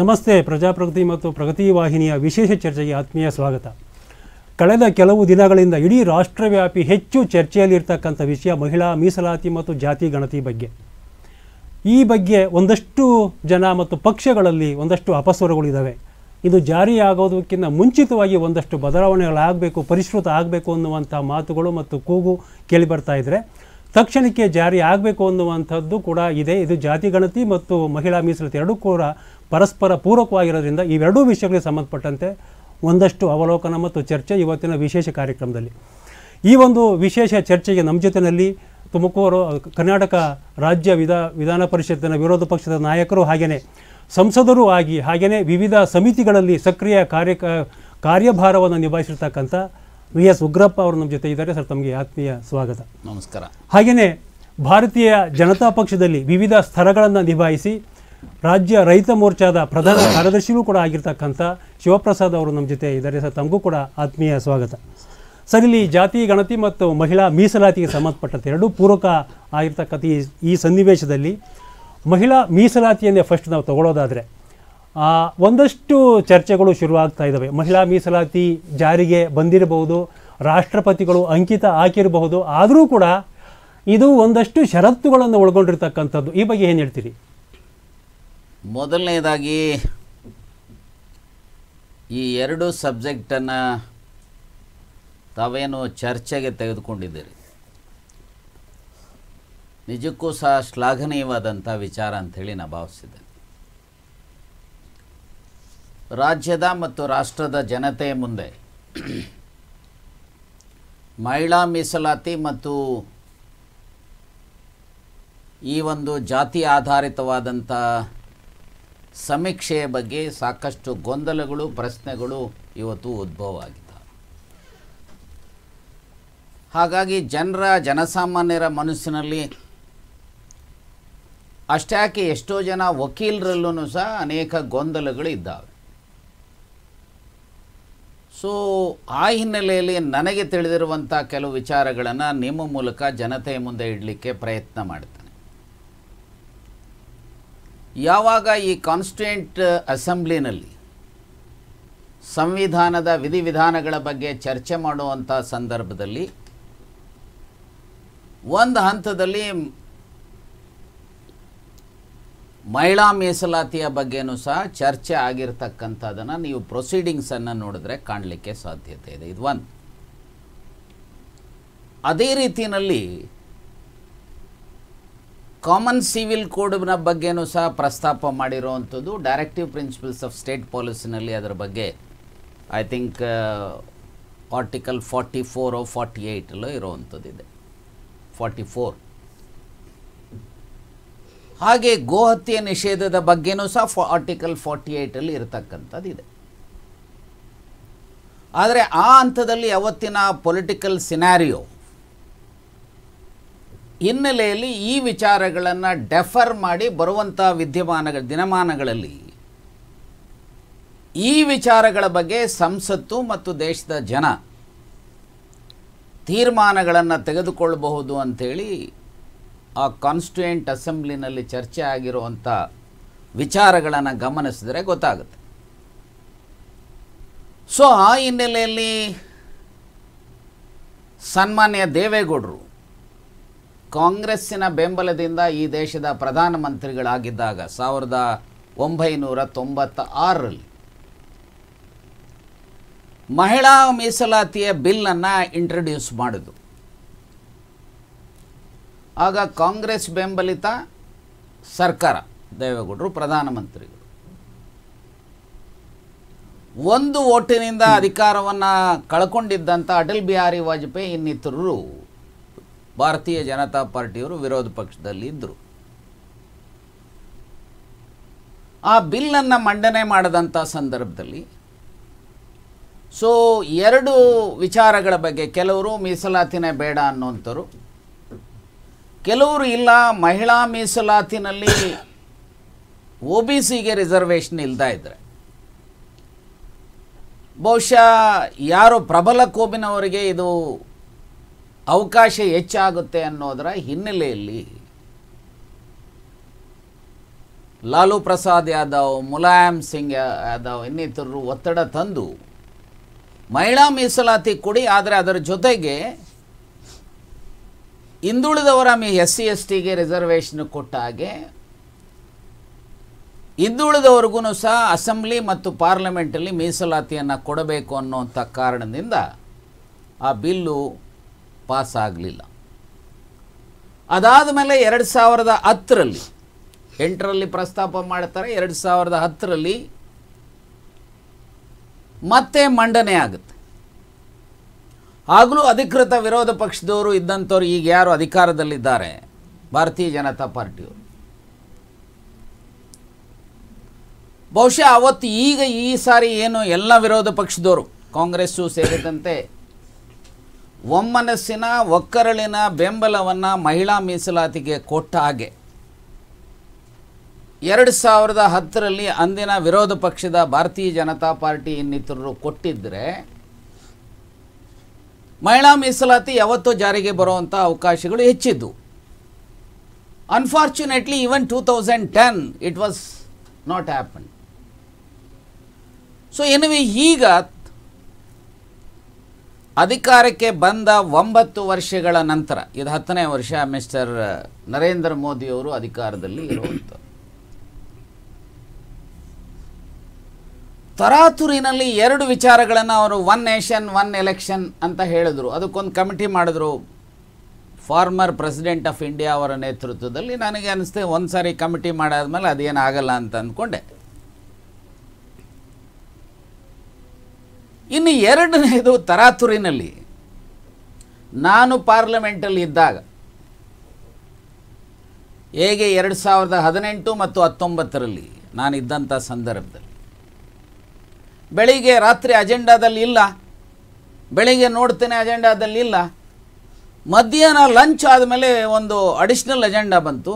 ನಮಸ್ತೆ ಪ್ರಜಾಪ್ರಗತಿ ಮತ್ತು ಪ್ರಗತಿ ವಾಹಿನಿಯ ವಿಶೇಷ ಚರ್ಚೆಗೆ ಆತ್ಮೀಯ ಸ್ವಾಗತ ಕಳೆದ ಕೆಲವು ದಿನಗಳಿಂದ ಇಡೀ ರಾಷ್ಟ್ರವ್ಯಾಪಿ ಹೆಚ್ಚು ಚರ್ಚೆಯಲ್ಲಿರ್ತಕ್ಕಂಥ ವಿಷಯ ಮಹಿಳಾ ಮೀಸಲಾತಿ ಮತ್ತು ಜಾತಿ ಗಣತಿ ಬಗ್ಗೆ ಈ ಬಗ್ಗೆ ಒಂದಷ್ಟು ಜನ ಮತ್ತು ಪಕ್ಷಗಳಲ್ಲಿ ಒಂದಷ್ಟು ಅಪಸ್ವರಗಳಿದ್ದಾವೆ ಇದು ಜಾರಿಯಾಗೋದಕ್ಕಿಂತ ಮುಂಚಿತವಾಗಿ ಒಂದಷ್ಟು ಬದಲಾವಣೆಗಳಾಗಬೇಕು ಪರಿಷ್ಕೃತ ಆಗಬೇಕು ಅನ್ನುವಂಥ ಮಾತುಗಳು ಮತ್ತು ಕೂಗು ಕೇಳಿಬರ್ತಾ ಇದ್ದರೆ ತಕ್ಷಣಕ್ಕೆ ಜಾರಿ ಆಗಬೇಕು ಅನ್ನುವಂಥದ್ದು ಕೂಡ ಇದೆ ಇದು ಜಾತಿ ಗಣತಿ ಮತ್ತು ಮಹಿಳಾ ಮೀಸಲಾತಿ ಎರಡೂ ಕೂಡ ಪರಸ್ಪರ ಪೂರಕವಾಗಿರೋದ್ರಿಂದ ಇವೆರಡೂ ವಿಷಯಗಳಿಗೆ ಸಂಬಂಧಪಟ್ಟಂತೆ ಒಂದಷ್ಟು ಅವಲೋಕನ ಮತ್ತು ಚರ್ಚೆ ಇವತ್ತಿನ ವಿಶೇಷ ಕಾರ್ಯಕ್ರಮದಲ್ಲಿ ಈ ಒಂದು ವಿಶೇಷ ಚರ್ಚೆಗೆ ನಮ್ಮ ಜೊತೆಯಲ್ಲಿ ತುಮಕೂರು ಕರ್ನಾಟಕ ರಾಜ್ಯ ವಿಧಾ ವಿಧಾನ ಪರಿಷತ್ತಿನ ವಿರೋಧ ಪಕ್ಷದ ನಾಯಕರು ಹಾಗೆಯೇ ಸಂಸದರೂ ಆಗಿ ಹಾಗೆಯೇ ವಿವಿಧ ಸಮಿತಿಗಳಲ್ಲಿ ಸಕ್ರಿಯ ಕಾರ್ಯ ಕಾರ್ಯಭಾರವನ್ನು ನಿಭಾಯಿಸಿರ್ತಕ್ಕಂಥ ವಿ ಎಸ್ ಉಗ್ರಪ್ಪ ಅವರು ನಮ್ಮ ಜೊತೆ ಇದ್ದಾರೆ ಸರ್ ತಮಗೆ ಆತ್ಮೀಯ ಸ್ವಾಗತ ನಮಸ್ಕಾರ ಹಾಗೆಯೇ ಭಾರತೀಯ ಜನತಾ ಪಕ್ಷದಲ್ಲಿ ವಿವಿಧ ಸ್ತರಗಳನ್ನು ನಿಭಾಯಿಸಿ ರಾಜ್ಯ ರೈತ ಮೋರ್ಚಾದ ಪ್ರಧಾನ ಕಾರ್ಯದರ್ಶಿಯೂ ಕೂಡ ಆಗಿರ್ತಕ್ಕಂಥ ಶಿವಪ್ರಸಾದ್ ಅವರು ನಮ್ಮ ಜೊತೆ ಇದ್ದಾರೆ ಸರ್ ತಮಗೂ ಕೂಡ ಆತ್ಮೀಯ ಸ್ವಾಗತ ಸರ್ ಇಲ್ಲಿ ಜಾತಿ ಗಣತಿ ಮತ್ತು ಮಹಿಳಾ ಮೀಸಲಾತಿಗೆ ಸಂಬಂಧಪಟ್ಟಂತೆ ಎರಡೂ ಪೂರಕ ಆಗಿರ್ತಕ್ಕಂಥ ಈ ಈ ಸನ್ನಿವೇಶದಲ್ಲಿ ಮಹಿಳಾ ಮೀಸಲಾತಿಯನ್ನೇ ಫಸ್ಟ್ ನಾವು ತಗೊಳ್ಳೋದಾದರೆ ಒಂದಷ್ಟು ಚರ್ಚೆಗಳು ಶುರುವಾಗ್ತಾ ಇದ್ದಾವೆ ಮಹಿಳಾ ಮೀಸಲಾತಿ ಜಾರಿಗೆ ಬಂದಿರಬಹುದು ರಾಷ್ಟ್ರಪತಿಗಳು ಅಂಕಿತ ಹಾಕಿರಬಹುದು ಆದರೂ ಕೂಡ ಇದು ಒಂದಷ್ಟು ಷರತ್ತುಗಳನ್ನು ಒಳಗೊಂಡಿರ್ತಕ್ಕಂಥದ್ದು ಈ ಬಗ್ಗೆ ಏನು ಹೇಳ್ತೀರಿ ಮೊದಲನೇದಾಗಿ ಈ ಎರಡು ಸಬ್ಜೆಕ್ಟನ್ನು ತಾವೇನು ಚರ್ಚೆಗೆ ತೆಗೆದುಕೊಂಡಿದ್ದೀರಿ ನಿಜಕ್ಕೂ ಸಹ ಶ್ಲಾಘನೀಯವಾದಂಥ ವಿಚಾರ ಅಂಥೇಳಿ ನಾನು ಭಾವಿಸಿದ್ದೇನೆ ರಾಜ್ಯದ ಮತ್ತು ರಾಷ್ಟ್ರದ ಜನತೆಯ ಮುಂದೆ ಮಹಿಳಾ ಮೀಸಲಾತಿ ಮತ್ತು ಈ ಒಂದು ಜಾತಿ ಆಧಾರಿತವಾದಂಥ ಸಮೀಕ್ಷೆಯ ಬಗ್ಗೆ ಸಾಕಷ್ಟು ಗೊಂದಲಗಳು ಪ್ರಶ್ನೆಗಳು ಇವತ್ತು ಉದ್ಭವ ಆಗಿದೆ ಹಾಗಾಗಿ ಜನರ ಜನಸಾಮಾನ್ಯರ ಮನಸ್ಸಿನಲ್ಲಿ ಅಷ್ಟಾಕಿ ಎಷ್ಟೋ ಜನ ವಕೀಲರಲ್ಲೂ ಸಹ ಅನೇಕ ಗೊಂದಲಗಳು ಇದ್ದಾವೆ ಸೊ ಆ ಹಿನ್ನೆಲೆಯಲ್ಲಿ ನನಗೆ ತಿಳಿದಿರುವಂಥ ಕೆಲವು ವಿಚಾರಗಳನ್ನು ನಿಮ್ಮ ಮೂಲಕ ಜನತೆಯ ಮುಂದೆ ಇಡಲಿಕ್ಕೆ ಪ್ರಯತ್ನ ಮಾಡಿದೆ ಯಾವಾಗ ಈ ಕಾನ್ಸ್ಟೆಂಟ್ ಅಸೆಂಬ್ಲಿನಲ್ಲಿ ಸಂವಿಧಾನದ ವಿಧಿವಿಧಾನಗಳ ಬಗ್ಗೆ ಚರ್ಚೆ ಮಾಡುವಂಥ ಸಂದರ್ಭದಲ್ಲಿ ಒಂದು ಹಂತದಲ್ಲಿ ಮಹಿಳಾ ಮೀಸಲಾತಿಯ ಬಗ್ಗೆನೂ ಸಹ ಚರ್ಚೆ ಆಗಿರ್ತಕ್ಕಂಥದ್ದನ್ನು ನೀವು ಪ್ರೊಸೀಡಿಂಗ್ಸನ್ನು ನೋಡಿದ್ರೆ ಕಾಣಲಿಕ್ಕೆ ಸಾಧ್ಯತೆ ಇದೆ ಇದು ಒಂದು ಅದೇ ರೀತಿಯಲ್ಲಿ ಕಾಮನ್ ಸಿವಿಲ್ ಕೋಡ್ನ ಬಗ್ಗೆನೂ ಸಹ ಪ್ರಸ್ತಾಪ ಮಾಡಿರುವಂಥದ್ದು ಡೈರೆಕ್ಟಿವ್ ಪ್ರಿನ್ಸಿಪಲ್ಸ್ ಆಫ್ ಸ್ಟೇಟ್ ಪಾಲಿಸಿನಲ್ಲಿ ಅದರ ಬಗ್ಗೆ I think article forty oh forty ಏಯ್ಟಲ್ಲೋ ಇರೋವಂಥದ್ದಿದೆ ಫಾರ್ಟಿ ಫೋರ್ ಹಾಗೆ ಗೋಹತ್ಯೆ ನಿಷೇಧದ ಬಗ್ಗೆನೂ ಸಹ ಫಾ ಆರ್ಟಿಕಲ್ ಫಾರ್ಟಿ ಏಯ್ಟಲ್ಲಿ ಇರತಕ್ಕಂಥದ್ದಿದೆ ಆದರೆ ಆ ಹಂತದಲ್ಲಿ ಅವತ್ತಿನ ಪೊಲಿಟಿಕಲ್ ಸಿನಾರಿಯೋ ಹಿನ್ನೆಲೆಯಲ್ಲಿ ಈ ವಿಚಾರಗಳನ್ನು ಡೆಫರ್ ಮಾಡಿ ಬರುವಂಥ ವಿದ್ಯಮಾನಗಳ ದಿನಮಾನಗಳಲ್ಲಿ ಈ ವಿಚಾರಗಳ ಬಗ್ಗೆ ಸಂಸತ್ತು ಮತ್ತು ದೇಶದ ಜನ ತೀರ್ಮಾನಗಳನ್ನು ತೆಗೆದುಕೊಳ್ಳಬಹುದು ಅಂಥೇಳಿ ಆ ಕಾನ್ಸ್ಟಿಟ್ಯೂಯೆಂಟ್ ಅಸೆಂಬ್ಲಿನಲ್ಲಿ ಚರ್ಚೆ ಆಗಿರುವಂಥ ವಿಚಾರಗಳನ್ನು ಗಮನಿಸಿದರೆ ಗೊತ್ತಾಗುತ್ತೆ ಸೊ ಆ ಹಿನ್ನೆಲೆಯಲ್ಲಿ ಸನ್ಮಾನ್ಯ ದೇವೇಗೌಡರು ಕಾಂಗ್ರೆಸ್ಸಿನ ಬೆಂಬಲದಿಂದ ಈ ದೇಶದ ಪ್ರಧಾನಮಂತ್ರಿಗಳಾಗಿದ್ದಾಗ ಸಾವಿರದ ಒಂಬೈನೂರ ತೊಂಬತ್ತ ಆರರಲ್ಲಿ ಮಹಿಳಾ ಮೀಸಲಾತಿಯ ಬಿಲ್ಲನ್ನು ಇಂಟ್ರಡ್ಯೂಸ್ ಮಾಡಿದ್ರು ಆಗ ಕಾಂಗ್ರೆಸ್ ಬೆಂಬಲಿತ ಸರ್ಕಾರ ದೇವೇಗೌಡರು ಪ್ರಧಾನಮಂತ್ರಿಗಳು ಒಂದು ಓಟಿನಿಂದ ಅಧಿಕಾರವನ್ನು ಕಳ್ಕೊಂಡಿದ್ದಂಥ ಅಟಲ್ ಬಿಹಾರಿ ವಾಜಪೇಯಿ ಇನ್ನಿತರರು ಭಾರತೀಯ ಜನತಾ ಪಾರ್ಟಿಯವರು ವಿರೋಧ ಪಕ್ಷದಲ್ಲಿ ಇದ್ದರು ಆ ಬಿಲ್ಲನ್ನು ಮಂಡನೆ ಮಾಡದಂಥ ಸಂದರ್ಭದಲ್ಲಿ ಸೊ ಎರಡು ವಿಚಾರಗಳ ಬಗ್ಗೆ ಕೆಲವರು ಮೀಸಲಾತಿನೇ ಬೇಡ ಅನ್ನುವಂಥರು ಕೆಲವರು ಇಲ್ಲ ಮಹಿಳಾ ಮೀಸಲಾತಿನಲ್ಲಿ ಒ ಬಿ ಸಿಗೆ ರಿಸರ್ವೇಷನ್ ಇಲ್ದ ಇದ್ದರೆ ಬಹುಶಃ ಯಾರು ಪ್ರಬಲ ಕೋಬಿನವರಿಗೆ ಇದು ಅವಕಾಶ ಹೆಚ್ಚಾಗುತ್ತೆ ಅನ್ನೋದರ ಹಿನ್ನೆಲೆಯಲ್ಲಿ ಲಾಲು ಪ್ರಸಾದ್ ಯಾದವ್ ಮುಲಾಯಂ ಸಿಂಗ್ ಯಾದವ್ ಇನ್ನಿತರರು ಒತ್ತಡ ತಂದು ಮಹಿಳಾ ಮೀಸಲಾತಿ ಕೊಡಿ ಆದರೆ ಅದರ ಜೊತೆಗೆ ಹಿಂದುಳಿದವರ ಮೀ ಎಸ್ ಸಿ ಎಸ್ ಟಿಗೆ ರಿಸರ್ವೇಷನ್ ಕೊಟ್ಟ ಹಾಗೆ ಹಿಂದುಳಿದವರಿಗೂ ಸಹ ಅಸೆಂಬ್ಲಿ ಮತ್ತು ಪಾರ್ಲಿಮೆಂಟಲ್ಲಿ ಮೀಸಲಾತಿಯನ್ನು ಕೊಡಬೇಕು ಅನ್ನೋಂಥ ಕಾರಣದಿಂದ ಆ ಬಿಲ್ಲು ಪಾಸ್ ಆಗಲಿಲ್ಲ ಅದಾದ ಮೇಲೆ ಎರಡು ಸಾವಿರದ ಹತ್ತರಲ್ಲಿ ಎಂಟರಲ್ಲಿ ಪ್ರಸ್ತಾಪ ಮಾಡ್ತಾರೆ ಎರಡು ಸಾವಿರದ ಹತ್ತರಲ್ಲಿ ಮತ್ತೆ ಮಂಡನೆ ಆಗುತ್ತೆ ಆಗಲೂ ಅಧಿಕೃತ ವಿರೋಧ ಪಕ್ಷದವರು ಇದ್ದಂಥವ್ರು ಈಗ ಯಾರು ಅಧಿಕಾರದಲ್ಲಿದ್ದಾರೆ ಭಾರತೀಯ ಜನತಾ ಪಾರ್ಟಿಯವರು ಬಹುಶಃ ಅವತ್ತು ಈಗ ಈ ಸಾರಿ ಏನು ಎಲ್ಲ ವಿರೋಧ ಪಕ್ಷದವರು ಕಾಂಗ್ರೆಸ್ಸು ಸೇರಿದಂತೆ ಒಮ್ಮನಸ್ಸಿನ ಒಕ್ಕರಳಿನ ಬೆಂಬಲವನ್ನು ಮಹಿಳಾ ಮೀಸಲಾತಿಗೆ ಕೊಟ್ಟ ಹಾಗೆ ಎರಡು ಸಾವಿರದ ಹತ್ತರಲ್ಲಿ ಅಂದಿನ ವಿರೋಧ ಪಕ್ಷದ ಭಾರತೀಯ ಜನತಾ ಪಾರ್ಟಿ ಇನ್ನಿತರರು ಕೊಟ್ಟಿದ್ದರೆ ಮಹಿಳಾ ಮೀಸಲಾತಿ ಯಾವತ್ತೂ ಜಾರಿಗೆ ಬರುವಂಥ ಅವಕಾಶಗಳು ಹೆಚ್ಚಿದ್ದು unfortunately even two thousand ten it was not happen so anyway ಈಗ ಅಧಿಕಾರಕ್ಕೆ ಬಂದ ಒಂಬತ್ತು ವರ್ಷಗಳ ನಂತರ ಇದು ಹತ್ತನೇ ವರ್ಷ ಮಿಸ್ಟರ್ ನರೇಂದ್ರ ಮೋದಿಯವರು ಅಧಿಕಾರದಲ್ಲಿ ಇರುವಂಥ ತರಾತುರಿನಲ್ಲಿ ಎರಡು ವಿಚಾರಗಳನ್ನು ಅವರು ಒನ್ ನೇಷನ್ ಒನ್ ಎಲೆಕ್ಷನ್ ಅಂತ ಹೇಳಿದ್ರು ಅದಕ್ಕೊಂದು ಕಮಿಟಿ ಮಾಡಿದ್ರು ಫಾರ್ಮರ್ ಪ್ರೆಸಿಡೆಂಟ್ ಆಫ್ ಇಂಡಿಯಾ ಅವರ ನೇತೃತ್ವದಲ್ಲಿ ನನಗೆ ಅನಿಸ್ತೇ ಒಂದು ಸಾರಿ ಕಮಿಟಿ ಮಾಡಾದ್ಮೇಲೆ ಅದೇನಾಗಲ್ಲ ಅಂತ ಅಂದ್ಕೊಂಡೆ ಇನ್ನು ಎರಡನೇದು ತರಾತುರಿನಲ್ಲಿ ನಾನು ಪಾರ್ಲಿಮೆಂಟಲ್ಲಿ ಇದ್ದಾಗ ಹೇಗೆ ಎರಡು ಸಾವಿರದ ಹದಿನೆಂಟು ಮತ್ತು ಹತ್ತೊಂಬತ್ತರಲ್ಲಿ ನಾನಿದ್ದಂಥ ಸಂದರ್ಭದಲ್ಲಿ ಬೆಳಿಗ್ಗೆ ರಾತ್ರಿ ಅಜೆಂಡಾದಲ್ಲಿ ಇಲ್ಲ ಬೆಳಿಗ್ಗೆ ನೋಡ್ತೇನೆ ಅಜೆಂಡಾದಲ್ಲಿ ಇಲ್ಲ ಮಧ್ಯಾಹ್ನ ಲಂಚ್ ಆದಮೇಲೆ ಒಂದು ಅಡಿಷ್ನಲ್ ಅಜೆಂಡಾ ಬಂತು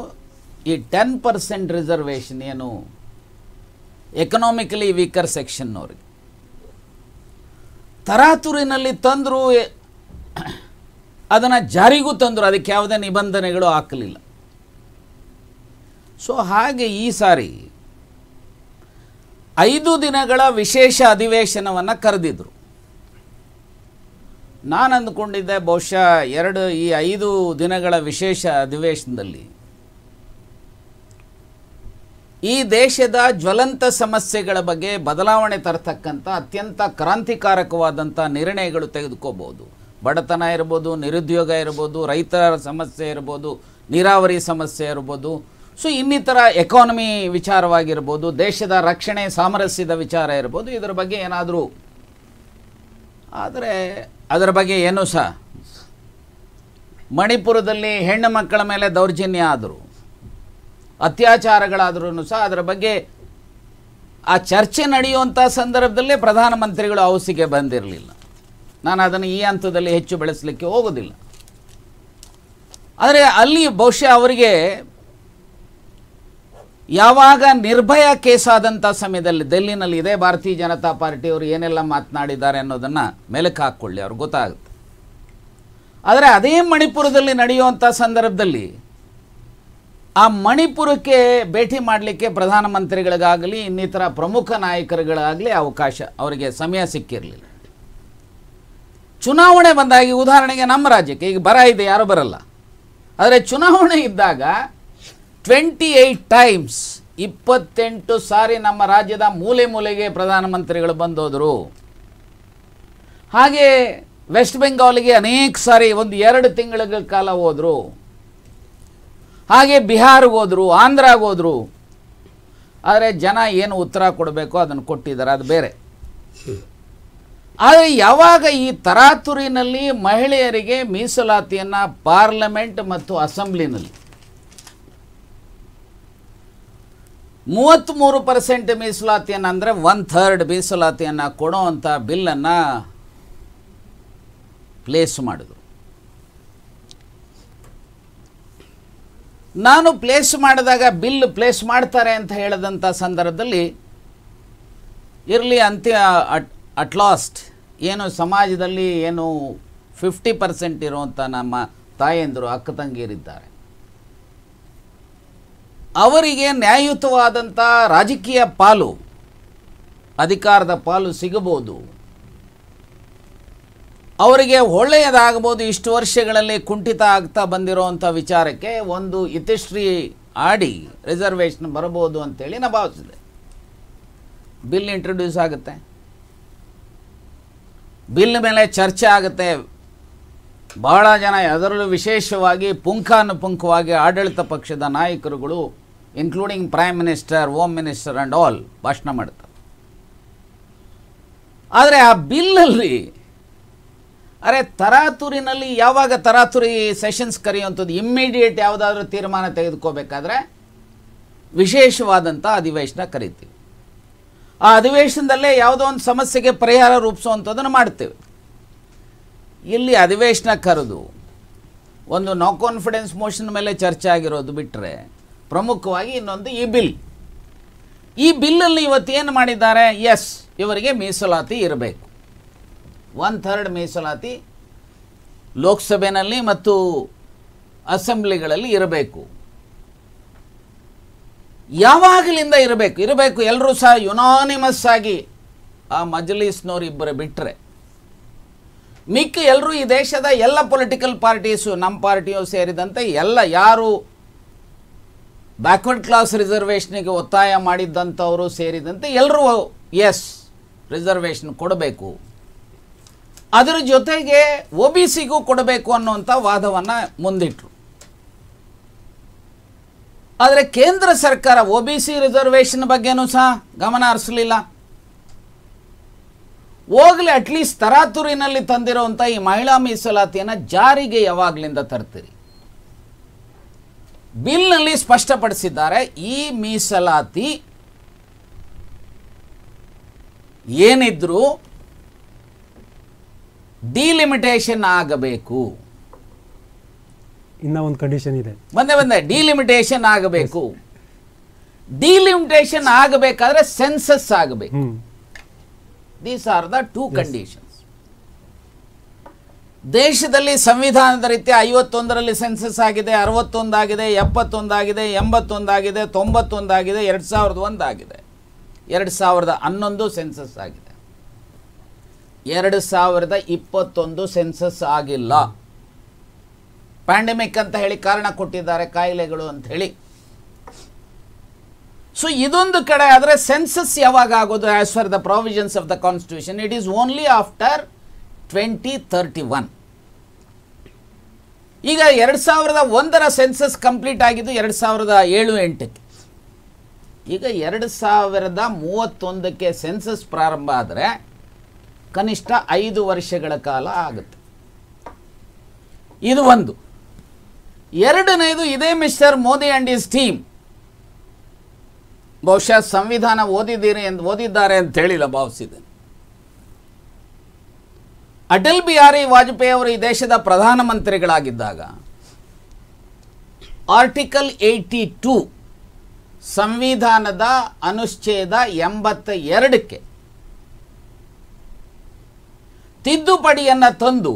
ಈ ಟೆನ್ ಪರ್ಸೆಂಟ್ ರಿಸರ್ವೇಷನ್ ಏನು ಎಕನಾಮಿಕಲಿ ವೀಕರ್ ಸೆಕ್ಷನ್ನವ್ರಿಗೆ ತರಾತುರಿನಲ್ಲಿ ತಂದರು ಅದನ್ನು ಜಾರಿಗೂ ತಂದರು ಅದಕ್ಕೆ ಯಾವುದೇ ನಿಬಂಧನೆಗಳು ಹಾಕಲಿಲ್ಲ ಸೊ ಹಾಗೆ ಈ ಸಾರಿ ಐದು ದಿನಗಳ ವಿಶೇಷ ಅಧಿವೇಶನವನ್ನು ಕರೆದಿದ್ದರು ನಾನು ಅಂದ್ಕೊಂಡಿದ್ದೆ ಬಹುಶಃ ಎರಡು ಈ ಐದು ದಿನಗಳ ವಿಶೇಷ ಅಧಿವೇಶನದಲ್ಲಿ ಈ ದೇಶದ ಜ್ವಲಂತ ಸಮಸ್ಯೆಗಳ ಬಗ್ಗೆ ಬದಲಾವಣೆ ತರತಕ್ಕಂಥ ಅತ್ಯಂತ ಕ್ರಾಂತಿಕಾರಕವಾದಂಥ ನಿರ್ಣಯಗಳು ತೆಗೆದುಕೋಬೋದು ಬಡತನ ಇರ್ಬೋದು ನಿರುದ್ಯೋಗ ಇರ್ಬೋದು ರೈತರ ಸಮಸ್ಯೆ ಇರ್ಬೋದು ನೀರಾವರಿ ಸಮಸ್ಯೆ ಇರ್ಬೋದು ಸೊ ಇನ್ನಿತರ ಎಕಾನಮಿ ವಿಚಾರವಾಗಿರ್ಬೋದು ದೇಶದ ರಕ್ಷಣೆ ಸಾಮರಸ್ಯದ ವಿಚಾರ ಇರ್ಬೋದು ಇದರ ಬಗ್ಗೆ ಏನಾದರೂ ಆದರೆ ಅದರ ಬಗ್ಗೆ ಏನು ಸಹ ಮಣಿಪುರದಲ್ಲಿ ಹೆಣ್ಣು ಮಕ್ಕಳ ಮೇಲೆ ದೌರ್ಜನ್ಯ ಆದರು ಅತ್ಯಾಚಾರಗಳಾದರೂ ಸಹ ಅದರ ಬಗ್ಗೆ ಆ ಚರ್ಚೆ ನಡೆಯುವಂಥ ಸಂದರ್ಭದಲ್ಲೇ ಪ್ರಧಾನಮಂತ್ರಿಗಳು ಹೌಸಿಗೆ ಬಂದಿರಲಿಲ್ಲ ನಾನು ಅದನ್ನು ಈ ಹಂತದಲ್ಲಿ ಹೆಚ್ಚು ಬೆಳೆಸಲಿಕ್ಕೆ ಹೋಗೋದಿಲ್ಲ ಆದರೆ ಅಲ್ಲಿ ಬಹುಶಃ ಅವರಿಗೆ ಯಾವಾಗ ನಿರ್ಭಯ ಕೇಸಾದಂಥ ಸಮಯದಲ್ಲಿ ದೆಲ್ಲಿನಲ್ಲಿ ಇದೇ ಭಾರತೀಯ ಜನತಾ ಪಾರ್ಟಿಯವರು ಏನೆಲ್ಲ ಮಾತನಾಡಿದ್ದಾರೆ ಅನ್ನೋದನ್ನು ಮೆಲುಕು ಹಾಕ್ಕೊಳ್ಳಿ ಅವ್ರಿಗೆ ಗೊತ್ತಾಗುತ್ತೆ ಆದರೆ ಅದೇ ಮಣಿಪುರದಲ್ಲಿ ನಡೆಯುವಂಥ ಸಂದರ್ಭದಲ್ಲಿ ಆ ಮಣಿಪುರಕ್ಕೆ ಭೇಟಿ ಮಾಡಲಿಕ್ಕೆ ಪ್ರಧಾನಮಂತ್ರಿಗಳಿಗಾಗಲಿ ಇನ್ನಿತರ ಪ್ರಮುಖ ನಾಯಕರುಗಳಾಗಲಿ ಅವಕಾಶ ಅವರಿಗೆ ಸಮಯ ಸಿಕ್ಕಿರಲಿಲ್ಲ ಚುನಾವಣೆ ಬಂದಾಗ ಉದಾಹರಣೆಗೆ ನಮ್ಮ ರಾಜ್ಯಕ್ಕೆ ಈಗ ಬರ ಇದೆ ಯಾರು ಬರಲ್ಲ ಆದರೆ ಚುನಾವಣೆ ಇದ್ದಾಗ ಟ್ವೆಂಟಿ ಏಯ್ಟ್ ಟೈಮ್ಸ್ ಇಪ್ಪತ್ತೆಂಟು ಸಾರಿ ನಮ್ಮ ರಾಜ್ಯದ ಮೂಲೆ ಮೂಲೆಗೆ ಪ್ರಧಾನಮಂತ್ರಿಗಳು ಬಂದೋದರು ಹಾಗೆ ವೆಸ್ಟ್ ಬೆಂಗಾಲ್ಗೆ ಅನೇಕ ಸಾರಿ ಒಂದು ಎರಡು ತಿಂಗಳ ಕಾಲ ಹೋದರು ಹಾಗೆ ಬಿಹಾರಿಗೆ ಹೋದರು ಆಂಧ್ರಾಗೆ ಹೋದರು ಆದರೆ ಜನ ಏನು ಉತ್ತರ ಕೊಡಬೇಕೋ ಅದನ್ನು ಕೊಟ್ಟಿದ್ದಾರೆ ಅದು ಬೇರೆ ಆದರೆ ಯಾವಾಗ ಈ ತರಾತುರಿನಲ್ಲಿ ಮಹಿಳೆಯರಿಗೆ ಮೀಸಲಾತಿಯನ್ನು ಪಾರ್ಲಿಮೆಂಟ್ ಮತ್ತು ಅಸೆಂಬ್ಲಿನಲ್ಲಿ ಮೂವತ್ತ್ಮೂರು ಪರ್ಸೆಂಟ್ ಮೀಸಲಾತಿಯನ್ನು ಅಂದರೆ ಒನ್ ಥರ್ಡ್ ಮೀಸಲಾತಿಯನ್ನು ಕೊಡುವಂಥ ಬಿಲ್ಲನ್ನು ಪ್ಲೇಸ್ ಮಾಡಿದರು ನಾನು ಪ್ಲೇಸ್ ಮಾಡಿದಾಗ ಬಿಲ್ ಪ್ಲೇಸ್ ಮಾಡ್ತಾರೆ ಅಂತ ಹೇಳಿದಂಥ ಸಂದರ್ಭದಲ್ಲಿ ಇರಲಿ ಅಂತ್ಯ ಅಟ್ ಅಟ್ ಲಾಸ್ಟ್ ಏನು ಸಮಾಜದಲ್ಲಿ ಏನು ಫಿಫ್ಟಿ ಪರ್ಸೆಂಟ್ ಇರುವಂಥ ನಮ್ಮ ತಾಯಂದಿರು ಅಕ್ಕ ತಂಗಿಯರಿದ್ದಾರೆ ಅವರಿಗೆ ನ್ಯಾಯಯುತವಾದಂಥ ರಾಜಕೀಯ ಪಾಲು ಅಧಿಕಾರದ ಪಾಲು ಸಿಗಬಹುದು ಅವರಿಗೆ ಒಳ್ಳೆಯದಾಗ್ಬೋದು ಇಷ್ಟು ವರ್ಷಗಳಲ್ಲಿ ಕುಂಠಿತ ಆಗ್ತಾ ಬಂದಿರೋವಂಥ ವಿಚಾರಕ್ಕೆ ಒಂದು ಇತಿಶ್ರೀ ಆಡಿ ರಿಸರ್ವೇಷನ್ ಬರಬಹುದು ಅಂತೇಳಿ ನಾನು ಭಾವಿಸಿದೆ ಬಿಲ್ ಇಂಟ್ರೊಡ್ಯೂಸ್ ಆಗುತ್ತೆ ಬಿಲ್ ಮೇಲೆ ಚರ್ಚೆ ಆಗುತ್ತೆ ಬಹಳ ಜನ ಅದರಲ್ಲೂ ವಿಶೇಷವಾಗಿ ಪುಂಖಾನುಪುಂಖವಾಗಿ ಆಡಳಿತ ಪಕ್ಷದ ನಾಯಕರುಗಳು including prime minister home minister and all ಭಾಷಣ ಮಾಡ್ತಾರೆ ಆದರೆ ಆ ಬಿಲ್ಲಲ್ಲಿ ಅರೆ ತರಾತುರಿನಲ್ಲಿ ಯಾವಾಗ ತರಾತುರಿ ಸೆಷನ್ಸ್ ಕರೆಯುವಂಥದ್ದು ಇಮ್ಮಿಡಿಯೇಟ್ ಯಾವುದಾದ್ರೂ ತೀರ್ಮಾನ ತೆಗೆದುಕೋಬೇಕಾದ್ರೆ ವಿಶೇಷವಾದಂಥ ಅಧಿವೇಶನ ಕರಿತೀವಿ ಆ ಅಧಿವೇಶನದಲ್ಲೇ ಯಾವುದೋ ಒಂದು ಸಮಸ್ಯೆಗೆ ಪರಿಹಾರ ರೂಪಿಸುವಂಥದ್ದನ್ನು ಮಾಡ್ತೇವೆ ಇಲ್ಲಿ ಅಧಿವೇಶನ ಕರೆದು ಒಂದು ನೋ ಕಾನ್ಫಿಡೆನ್ಸ್ ಮೋಷನ್ ಮೇಲೆ ಚರ್ಚೆ ಆಗಿರೋದು ಬಿಟ್ಟರೆ ಪ್ರಮುಖವಾಗಿ ಇನ್ನೊಂದು ಈ ಬಿಲ್ ಈ ಬಿಲ್ಲಲ್ಲಿ ಇವತ್ತೇನು ಮಾಡಿದ್ದಾರೆ ಎಸ್ ಇವರಿಗೆ ಮೀಸಲಾತಿ ಇರಬೇಕು ಒನ್ ಥರ್ಡ್ ಮೀಸಲಾತಿ ಲೋಕಸಭೆಯಲ್ಲಿ ಮತ್ತು ಅಸೆಂಬ್ಲಿಗಳಲ್ಲಿ ಇರಬೇಕು ಯಾವಾಗಲಿಂದ ಇರಬೇಕು ಇರಬೇಕು ಎಲ್ಲರೂ ಸಹ ಯುನಾನಿಮಸ್ ಆಗಿ ಆ ಇಬ್ಬರು ಬಿಟ್ಟರೆ ಮಿಕ್ಕ ಎಲ್ಲರೂ ಈ ದೇಶದ ಎಲ್ಲ ಪೊಲಿಟಿಕಲ್ ಪಾರ್ಟೀಸು ನಮ್ಮ ಪಾರ್ಟಿಯು ಸೇರಿದಂತೆ ಎಲ್ಲ ಯಾರು ಬ್ಯಾಕ್ವರ್ಡ್ ಕ್ಲಾಸ್ ರಿಸರ್ವೇಷನ್ಗೆ ಒತ್ತಾಯ ಮಾಡಿದ್ದಂಥವರು ಸೇರಿದಂತೆ ಎಲ್ಲರೂ ಎಸ್ ರಿಸರ್ವೇಷನ್ ಕೊಡಬೇಕು ಅದರ ಜೊತೆಗೆ ಒ ಬಿ ಸಿಗೂ ಕೊಡಬೇಕು ಅನ್ನುವಂಥ ವಾದವನ್ನು ಮುಂದಿಟ್ಟರು ಆದರೆ ಕೇಂದ್ರ ಸರ್ಕಾರ ಒ ಬಿ ಸಿ ರಿಸರ್ವೇಷನ್ ಬಗ್ಗೆನೂ ಸಹ ಗಮನ ಹರಿಸಲಿಲ್ಲ ಹೋಗಲಿ ಅಟ್ಲೀಸ್ಟ್ ತರಾತುರಿನಲ್ಲಿ ತಂದಿರುವಂಥ ಈ ಮಹಿಳಾ ಮೀಸಲಾತಿಯನ್ನು ಜಾರಿಗೆ ಯಾವಾಗಲಿಂದ ತರ್ತೀರಿ ಬಿಲ್ನಲ್ಲಿ ಸ್ಪಷ್ಟಪಡಿಸಿದ್ದಾರೆ ಈ ಮೀಸಲಾತಿ ಏನಿದ್ರೂ ಡಿಲಿಮಿಟೇಷನ್ ಆಗಬೇಕು ಇನ್ನ ಒಂದು ಕಂಡೀಷನ್ ಇದೆ ಒಂದೇ ಒಂದೇ ಡಿಲಿಮಿಟೇಷನ್ ಆಗಬೇಕು ಡಿಲಿಮಿಟೇಷನ್ ಆಗಬೇಕಾದ್ರೆ ಸೆನ್ಸಸ್ ಆಗಬೇಕು these are the two conditions ದೇಶದಲ್ಲಿ ಸಂವಿಧಾನದ ರೀತಿ ಐವತ್ತೊಂದರಲ್ಲಿ ಸೆನ್ಸಸ್ ಆಗಿದೆ ಅರವತ್ತೊಂದಾಗಿದೆ ಎಪ್ಪತ್ತೊಂದಾಗಿದೆ ಎಂಬತ್ತೊಂದಾಗಿದೆ ತೊಂಬತ್ತೊಂದಾಗಿದೆ ಎರಡು ಸಾವಿರದ ಒಂದಾಗಿದೆ ಎರಡು ಸಾವಿರದ ಹನ್ನೊಂದು ಸೆನ್ಸಸ್ ಆಗಿದೆ ಎರಡು ಸಾವಿರದ ಇಪ್ಪತ್ತೊಂದು ಸೆನ್ಸಸ್ ಆಗಿಲ್ಲ ಪ್ಯಾಂಡಮಿಕ್ ಅಂತ ಹೇಳಿ ಕಾರಣ ಕೊಟ್ಟಿದ್ದಾರೆ ಕಾಯಿಲೆಗಳು ಅಂತ ಹೇಳಿ ಸೊ ಇದೊಂದು ಕಡೆ ಆದರೆ ಸೆನ್ಸಸ್ ಯಾವಾಗ ಆಗೋದು as far the provisions of the constitution it is only after twenty thirty one ಈಗ ಎರಡು ಸಾವಿರದ ಒಂದರ ಸೆನ್ಸಸ್ ಕಂಪ್ಲೀಟ್ ಆಗಿದ್ದು ಎರಡು ಸಾವಿರದ ಏಳು ಎಂಟಕ್ಕೆ ಈಗ ಎರಡು ಸಾವಿರದ ಮೂವತ್ತೊಂದಕ್ಕೆ ಸೆನ್ಸಸ್ ಪ್ರಾರಂಭ ಆದರೆ ಕನಿಷ್ಠ ಐದು ವರ್ಷಗಳ ಕಾಲ ಆಗುತ್ತೆ ಇದು ಒಂದು ಎರಡನೇದು ಇದೇ mister Modi and his team ಬಹುಶಃ ಸಂವಿಧಾನ ಓದಿದ್ದೀರಿ ಎಂದು ಓದಿದ್ದಾರೆ ಅಂತ ಹೇಳಿಲ್ಲ ಭಾವಿಸಿದ್ದೇನೆ ಅಟಲ್ ಬಿಹಾರಿ ವಾಜಪೇಯಿ ಅವರು ಈ ದೇಶದ ಪ್ರಧಾನಮಂತ್ರಿಗಳಾಗಿದ್ದಾಗ ಆರ್ಟಿಕಲ್ ಏಯ್ಟಿ ಟು ಸಂವಿಧಾನದ ಅನುಚ್ಛೇದ ಎಂಬತ್ತ ಎರಡಕ್ಕೆ ತಿದ್ದುಪಡಿಯನ್ನು ತಂದು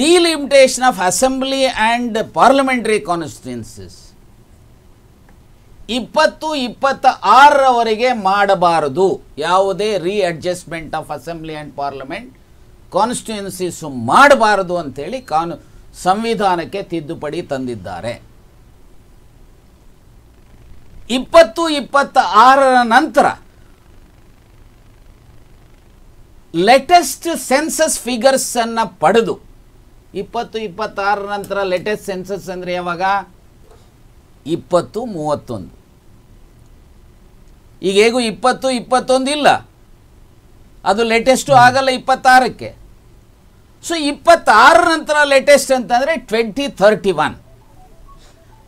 delimitation of assembly and parliamentary constituencies ಇಪ್ಪತ್ತು ಇಪ್ಪತ್ತ ಆರರವರೆಗೆ ಮಾಡಬಾರದು ಯಾವುದೇ readjustment of assembly and parliament constituencies ಮಾಡಬಾರದು ಅಂಥೇಳಿ ಕಾನು ಸಂವಿಧಾನಕ್ಕೆ ತಿದ್ದುಪಡಿ ತಂದಿದ್ದಾರೆ ಇಪ್ಪತ್ತು ಇಪ್ಪತ್ತ ಆರರ ನಂತರ ಲೇಟೆಸ್ಟ್ ಸೆನ್ಸಸ್ ಫಿಗರ್ಸನ್ನು ಪಡೆದು ಇಪ್ಪತ್ತು ಇಪ್ಪತ್ತಾರ ನಂತರ ಲೇಟೆಸ್ಟ್ ಸೆನ್ಸಸ್ ಅಂದರೆ ಯಾವಾಗ ಇಪ್ಪತ್ತು ಮೂವತ್ತೊಂದು ಈಗ ಹೇಗೂ ಇಪ್ಪತ್ತು ಇಪ್ಪತ್ತೊಂದು ಇಲ್ಲ ಅದು ಲೇಟೆಸ್ಟು ಆಗಲ್ಲ ಇಪ್ಪತ್ತಾರಕ್ಕೆ ಸೊ ಇಪ್ಪತ್ತಾರ ನಂತರ ಲೇಟೆಸ್ಟ್ ಅಂತಂದರೆ ಟ್ವೆಂಟಿ ತರ್ಟಿ ಒನ್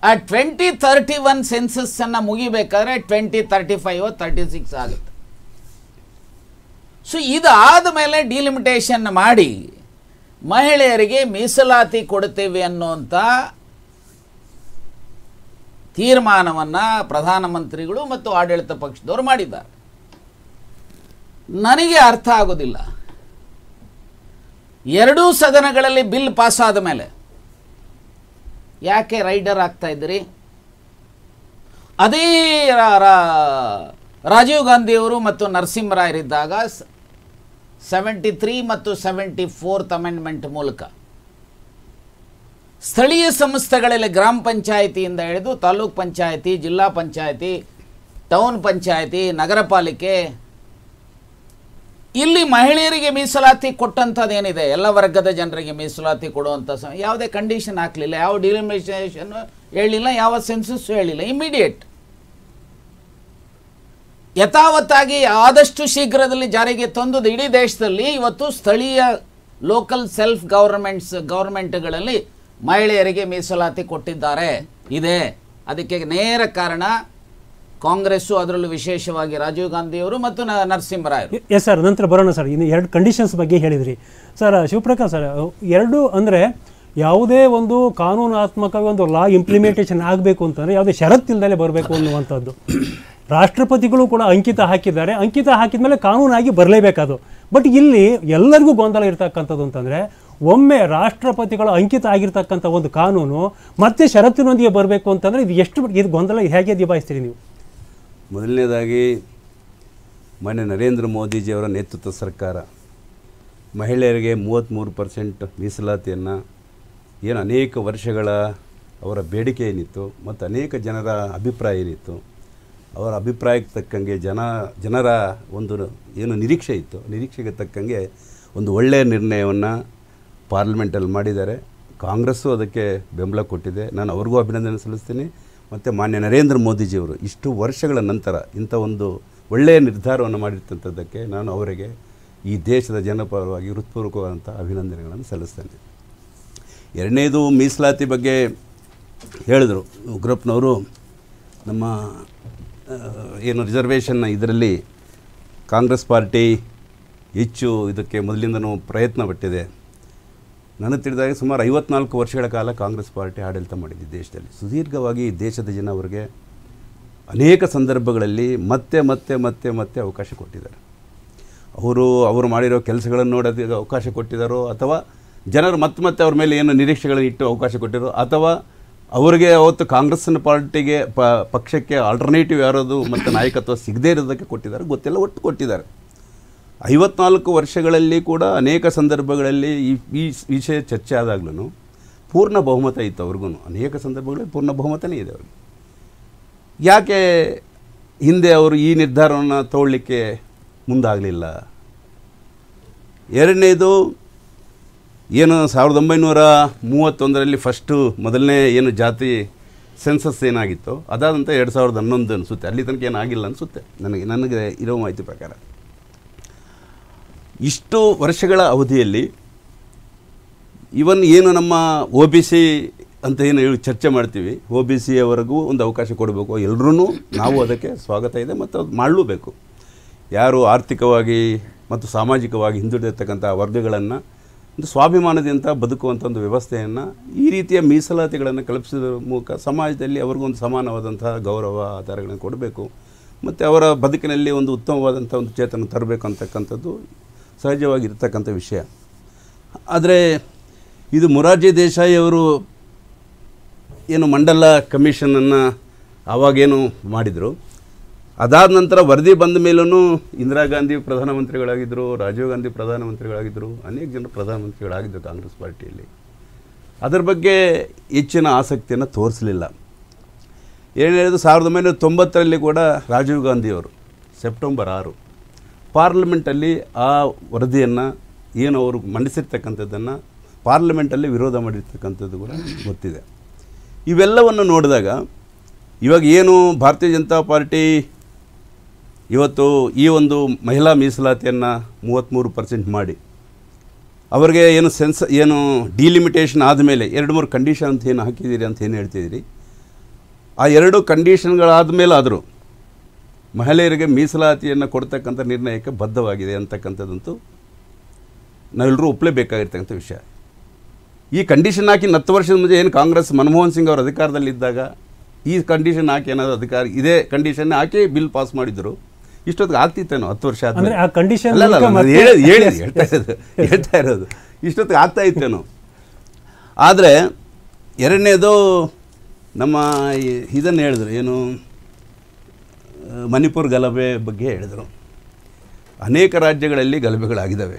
ಆ ಟ್ವೆಂಟಿ ತರ್ಟಿ ಒನ್ ಸೆನ್ಸಸ್ಸನ್ನು ಮುಗಿಬೇಕಾದ್ರೆ twenty thirty five thirty six ಆಗುತ್ತೆ ಸೊ ಇದಾದ ಮೇಲೆ ಡಿಲಿಮಿಟೇಷನ್ ಮಾಡಿ ಮಹಿಳೆಯರಿಗೆ ಮೀಸಲಾತಿ ಕೊಡ್ತೇವೆ ಅನ್ನುವಂಥ ತೀರ್ಮಾನವನ್ನು ಪ್ರಧಾನಮಂತ್ರಿಗಳು ಮತ್ತು ಆಡಳಿತ ಪಕ್ಷದವರು ಮಾಡಿದ್ದಾರೆ ನನಗೆ ಅರ್ಥ ಆಗೋದಿಲ್ಲ ಎರಡೂ ಸದನಗಳಲ್ಲಿ ಬಿಲ್ ಪಾಸಾದ ಮೇಲೆ ಯಾಕೆ ರೈಡರ್ ಆಗ್ತಾ ಇದ್ದೀರಿ ಅದೇ ರಾಜೀವ್ ಗಾಂಧಿಯವರು ಮತ್ತು ನರಸಿಂಹರಾಯರಿದ್ದಾಗ ಸೆವೆಂಟಿ ತ್ರೀ ಮತ್ತು ಸೆವೆಂಟಿ ಫೋರ್ತ್ ಅಮೆಂಡ್ಮೆಂಟ್ ಮೂಲಕ ಸ್ಥಳೀಯ ಸಂಸ್ಥೆಗಳಲ್ಲಿ ಗ್ರಾಮ ಪಂಚಾಯಿತಿಯಿಂದ ಹಿಡಿದು ತಾಲೂಕ್ ಪಂಚಾಯಿತಿ ಜಿಲ್ಲಾ ಪಂಚಾಯಿತಿ ಟೌನ್ ಪಂಚಾಯಿತಿ ನಗರ ಪಾಲಿಕೆ ಇಲ್ಲಿ ಮಹಿಳೆಯರಿಗೆ ಮೀಸಲಾತಿ ಕೊಟ್ಟಂಥದ್ದೇನಿದೆ ಏನಿದೆ ಎಲ್ಲ ವರ್ಗದ ಜನರಿಗೆ ಮೀಸಲಾತಿ ಕೊಡುವಂಥ ಯಾವುದೇ ಕಂಡೀಷನ್ ಹಾಕಲಿಲ್ಲ ಯಾವ ಡಿಲಿಮಿನೇಷನ್ನು ಹೇಳಿಲ್ಲ ಯಾವ ಸೆನ್ಸಸ್ ಹೇಳಿಲ್ಲ ಇಮಿಡಿಯೇಟ್ ಯಥಾವತ್ತಾಗಿ ಆದಷ್ಟು ಶೀಘ್ರದಲ್ಲಿ ಜಾರಿಗೆ ತಂದು ಇಡೀ ದೇಶದಲ್ಲಿ ಇವತ್ತು ಸ್ಥಳೀಯ ಲೋಕಲ್ ಸೆಲ್ಫ್ ಗೌರ್ಮೆಂಟ್ಸ್ ಗೌರ್ಮೆಂಟ್ಗಳಲ್ಲಿ ಮಹಿಳೆಯರಿಗೆ ಮೀಸಲಾತಿ ಕೊಟ್ಟಿದ್ದಾರೆ ಇದೆ ಅದಕ್ಕೆ ನೇರ ಕಾರಣ ಕಾಂಗ್ರೆಸ್ಸು ಅದರಲ್ಲೂ ವಿಶೇಷವಾಗಿ ರಾಜೀವ್ ಗಾಂಧಿಯವರು ಮತ್ತು ನರಸಿಂಹರಾಯ್ ಎಸ್ ಸರ್ ನಂತರ ಬರೋಣ ಸರ್ ಇನ್ನು ಎರಡು ಕಂಡೀಷನ್ಸ್ ಬಗ್ಗೆ ಹೇಳಿದ್ರಿ ಸರ್ ಶಿವಪ್ರಕಾಶ್ ಸರ್ ಎರಡು ಅಂದರೆ ಯಾವುದೇ ಒಂದು ಕಾನೂನಾತ್ಮಕ ಒಂದು ಲಾ ಇಂಪ್ಲಿಮೆಂಟೇಷನ್ ಆಗಬೇಕು ಅಂತಂದರೆ ಯಾವುದೇ ಷರತ್ತಿಲ್ಲದೆ ಬರಬೇಕು ಅನ್ನುವಂಥದ್ದು ರಾಷ್ಟ್ರಪತಿಗಳು ಕೂಡ ಅಂಕಿತ ಹಾಕಿದ್ದಾರೆ ಅಂಕಿತ ಹಾಕಿದ ಮೇಲೆ ಕಾನೂನಾಗಿ ಬರಲೇಬೇಕದು ಬಟ್ ಇಲ್ಲಿ ಎಲ್ಲರಿಗೂ ಗೊಂದಲ ಇರತಕ್ಕಂಥದ್ದು ಅಂತಂದರೆ ಒಮ್ಮೆ ರಾಷ್ಟ್ರಪತಿಗಳು ಅಂಕಿತ ಆಗಿರ್ತಕ್ಕಂಥ ಒಂದು ಕಾನೂನು ಮತ್ತೆ ಷರತ್ತಿನೊಂದಿಗೆ ಬರಬೇಕು ಅಂತಂದರೆ ಇದು ಎಷ್ಟು ಇದು ಗೊಂದಲ ಹೇಗೆ ನಿಭಾಯಿಸ್ತೀರಿ ನೀವು ಮೊದಲನೇದಾಗಿ ಮಾನ್ಯ ನರೇಂದ್ರ ಮೋದಿಜಿಯವರ ನೇತೃತ್ವ ಸರ್ಕಾರ ಮಹಿಳೆಯರಿಗೆ ಮೂವತ್ತ್ಮೂರು ಪರ್ಸೆಂಟ್ ಮೀಸಲಾತಿಯನ್ನು ಏನು ಅನೇಕ ವರ್ಷಗಳ ಅವರ ಬೇಡಿಕೆ ಏನಿತ್ತು ಮತ್ತು ಅನೇಕ ಜನರ ಅಭಿಪ್ರಾಯ ಏನಿತ್ತು ಅವರ ಅಭಿಪ್ರಾಯಕ್ಕೆ ತಕ್ಕಂಗೆ ಜನ ಜನರ ಒಂದು ಏನು ನಿರೀಕ್ಷೆ ಇತ್ತು ನಿರೀಕ್ಷೆಗೆ ತಕ್ಕಂಗೆ ಒಂದು ಒಳ್ಳೆಯ ನಿರ್ಣಯವನ್ನು ಪಾರ್ಲಿಮೆಂಟಲ್ಲಿ ಮಾಡಿದ್ದಾರೆ ಕಾಂಗ್ರೆಸ್ಸು ಅದಕ್ಕೆ ಬೆಂಬಲ ಕೊಟ್ಟಿದೆ ನಾನು ಅವ್ರಿಗೂ ಅಭಿನಂದನೆ ಸಲ್ಲಿಸ್ತೀನಿ ಮತ್ತು ಮಾನ್ಯ ನರೇಂದ್ರ ಮೋದಿಜಿಯವರು ಇಷ್ಟು ವರ್ಷಗಳ ನಂತರ ಇಂಥ ಒಂದು ಒಳ್ಳೆಯ ನಿರ್ಧಾರವನ್ನು ಮಾಡಿರ್ತಂಥದ್ದಕ್ಕೆ ನಾನು ಅವರಿಗೆ ಈ ದೇಶದ ಜನಪರವಾಗಿ ಹೃತ್ಪೂರ್ವಕವಾದಂಥ ಅಭಿನಂದನೆಗಳನ್ನು ಸಲ್ಲಿಸ್ತೇನೆ ಎರಡನೇದು ಮೀಸಲಾತಿ ಬಗ್ಗೆ ಹೇಳಿದರು ಉಗ್ರಪ್ಪನವರು ನಮ್ಮ ಏನು ರಿಸರ್ವೇಷನ್ನ ಇದರಲ್ಲಿ ಕಾಂಗ್ರೆಸ್ ಪಾರ್ಟಿ ಹೆಚ್ಚು ಇದಕ್ಕೆ ಮೊದಲಿಂದನೂ ಪ್ರಯತ್ನ ಪಟ್ಟಿದೆ ನನಗೆ ತಿಳಿದಾಗ ಸುಮಾರು ಐವತ್ನಾಲ್ಕು ವರ್ಷಗಳ ಕಾಲ ಕಾಂಗ್ರೆಸ್ ಪಾರ್ಟಿ ಆಡಳಿತ ಮಾಡಿದೆ ದೇಶದಲ್ಲಿ ಸುದೀರ್ಘವಾಗಿ ದೇಶದ ಜನ ಅವರಿಗೆ ಅನೇಕ ಸಂದರ್ಭಗಳಲ್ಲಿ ಮತ್ತೆ ಮತ್ತೆ ಮತ್ತೆ ಮತ್ತೆ ಅವಕಾಶ ಕೊಟ್ಟಿದ್ದಾರೆ ಅವರು ಅವರು ಮಾಡಿರೋ ಕೆಲಸಗಳನ್ನು ನೋಡೋದಕ್ಕೆ ಅವಕಾಶ ಕೊಟ್ಟಿದ್ದಾರೋ ಅಥವಾ ಜನರು ಮತ್ತೆ ಮತ್ತೆ ಅವ್ರ ಮೇಲೆ ಏನು ನಿರೀಕ್ಷೆಗಳನ್ನು ಇಟ್ಟು ಅವಕಾಶ ಕೊಟ್ಟಿರೋ ಅಥವಾ ಅವರಿಗೆ ಅವತ್ತು ಕಾಂಗ್ರೆಸ್ನ ಪಾರ್ಟಿಗೆ ಪ ಪಕ್ಷಕ್ಕೆ ಆಲ್ಟರ್ನೇಟಿವ್ ಯಾರದು ಮತ್ತು ನಾಯಕತ್ವ ಸಿಗದೇ ಇರೋದಕ್ಕೆ ಕೊಟ್ಟಿದ್ದಾರೆ ಗೊತ್ತಿಲ್ಲ ಒಟ್ಟು ಕೊಟ್ಟಿದ್ದಾರೆ ಐವತ್ನಾಲ್ಕು ವರ್ಷಗಳಲ್ಲಿ ಕೂಡ ಅನೇಕ ಸಂದರ್ಭಗಳಲ್ಲಿ ಈ ಈ ವಿಷಯ ಚರ್ಚೆ ಆದಾಗ್ಲೂ ಪೂರ್ಣ ಬಹುಮತ ಇತ್ತು ಅವ್ರಿಗೂ ಅನೇಕ ಸಂದರ್ಭಗಳಲ್ಲಿ ಪೂರ್ಣ ಬಹುಮತನೇ ಇದೆ ಅವ್ರಿಗೆ ಯಾಕೆ ಹಿಂದೆ ಅವರು ಈ ನಿರ್ಧಾರವನ್ನು ತಗೊಳ್ಳಿಕ್ಕೆ ಮುಂದಾಗಲಿಲ್ಲ ಎರಡನೇದು ಏನು ಸಾವಿರದ ಒಂಬೈನೂರ ಮೂವತ್ತೊಂದರಲ್ಲಿ ಫಸ್ಟು ಮೊದಲನೇ ಏನು ಜಾತಿ ಸೆನ್ಸಸ್ ಏನಾಗಿತ್ತು ಅದಾದಂಥ ಎರಡು ಸಾವಿರದ ಹನ್ನೊಂದು ಅನಿಸುತ್ತೆ ಅಲ್ಲಿ ತನಕ ಏನಾಗಿಲ್ಲ ಅನಿಸುತ್ತೆ ನನಗೆ ನನಗೆ ಇರೋ ಮಾಹಿತಿ ಪ್ರಕಾರ ಇಷ್ಟು ವರ್ಷಗಳ ಅವಧಿಯಲ್ಲಿ ಇವನ್ ಏನು ನಮ್ಮ ಓ ಬಿ ಸಿ ಅಂತ ಏನು ಹೇಳಿ ಚರ್ಚೆ ಮಾಡ್ತೀವಿ ಓ ಬಿ ಸಿಯವರೆಗೂ ಒಂದು ಅವಕಾಶ ಕೊಡಬೇಕು ಎಲ್ಲರೂ ನಾವು ಅದಕ್ಕೆ ಸ್ವಾಗತ ಇದೆ ಮತ್ತು ಅದು ಮಾಡಲೂಬೇಕು ಯಾರು ಆರ್ಥಿಕವಾಗಿ ಮತ್ತು ಸಾಮಾಜಿಕವಾಗಿ ಹಿಂದುಳಿದಿರ್ತಕ್ಕಂಥ ವರ್ಗಗಳನ್ನು ಒಂದು ಸ್ವಾಭಿಮಾನದಿಂದ ಬದುಕುವಂಥ ಒಂದು ವ್ಯವಸ್ಥೆಯನ್ನು ಈ ರೀತಿಯ ಮೀಸಲಾತಿಗಳನ್ನು ಕಲ್ಪಿಸಿದ ಮೂಲಕ ಸಮಾಜದಲ್ಲಿ ಅವ್ರಿಗೊಂದು ಸಮಾನವಾದಂಥ ಗೌರವ ಆಧಾರಗಳನ್ನು ಕೊಡಬೇಕು ಮತ್ತು ಅವರ ಬದುಕಿನಲ್ಲಿ ಒಂದು ಉತ್ತಮವಾದಂಥ ಒಂದು ಚೇತನ ತರಬೇಕು ಅಂತಕ್ಕಂಥದ್ದು ಸಹಜವಾಗಿರ್ತಕ್ಕಂಥ ವಿಷಯ ಆದರೆ ಇದು ಮೊರಾರ್ಜಿ ದೇಸಾಯಿ ಅವರು ಏನು ಮಂಡಲ ಕಮಿಷನನ್ನು ಆವಾಗೇನು ಮಾಡಿದರು ಅದಾದ ನಂತರ ವರದಿ ಬಂದ ಮೇಲೂ ಇಂದಿರಾ ಗಾಂಧಿ ಪ್ರಧಾನಮಂತ್ರಿಗಳಾಗಿದ್ದರು ರಾಜೀವ್ ಗಾಂಧಿ ಪ್ರಧಾನಮಂತ್ರಿಗಳಾಗಿದ್ದರು ಅನೇಕ ಜನರು ಪ್ರಧಾನಮಂತ್ರಿಗಳಾಗಿದ್ದರು ಕಾಂಗ್ರೆಸ್ ಪಾರ್ಟಿಯಲ್ಲಿ ಅದರ ಬಗ್ಗೆ ಹೆಚ್ಚಿನ ಆಸಕ್ತಿಯನ್ನು ತೋರಿಸಲಿಲ್ಲ ಏನು ಹೇಳಿದ್ರು ಸಾವಿರದ ಒಂಬೈನೂರ ತೊಂಬತ್ತರಲ್ಲಿ ಕೂಡ ರಾಜೀವ್ ಗಾಂಧಿಯವರು ಸೆಪ್ಟೆಂಬರ್ ಆರು ಪಾರ್ಲಿಮೆಂಟಲ್ಲಿ ಆ ವರದಿಯನ್ನು ಏನು ಅವರು ಮಂಡಿಸಿರ್ತಕ್ಕಂಥದ್ದನ್ನು ಪಾರ್ಲಿಮೆಂಟಲ್ಲಿ ವಿರೋಧ ಮಾಡಿರ್ತಕ್ಕಂಥದ್ದು ಕೂಡ ಗೊತ್ತಿದೆ ಇವೆಲ್ಲವನ್ನು ನೋಡಿದಾಗ ಇವಾಗ ಏನು ಭಾರತೀಯ ಜನತಾ ಪಾರ್ಟಿ ಇವತ್ತು ಈ ಒಂದು ಮಹಿಳಾ ಮೀಸಲಾತಿಯನ್ನು ಮೂವತ್ತ್ಮೂರು ಪರ್ಸೆಂಟ್ ಮಾಡಿ ಅವರಿಗೆ ಏನು ಸೆನ್ಸ್ ಏನು ಡಿಲಿಮಿಟೇಷನ್ ಆದಮೇಲೆ ಎರಡು ಮೂರು ಕಂಡೀಷನ್ ಅಂತ ಏನು ಹಾಕಿದ್ದೀರಿ ಅಂತ ಏನು ಹೇಳ್ತಿದ್ದೀರಿ ಆ ಎರಡು ಕಂಡೀಷನ್ಗಳಾದ ಆದರೂ ಮಹಿಳೆಯರಿಗೆ ಮೀಸಲಾತಿಯನ್ನು ಕೊಡ್ತಕ್ಕಂಥ ನಿರ್ಣಯಕ್ಕೆ ಬದ್ಧವಾಗಿದೆ ಅಂತಕ್ಕಂಥದ್ದಂತೂ ನಾವೆಲ್ಲರೂ ಒಪ್ಪಲೇಬೇಕಾಗಿರ್ತಕ್ಕಂಥ ವಿಷಯ ಈ ಕಂಡೀಷನ್ ಹಾಕಿ ಹತ್ತು ವರ್ಷದ ಮುಂಚೆ ಏನು ಕಾಂಗ್ರೆಸ್ ಮನಮೋಹನ್ ಸಿಂಗ್ ಅವರು ಅಧಿಕಾರದಲ್ಲಿದ್ದಾಗ ಈ ಕಂಡೀಷನ್ ಹಾಕಿ ಏನಾದರೂ ಅಧಿಕಾರ ಇದೇ ಕಂಡೀಷನ್ ಹಾಕಿ ಬಿಲ್ ಪಾಸ್ ಮಾಡಿದ್ದರು ಇಷ್ಟೊತ್ತಿಗೆ ಆಗ್ತಿತ್ತೇನೋ ಹತ್ತು ವರ್ಷ ಕಂಡೀಷನ್ ಹೇಳಿ ಹೇಳ್ತಾ ಇರೋದು ಹೇಳ್ತಾ ಇರೋದು ಇಷ್ಟೊತ್ತಿಗೆ ಆಗ್ತಾ ಇತ್ತೇನೋ ಆದರೆ ಎರಡನೇದು ನಮ್ಮ ಇದನ್ನು ಹೇಳಿದ್ರು ಏನು ಮಣಿಪುರ್ ಗಲಭೆ ಬಗ್ಗೆ ಹೇಳಿದರು ಅನೇಕ ರಾಜ್ಯಗಳಲ್ಲಿ ಗಲಭೆಗಳಾಗಿದ್ದಾವೆ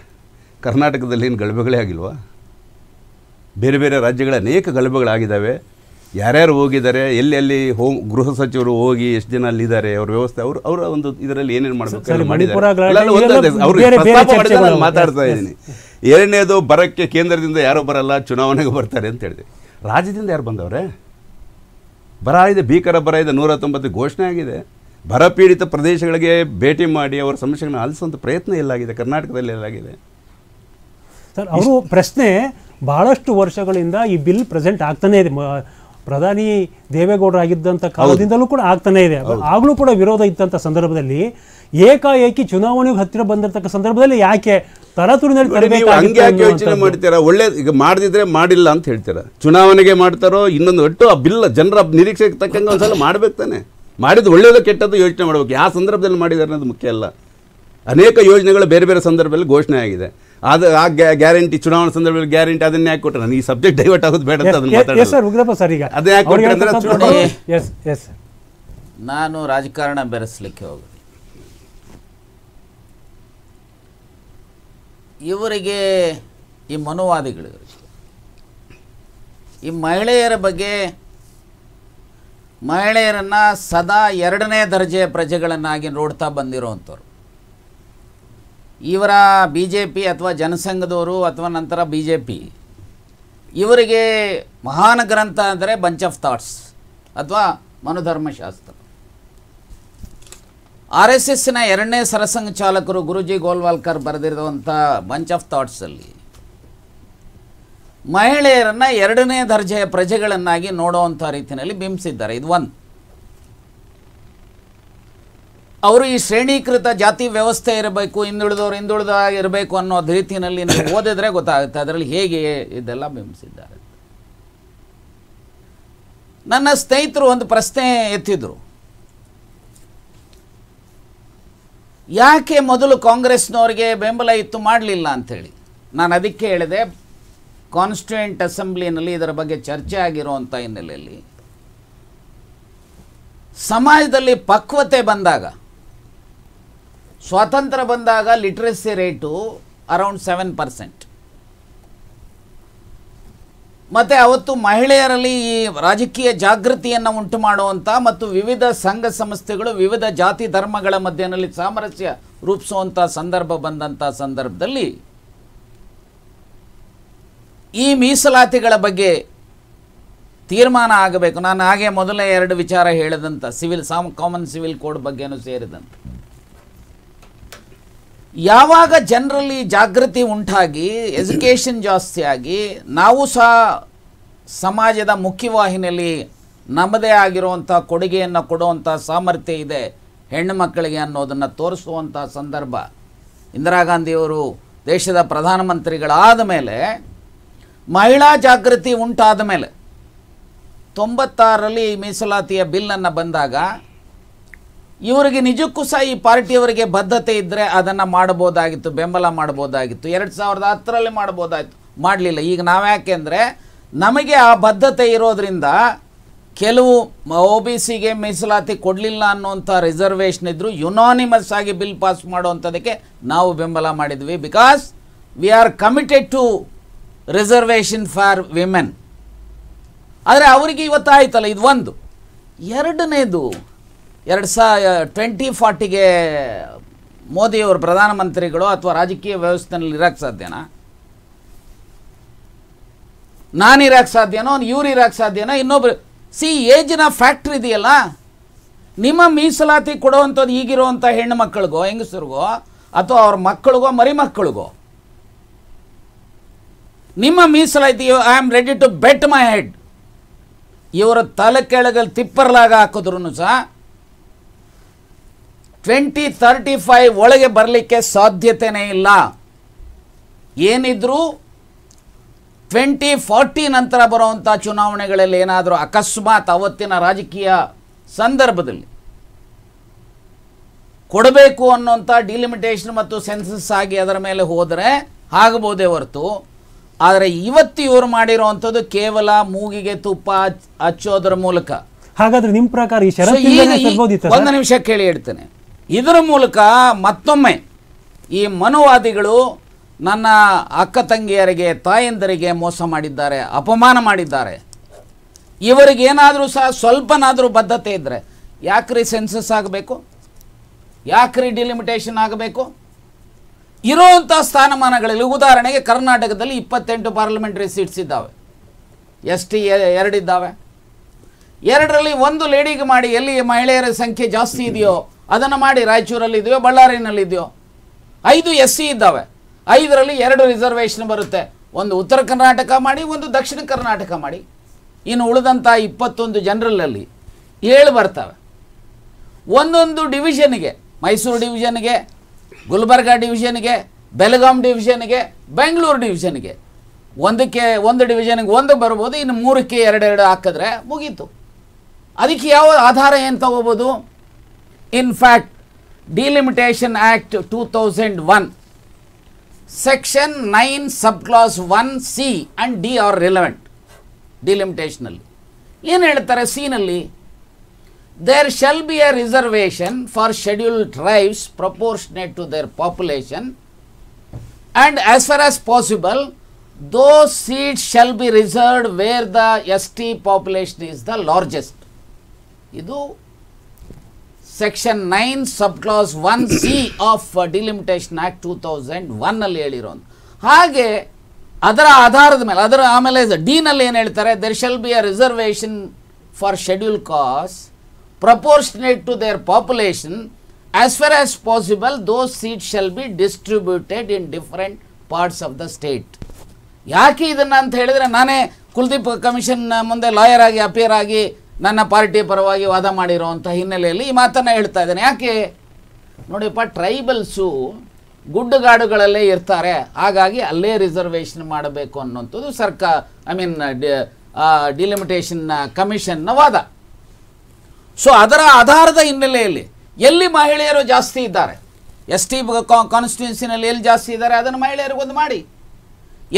ಕರ್ನಾಟಕದಲ್ಲಿ ಏನು ಗಲಭೆಗಳೇ ಆಗಿಲ್ವಾ ಬೇರೆ ಬೇರೆ ರಾಜ್ಯಗಳ ಅನೇಕ ಗಲಭೆಗಳಾಗಿದ್ದಾವೆ ಯಾರ್ಯಾರು ಹೋಗಿದ್ದಾರೆ ಎಲ್ಲೆಲ್ಲಿ ಹೋಮ್ ಗೃಹ ಸಚಿವರು ಹೋಗಿ ಎಷ್ಟು ಜನ ಅಲ್ಲಿದ್ದಾರೆ ಅವ್ರ ವ್ಯವಸ್ಥೆ ಅವರು ಅವರ ಒಂದು ಇದರಲ್ಲಿ ಏನೇನು ಮಾಡಬೇಕು ಮಾತಾಡ್ತಾ ಇದ್ದೀನಿ ಎರಡನೇದು ಬರಕ್ಕೆ ಕೇಂದ್ರದಿಂದ ಯಾರೂ ಬರಲ್ಲ ಚುನಾವಣೆಗೆ ಬರ್ತಾರೆ ಅಂತ ಹೇಳಿದೆ ರಾಜ್ಯದಿಂದ ಯಾರು ಬಂದವ್ರೆ ಬರ ಇದೆ ಭೀಕರ ಬರ ಇದೆ ನೂರ ತೊಂಬತ್ತು ಘೋಷಣೆ ಆಗಿದೆ ಬರಪೀಡಿತ ಪ್ರದೇಶಗಳಿಗೆ ಭೇಟಿ ಮಾಡಿ ಅವರ ಸಮಸ್ಯೆಗಳನ್ನ ಆಲಿಸುವಂಥ ಪ್ರಯತ್ನ ಎಲ್ಲಾಗಿದೆ ಕರ್ನಾಟಕದಲ್ಲಿ ಎಲ್ಲಾಗಿದೆ ಸರ್ ಅವರು ಪ್ರಶ್ನೆ ಭಾಳಷ್ಟು ವರ್ಷಗಳಿಂದ ಈ ಬಿಲ್ ಪ್ರೆಸೆಂಟ್ ಆಗ್ತಾನೆ ಇದೆ ಪ್ರಧಾನಿ ದೇವೇಗೌಡರಾಗಿದ್ದಂಥ ಕಾಲದಿಂದಲೂ ಕೂಡ ಆಗ್ತಾನೆ ಇದೆ ಆಗಲೂ ಕೂಡ ವಿರೋಧ ಇದ್ದಂಥ ಸಂದರ್ಭದಲ್ಲಿ ಏಕಾಏಕಿ ಚುನಾವಣೆಗೆ ಹತ್ತಿರ ಬಂದಿರತಕ್ಕ ಸಂದರ್ಭದಲ್ಲಿ ಯಾಕೆ ಯೋಚನೆ ಮಾಡ್ತೀರಾ ಒಳ್ಳೆ ಈಗ ಮಾಡಿಲ್ಲ ಅಂತ ಹೇಳ್ತೀರಾ ಚುನಾವಣೆಗೆ ಮಾಡ್ತಾರೋ ಇನ್ನೊಂದು ಒಟ್ಟು ಆ ಬಿಲ್ ಜನರ ನಿರೀಕ್ಷೆಗೆ ತಕ್ಕಂಗೆ ಒಂದ್ಸಲ ಮಾಡ್ಬೇಕು ತಾನೆ ಮಾಡಿದ ಒಳ್ಳೇದು ಕೆಟ್ಟದ್ದು ಯೋಚನೆ ಮಾಡ್ಬೇಕು ಯಾವ ಸಂದರ್ಭದಲ್ಲಿ ಮಾಡಿದ್ದಾರೆ ಅನ್ನೋದು ಮುಖ್ಯ ಅಲ್ಲ ಅನೇಕ ಯೋಜನೆಗಳು ಬೇರೆ ಬೇರೆ ಸಂದರ್ಭದಲ್ಲಿ ಘೋಷಣೆ ಆಗಿದೆ ಅದು ಆ ಗ್ಯಾರಂಟಿ ಚುನಾವಣಾ ಸಂದರ್ಭದಲ್ಲಿ ಗ್ಯಾರಂಟಿ ಅದನ್ನ ಯಾಕೆ ಕೊಟ್ಟರೆ ನಾನು ಈ ಸಬ್ಜೆಕ್ಟ್ ಡೈವರ್ಟ್ ಆಗೋದು ಬೇಡ ಅಂತ ಅದನ್ನ ನಾನು ರಾಜಕಾರಣ ಬೆರೆಸಲಿಕ್ಕೆ ಹೋಗಿ ಇವರಿಗೆ ಈ ಮನುವಾದಿಗಳು ಈ ಮಹಿಳೆಯರ ಬಗ್ಗೆ ಮಹಿಳೆಯರನ್ನು ಸದಾ ಎರಡನೇ ದರ್ಜೆಯ ಪ್ರಜೆಗಳನ್ನಾಗಿ ನೋಡ್ತಾ ಬಂದಿರೋವಂಥವ್ರು ಇವರ ಬಿ ಜೆ ಪಿ ಅಥವಾ ಜನಸಂಘದವರು ಅಥವಾ ನಂತರ ಬಿ ಜೆ ಪಿ ಇವರಿಗೆ ಮಹಾನ್ ಗ್ರಂಥ ಅಂದರೆ ಬಂಚ್ ಆಫ್ ಥಾಟ್ಸ್ ಅಥವಾ ಮನುಧರ್ಮಶಾಸ್ತ್ರ ಆರ್ ಎಸ್ ಎಸ್ನ ಎರಡನೇ ಸರಸಂಘ ಚಾಲಕರು ಗುರುಜಿ ಗೋಲ್ವಾಲ್ಕರ್ ಬರೆದಿರುವಂಥ ಬಂಚ್ ಆಫ್ ಥಾಟ್ಸಲ್ಲಿ ಮಹಿಳೆಯರನ್ನು ಎರಡನೇ ದರ್ಜೆಯ ಪ್ರಜೆಗಳನ್ನಾಗಿ ನೋಡುವಂಥ ರೀತಿಯಲ್ಲಿ ಬಿಂಬಿಸಿದ್ದಾರೆ ಇದು ಒಂದು ಅವರು ಈ ಶ್ರೇಣೀಕೃತ ಜಾತಿ ವ್ಯವಸ್ಥೆ ಇರಬೇಕು ಹಿಂದುಳಿದವರು ಹಿಂದುಳಿದ ಇರಬೇಕು ಅನ್ನೋ ರೀತಿಯಲ್ಲಿ ನೀವು ಓದಿದ್ರೆ ಗೊತ್ತಾಗುತ್ತೆ ಅದರಲ್ಲಿ ಹೇಗೆ ಇದೆಲ್ಲ ಬಿಂಬಿಸಿದ್ದಾರೆ ನನ್ನ ಸ್ನೇಹಿತರು ಒಂದು ಪ್ರಶ್ನೆ ಎತ್ತಿದ್ರು ಯಾಕೆ ಮೊದಲು ಕಾಂಗ್ರೆಸ್ನವ್ರಿಗೆ ಬೆಂಬಲ ಇತ್ತು ಮಾಡಲಿಲ್ಲ ಅಂಥೇಳಿ ನಾನು ಅದಕ್ಕೆ ಹೇಳಿದೆ ಕಾನ್ಸ್ಟಿಟ್ಯೂಂಟ್ ಅಸೆಂಬ್ಲಿನಲ್ಲಿ ಇದರ ಬಗ್ಗೆ ಚರ್ಚೆ ಆಗಿರುವಂಥ ಹಿನ್ನೆಲೆಯಲ್ಲಿ ಸಮಾಜದಲ್ಲಿ ಪಕ್ವತೆ ಬಂದಾಗ ಸ್ವಾತಂತ್ರ್ಯ ಬಂದಾಗ literacy rate around seven percent ಮತ್ತು ಅವತ್ತು ಮಹಿಳೆಯರಲ್ಲಿ ಈ ರಾಜಕೀಯ ಜಾಗೃತಿಯನ್ನು ಉಂಟು ಮಾಡುವಂಥ ಮತ್ತು ವಿವಿಧ ಸಂಘ ಸಂಸ್ಥೆಗಳು ವಿವಿಧ ಜಾತಿ ಧರ್ಮಗಳ ಮಧ್ಯದಲ್ಲಿ ಸಾಮರಸ್ಯ ರೂಪಿಸುವಂಥ ಸಂದರ್ಭ ಬಂದಂಥ ಸಂದರ್ಭದಲ್ಲಿ ಈ ಮೀಸಲಾತಿಗಳ ಬಗ್ಗೆ ತೀರ್ಮಾನ ಆಗಬೇಕು ನಾನು ಹಾಗೆ ಮೊದಲೇ ಎರಡು ವಿಚಾರ ಹೇಳಿದಂಥ ಸಿವಿಲ್ ಸಾಮ್ ಕಾಮನ್ ಸಿವಿಲ್ ಕೋಡ್ ಬಗ್ಗೆನೂ ಸೇರಿದಂತೆ ಯಾವಾಗ ಜನರಲ್ಲಿ ಜಾಗೃತಿ ಉಂಟಾಗಿ ಎಜುಕೇಷನ್ ಜಾಸ್ತಿಯಾಗಿ ನಾವು ಸಹ ಸಮಾಜದ ಮುಖ್ಯವಾಹಿನಿಯಲ್ಲಿ ನಮ್ಮದೇ ಆಗಿರುವಂಥ ಕೊಡುಗೆಯನ್ನು ಕೊಡುವಂಥ ಸಾಮರ್ಥ್ಯ ಇದೆ ಹೆಣ್ಣು ಮಕ್ಕಳಿಗೆ ಅನ್ನೋದನ್ನು ತೋರಿಸುವಂಥ ಸಂದರ್ಭ ಇಂದಿರಾ ಗಾಂಧಿಯವರು ದೇಶದ ಪ್ರಧಾನಮಂತ್ರಿಗಳಾದ ಮೇಲೆ ಮಹಿಳಾ ಜಾಗೃತಿ ಉಂಟಾದ ಮೇಲೆ ತೊಂಬತ್ತಾರರಲ್ಲಿ ಮೀಸಲಾತಿಯ ಬಿಲ್ಲನ್ನು ಬಂದಾಗ ಇವರಿಗೆ ನಿಜಕ್ಕೂ ಸಹ ಈ ಪಾರ್ಟಿಯವರಿಗೆ ಬದ್ಧತೆ ಇದ್ದರೆ ಅದನ್ನು ಮಾಡ್ಬೋದಾಗಿತ್ತು ಬೆಂಬಲ ಮಾಡ್ಬೋದಾಗಿತ್ತು ಎರಡು ಸಾವಿರದ ಹತ್ತರಲ್ಲಿ ಮಾಡ್ಬೋದಾಯಿತು ಮಾಡಲಿಲ್ಲ ಈಗ ನಾವ್ಯಾಕೆಂದರೆ ನಮಗೆ ಆ ಬದ್ಧತೆ ಇರೋದರಿಂದ ಕೆಲವು ಒ ಬಿ ಸಿಗೆ ಮೀಸಲಾತಿ ಕೊಡಲಿಲ್ಲ ಅನ್ನೋಂಥ ರಿಸರ್ವೇಷನ್ ಇದ್ದರು ಯುನಾನಿಮಸ್ ಆಗಿ ಬಿಲ್ ಪಾಸ್ ಮಾಡುವಂಥದಕ್ಕೆ ನಾವು ಬೆಂಬಲ ಮಾಡಿದ್ವಿ because we are committed to reservation for women ಆದರೆ ಅವರಿಗೆ ಇವತ್ತಾಯ್ತಲ್ಲ ಇದು ಒಂದು ಎರಡನೇದು ಎರಡು ಸಾವಿರ ಟ್ವೆಂಟಿ ಫಾರ್ಟಿಗೆ ಮೋದಿಯವರು ಪ್ರಧಾನಮಂತ್ರಿಗಳು ಅಥವಾ ರಾಜಕೀಯ ವ್ಯವಸ್ಥೆನಲ್ಲಿ ಇರೋಕ್ಕೆ ಸಾಧ್ಯನಾ ನಾನು ಇರೋಕ್ಕೆ ಸಾಧ್ಯನೋ ಇವ್ರು ಇರೋಕ್ಕೆ ಸಾಧ್ಯನೋ ಇನ್ನೊಬ್ರು ಸಿ ಏಜಿನ ಫ್ಯಾಕ್ಟ್ರಿ ಇದೆಯಲ್ಲ ನಿಮ್ಮ ಮೀಸಲಾತಿ ಕೊಡುವಂಥದ್ದು ಈಗಿರುವಂಥ ಹೆಣ್ಣು ಮಕ್ಕಳಿಗೋ ಹೆಂಗಸರಿಗೋ ಅಥವಾ ಅವ್ರ ಮಕ್ಕಳಿಗೋ ಮರಿ ಮಕ್ಕಳಿಗೋ ನಿಮ್ಮ ಮೀಸಲಾತಿ I am ready to bet my head ಇವರ ತಲೆ ಕೆಳಗಲ್ಲಿ ತಿಪ್ಪರ್ಲಾಗ ಹಾಕಿದ್ರು ಸಹ ಟ್ವೆಂಟಿ ತರ್ಟಿ ಫೈವ್ ಒಳಗೆ ಬರಲಿಕ್ಕೆ ಸಾಧ್ಯತೆಯೇ ಇಲ್ಲ ಏನಿದ್ರೂ ಟ್ವೆಂಟಿ ಫಾರ್ಟಿ ನಂತರ ಬರುವಂಥ ಚುನಾವಣೆಗಳಲ್ಲಿ ಏನಾದರೂ ಅಕಸ್ಮಾತ್ ಅವತ್ತಿನ ರಾಜಕೀಯ ಸಂದರ್ಭದಲ್ಲಿ ಕೊಡಬೇಕು ಅನ್ನೋಂಥ ಡಿಲಿಮಿಟೇಷನ್ ಮತ್ತು ಸೆನ್ಸಸ್ ಆಗಿ ಅದರ ಮೇಲೆ ಹೋದರೆ ಆಗಬಹುದೇ ಹೊರತು ಆದರೆ ಇವತ್ತು ಇವರು ಮಾಡಿರುವಂಥದ್ದು ಕೇವಲ ಮೂಗಿಗೆ ತುಪ್ಪ ಹಚ್ಚೋದ್ರ ಮೂಲಕ ಹಾಗಾದ್ರೆ ನಿಮ್ಮ ಪ್ರಕಾರ ಒಂದು ನಿಮಿಷ ಕೇಳಿ ಹೇಳ್ತೇನೆ ಇದರ ಮೂಲಕ ಮತ್ತೊಮ್ಮೆ ಈ ಮನುವಾದಿಗಳು ನನ್ನ ಅಕ್ಕ ತಂಗಿಯರಿಗೆ ತಾಯಂದರಿಗೆ ಮೋಸ ಮಾಡಿದ್ದಾರೆ ಅಪಮಾನ ಮಾಡಿದ್ದಾರೆ ಇವರಿಗೇನಾದರೂ ಸಹ ಸ್ವಲ್ಪನಾದರೂ ಬದ್ಧತೆ ಇದ್ದರೆ ಯಾಕ್ರಿ ಸೆನ್ಸಸ್ ಆಗಬೇಕು ಯಾಕ್ರಿ ಡಿಲಿಮಿಟೇಷನ್ ಆಗಬೇಕು ಇರುವಂಥ ಸ್ಥಾನಮಾನಗಳಲ್ಲಿ ಉದಾಹರಣೆಗೆ ಕರ್ನಾಟಕದಲ್ಲಿ ಇಪ್ಪತ್ತೆಂಟು ಪಾರ್ಲಿಮೆಂಟ್ರಿ ಸೀಟ್ಸ್ ಇದ್ದಾವೆ ಎಸ್ ಟಿ ಎರಡಿದ್ದಾವೆ ಎರಡರಲ್ಲಿ ಒಂದು ಲೇಡಿಗೆ ಮಾಡಿ ಎಲ್ಲಿ ಮಹಿಳೆಯರ ಸಂಖ್ಯೆ ಜಾಸ್ತಿ ಇದೆಯೋ ಅದನ್ನು ಮಾಡಿ ರಾಯಚೂರಲ್ಲಿದೆಯೋ ಬಳ್ಳಾರಿನಲ್ಲಿದೆಯೋ ಐದು ಎಸ್ ಸಿ ಇದ್ದಾವೆ ಐದರಲ್ಲಿ ಎರಡು ರಿಸರ್ವೇಷನ್ ಬರುತ್ತೆ ಒಂದು ಉತ್ತರ ಕರ್ನಾಟಕ ಮಾಡಿ ಒಂದು ದಕ್ಷಿಣ ಕರ್ನಾಟಕ ಮಾಡಿ ಇನ್ನು ಉಳಿದಂಥ ಇಪ್ಪತ್ತೊಂದು ಜನರಲ್ಲಲ್ಲಿ ಏಳು ಬರ್ತವೆ ಒಂದೊಂದು ಡಿವಿಷನ್ಗೆ ಮೈಸೂರು ಡಿವಿಷನ್ಗೆ ಗುಲ್ಬರ್ಗ ಡಿವಿಷನ್ಗೆ ಬೆಳಗಾಂ ಡಿವಿಷನ್ಗೆ ಬೆಂಗಳೂರು ಡಿವಿಷನ್ಗೆ ಒಂದಕ್ಕೆ ಒಂದು ಡಿವಿಷನ್ಗೆ ಒಂದು ಬರ್ಬೋದು ಇನ್ನು ಮೂರಕ್ಕೆ ಎರಡೆರಡು ಹಾಕಿದ್ರೆ ಮುಗೀತು ಅದಕ್ಕೆ ಯಾವ ಆಧಾರ ಏನು ತೊಗೋಬೋದು In fact, Delimitation Act 2001, Section 9, Subclause 1, C and D are relevant, delimitationally. In the scene, there shall be a reservation for scheduled tribes proportionate to their population and as far as possible, those seats shall be reserved where the ST population is the largest. Section nine sub clause one C of delimitation act two thousand ಒನ್ನಲ್ಲಿ ಹೇಳಿರೋದು ಹಾಗೆ ಅದರ ಆಧಾರದ ಮೇಲೆ ಅದರ ಆಮೇಲೆ ಡಿನಲ್ಲಿ ಏನು ಹೇಳ್ತಾರೆ there shall be a reservation for scheduled caste proportionate to their population as far as possible those seat shall be distributed in different parts of the state ಯಾಕೆ ಇದನ್ನು ಅಂತ ಹೇಳಿದರೆ ನಾನೇ ಕುಲ್ದೀಪ್ ಕಮಿಷನ್ ಮುಂದೆ ಲಾಯರ್ ಆಗಿ ಅಪಿಯರ್ ಆಗಿ ನನ್ನ ಪಾರ್ಟಿ ಪರವಾಗಿ ವಾದ ಮಾಡಿರುವಂಥ ಹಿನ್ನೆಲೆಯಲ್ಲಿ ಈ ಮಾತನ್ನು ಹೇಳ್ತಾ ಇದ್ದೇನೆ ಯಾಕೆ ನೋಡಿಪ್ಪ ಟ್ರೈಬಲ್ಸು ಗುಡ್ಡಗಾಡುಗಳಲ್ಲೇ ಇರ್ತಾರೆ ಹಾಗಾಗಿ ಅಲ್ಲೇ ರಿಸರ್ವೇಷನ್ ಮಾಡಬೇಕು ಅನ್ನೋಂಥದ್ದು ಸರ್ಕಾರ ಐ ಮೀನ್ ಡಿಲಿಮಿಟೇಷನ್ನ ಕಮಿಷನ್ನ ವಾದ ಸೊ ಅದರ ಆಧಾರದ ಹಿನ್ನೆಲೆಯಲ್ಲಿ ಎಲ್ಲಿ ಮಹಿಳೆಯರು ಜಾಸ್ತಿ ಇದ್ದಾರೆ ಎಸ್ ಟಿ ಕಾನ್ಸ್ಟಿಟ್ಯೂನ್ಸಿನಲ್ಲಿ ಎಲ್ಲಿ ಜಾಸ್ತಿ ಇದ್ದಾರೆ ಅದನ್ನು ಮಹಿಳೆಯರಿಗೊಂದು ಮಾಡಿ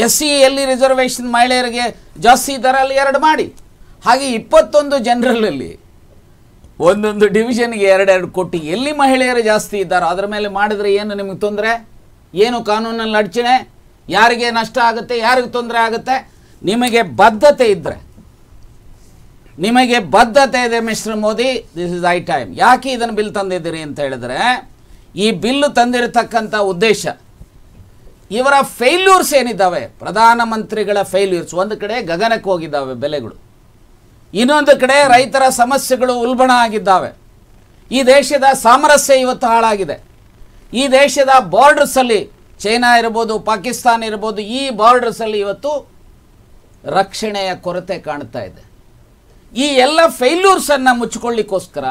ಎಸ್ ಸಿ ಎಲ್ಲಿ ರಿಸರ್ವೇಷನ್ ಮಹಿಳೆಯರಿಗೆ ಜಾಸ್ತಿ ಇದ್ದಾರೆ ಅಲ್ಲಿ ಎರಡು ಮಾಡಿ ಹಾಗೆ ಇಪ್ಪತ್ತೊಂದು ಜನರಲ್ಲಿ ಒಂದೊಂದು ಡಿವಿಷನ್ಗೆ ಎರಡೆರಡು ಕೋಟಿ ಎಲ್ಲಿ ಮಹಿಳೆಯರು ಜಾಸ್ತಿ ಇದ್ದಾರೋ ಅದರ ಮೇಲೆ ಮಾಡಿದರೆ ಏನು ನಿಮಗೆ ತೊಂದರೆ ಏನು ಕಾನೂನಲ್ಲಿ ಅಡಚಣೆ ಯಾರಿಗೆ ನಷ್ಟ ಆಗುತ್ತೆ ಯಾರಿಗೆ ತೊಂದರೆ ಆಗುತ್ತೆ ನಿಮಗೆ ಬದ್ಧತೆ ಇದ್ದರೆ ನಿಮಗೆ ಬದ್ಧತೆ ಇದೆ mister Modi this is high time ಯಾಕೆ ಇದನ್ನು ಬಿಲ್ ತಂದಿದ್ದೀರಿ ಅಂತ ಹೇಳಿದ್ರೆ ಈ ಬಿಲ್ಲು ತಂದಿರತಕ್ಕಂಥ ಉದ್ದೇಶ ಇವರ ಫೇಲ್ಯೂರ್ಸ್ ಏನಿದ್ದಾವೆ ಪ್ರಧಾನಮಂತ್ರಿಗಳ ಫೇಲ್ಯೂರ್ಸ್ ಒಂದು ಕಡೆ ಗಗನಕ್ಕೆ ಹೋಗಿದ್ದಾವೆ ಬೆಲೆಗಳು ಇನ್ನೊಂದು ಕಡೆ ರೈತರ ಸಮಸ್ಯೆಗಳು ಉಲ್ಬಣ ಆಗಿದ್ದಾವೆ ಈ ದೇಶದ ಸಾಮರಸ್ಯ ಇವತ್ತು ಹಾಳಾಗಿದೆ ಈ ದೇಶದ ಬಾರ್ಡರ್ಸಲ್ಲಿ ಚೈನಾ ಇರ್ಬೋದು ಪಾಕಿಸ್ತಾನ ಇರ್ಬೋದು ಈ ಬಾರ್ಡರ್ಸಲ್ಲಿ ಇವತ್ತು ರಕ್ಷಣೆಯ ಕೊರತೆ ಕಾಣ್ತಾ ಇದೆ ಈ ಎಲ್ಲ ಫೈಲ್ಯೂರ್ಸನ್ನು ಮುಚ್ಚಿಕೊಳ್ಳಿಕ್ಕೋಸ್ಕರ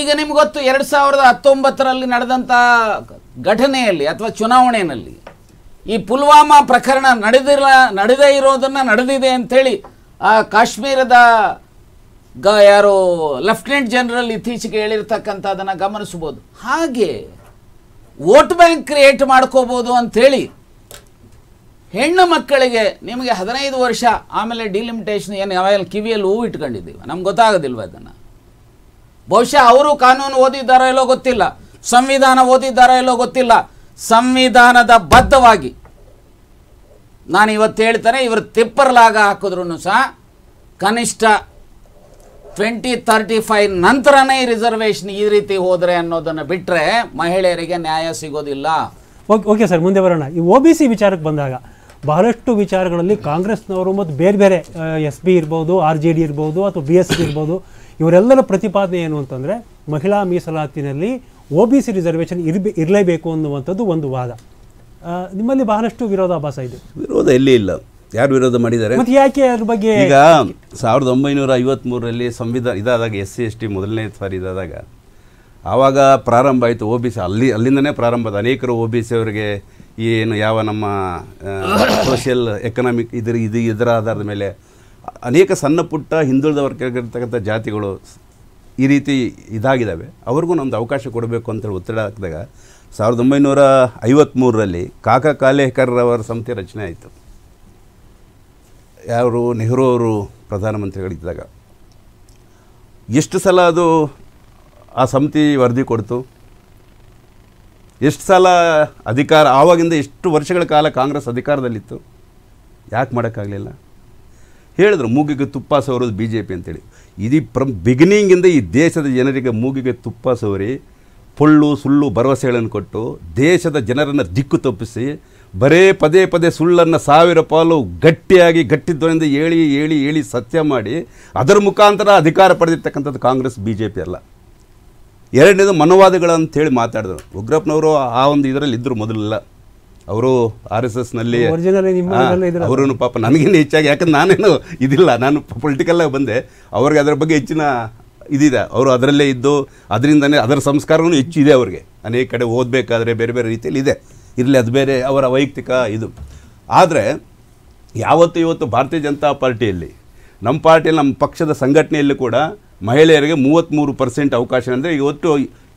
ಈಗ ನಿಮ್ಗೆ ಎರಡು ಸಾವಿರದ ಹತ್ತೊಂಬತ್ತರಲ್ಲಿ ನಡೆದಂಥ ಘಟನೆಯಲ್ಲಿ ಅಥವಾ ಚುನಾವಣೆಯಲ್ಲಿ ಈ ಪುಲ್ವಾಮಾ ಪ್ರಕರಣ ನಡೆದಿಲ್ಲ ನಡೆದೇ ಇರೋದನ್ನು ನಡೆದಿದೆ ಅಂಥೇಳಿ ಆ ಕಾಶ್ಮೀರದ ಗ ಯಾರು ಲೆಫ್ಟಿನೆಂಟ್ ಜನರಲ್ ಇತ್ತೀಚೆಗೆ ಹೇಳಿರ್ತಕ್ಕಂಥದನ್ನು ಗಮನಿಸ್ಬೋದು ಹಾಗೆ ವೋಟ್ ಬ್ಯಾಂಕ್ ಕ್ರಿಯೇಟ್ ಮಾಡ್ಕೋಬೋದು ಅಂಥೇಳಿ ಹೆಣ್ಣು ಮಕ್ಕಳಿಗೆ ನಿಮಗೆ ಹದಿನೈದು ವರ್ಷ ಆಮೇಲೆ ಡಿಲಿಮಿಟೇಷನ್ ಏನು ಆಮೇಲೆ ಕಿವಿಯಲ್ಲಿ ಹೂವು ಇಟ್ಕೊಂಡಿದ್ದೀವಿ ನಮ್ಗೆ ಗೊತ್ತಾಗೋದಿಲ್ವ ಅದನ್ನು ಬಹುಶಃ ಅವರು ಕಾನೂನು ಓದಿದ್ದಾರೋ ಇಲ್ಲೋ ಗೊತ್ತಿಲ್ಲ ಸಂವಿಧಾನ ಓದಿದ್ದಾರೋ ಇಲ್ಲೋ ಗೊತ್ತಿಲ್ಲ ಸಂವಿಧಾನದ ಬದ್ಧವಾಗಿ ನಾನು ಇವತ್ತು ಹೇಳ್ತಾರೆ ಇವರು ಲಾಗ ಹಾಕಿದ್ರೂ ಸಹ ಕನಿಷ್ಠ ಟ್ವೆಂಟಿ ತರ್ಟಿ ಫೈವ್ ನಂತರನೇ ರಿಸರ್ವೇಷನ್ ಈ ರೀತಿ ಹೋದರೆ ಅನ್ನೋದನ್ನು ಬಿಟ್ಟರೆ ಮಹಿಳೆಯರಿಗೆ ನ್ಯಾಯ ಸಿಗೋದಿಲ್ಲ ಓಕೆ ಓಕೆ ಸರ್ ಮುಂದೆ ಬರೋಣ ಈ ಒ ಬಿ ಸಿ ವಿಚಾರಕ್ಕೆ ಬಂದಾಗ ಬಹಳಷ್ಟು ವಿಚಾರಗಳಲ್ಲಿ ಕಾಂಗ್ರೆಸ್ನವರು ಮತ್ತು ಬೇರೆ ಬೇರೆ ಎಸ್ ಬಿ ಇರ್ಬೋದು ಆರ್ ಜೆ ಡಿ ಇರ್ಬೋದು ಅಥವಾ ಬಿ ಎಸ್ ಸಿ ಇರ್ಬೋದು ಇವರೆಲ್ಲರ ಪ್ರತಿಪಾದನೆ ಏನು ಅಂತಂದರೆ ಮಹಿಳಾ ಮೀಸಲಾತಿನಲ್ಲಿ ಓ ಬಿ ಸಿ ರಿಸರ್ವೇಷನ್ ಇರಬೇ ಇರಲೇಬೇಕು ಅನ್ನುವಂಥದ್ದು ಒಂದು ವಾದ ನಿಮ್ಮಲ್ಲಿ ಬಹಳಷ್ಟು ವಿರೋಧಾಭಾಸ ಇದೆ ವಿರೋಧ ಎಲ್ಲಿ ಇಲ್ಲ ಯಾರು ವಿರೋಧ ಮಾಡಿದ್ದಾರೆ ಮತ್ತೆ ಯಾಕೆ ಅದ್ರ ಬಗ್ಗೆ ಈಗ ಸಾವಿರದ ಒಂಬೈನೂರ ಐವತ್ಮೂರರಲ್ಲಿ ಸಂವಿಧಾನ ಇದಾದಾಗ ಎಸ್ ಸಿ ಎಸ್ ಟಿ ಮೊದಲನೇ ಸಾರಿ ಇದಾದಾಗ ಆವಾಗ ಪ್ರಾರಂಭ ಆಯಿತು ಒ ಬಿ ಸಿ ಅಲ್ಲಿ ಅಲ್ಲಿಂದನೇ ಪ್ರಾರಂಭ ಅನೇಕರು ಒ ಬಿ ಸಿ ಅವರಿಗೆ ಏನು ಯಾವ ನಮ್ಮ ಸೋಷಿಯಲ್ ಎಕನಾಮಿಕ್ ಇದ್ರ ಇದು ಇದರ ಆಧಾರದ ಮೇಲೆ ಅನೇಕ ಸಣ್ಣ ಪುಟ್ಟ ಹಿಂದುಳಿದ ವರ್ಗಕ್ಕಿರ್ತಕ್ಕಂಥ ಜಾತಿಗಳು ಈ ರೀತಿ ಇದಾಗಿದ್ದಾವೆ ಅವ್ರಿಗೂ ನಮ್ದು ಅವಕಾಶ ಕೊಡಬೇಕು ಅಂತೇಳಿ ಒತ್ತಡ ಹಾಕಿದಾಗ ಸಾವಿರದ ಒಂಬೈನೂರ ಐವತ್ತ್ಮೂರರಲ್ಲಿ ಕಾಕಾ ಕಾಲೇಕರ್ರವರ ಸಮಿತಿ ರಚನೆ ಆಯಿತು ಯಾರು ನೆಹರು ಅವರು ಪ್ರಧಾನಮಂತ್ರಿಗಳಿದ್ದಾಗ ಎಷ್ಟು ಸಲ ಅದು ಆ ಸಮಿತಿ ವರದಿ ಕೊಡ್ತು ಎಷ್ಟು ಸಲ ಅಧಿಕಾರ ಆವಾಗಿಂದ ಎಷ್ಟು ವರ್ಷಗಳ ಕಾಲ ಕಾಂಗ್ರೆಸ್ ಅಧಿಕಾರದಲ್ಲಿತ್ತು ಯಾಕೆ ಮಾಡೋಕ್ಕಾಗಲಿಲ್ಲ ಹೇಳಿದ್ರು ಮೂಗಿಗೆ ತುಪ್ಪ ಸವರೋದು ಬಿ ಜೆ ಪಿ ಅಂತೇಳಿ ಇದು ಪ್ರಮ್ ಬಿಗಿನಿಂಗಿಂದ ಈ ದೇಶದ ಜನರಿಗೆ ಮೂಗಿಗೆ ತುಪ್ಪ ಸವರಿ ಪೊಳ್ಳು ಸುಳ್ಳು ಭರವಸೆಗಳನ್ನು ಕೊಟ್ಟು ದೇಶದ ಜನರನ್ನು ದಿಕ್ಕು ತಪ್ಪಿಸಿ ಬರೇ ಪದೇ ಪದೇ ಸುಳ್ಳನ್ನು ಸಾವಿರ ಪಾಲು ಗಟ್ಟಿಯಾಗಿ ಗಟ್ಟಿದ್ದರಿಂದ ಹೇಳಿ ಹೇಳಿ ಹೇಳಿ ಸತ್ಯ ಮಾಡಿ ಅದರ ಮುಖಾಂತರ ಅಧಿಕಾರ ಪಡೆದಿರ್ತಕ್ಕಂಥದ್ದು ಕಾಂಗ್ರೆಸ್ ಬಿ ಜೆ ಪಿ ಅಲ್ಲ ಎರಡನೇದು ಮನೋವಾದಿಗಳಂತೇಳಿ ಮಾತಾಡಿದ್ರು ಉಗ್ರಪ್ಪನವರು ಆ ಒಂದು ಇದರಲ್ಲಿ ಇದ್ದರು ಮೊದಲಿಲ್ಲ ಅವರು ಆರ್ ಎಸ್ ಎಸ್ನಲ್ಲಿ ಅವರೂ ಪಾಪ ನನಗೇನು ಹೆಚ್ಚಾಗಿ ಯಾಕಂದ್ರೆ ನಾನೇನು ಇದಿಲ್ಲ ನಾನು ಪೊಲಿಟಿಕಲ್ಲಾಗಿ ಬಂದೆ ಅವ್ರಿಗೆ ಅದರ ಬಗ್ಗೆ ಹೆಚ್ಚಿನ ಇದಿದೆ ಅವರು ಅದರಲ್ಲೇ ಇದ್ದು ಅದರಿಂದನೇ ಅದರ ಸಂಸ್ಕಾರವೂ ಹೆಚ್ಚು ಇದೆ ಅವ್ರಿಗೆ ಅನೇಕ ಕಡೆ ಓದಬೇಕಾದ್ರೆ ಬೇರೆ ಬೇರೆ ರೀತಿಯಲ್ಲಿ ಇದೆ ಇರಲಿ ಅದು ಬೇರೆ ಅವರ ವೈಯಕ್ತಿಕ ಇದು ಆದರೆ ಯಾವತ್ತು ಇವತ್ತು ಭಾರತೀಯ ಜನತಾ ಪಾರ್ಟಿಯಲ್ಲಿ ನಮ್ಮ ಪಾರ್ಟಿಯಲ್ಲಿ ನಮ್ಮ ಪಕ್ಷದ ಸಂಘಟನೆಯಲ್ಲಿ ಕೂಡ ಮಹಿಳೆಯರಿಗೆ ಮೂವತ್ತ್ಮೂರು ಪರ್ಸೆಂಟ್ ಅವಕಾಶ ಅಂದರೆ ಇವತ್ತು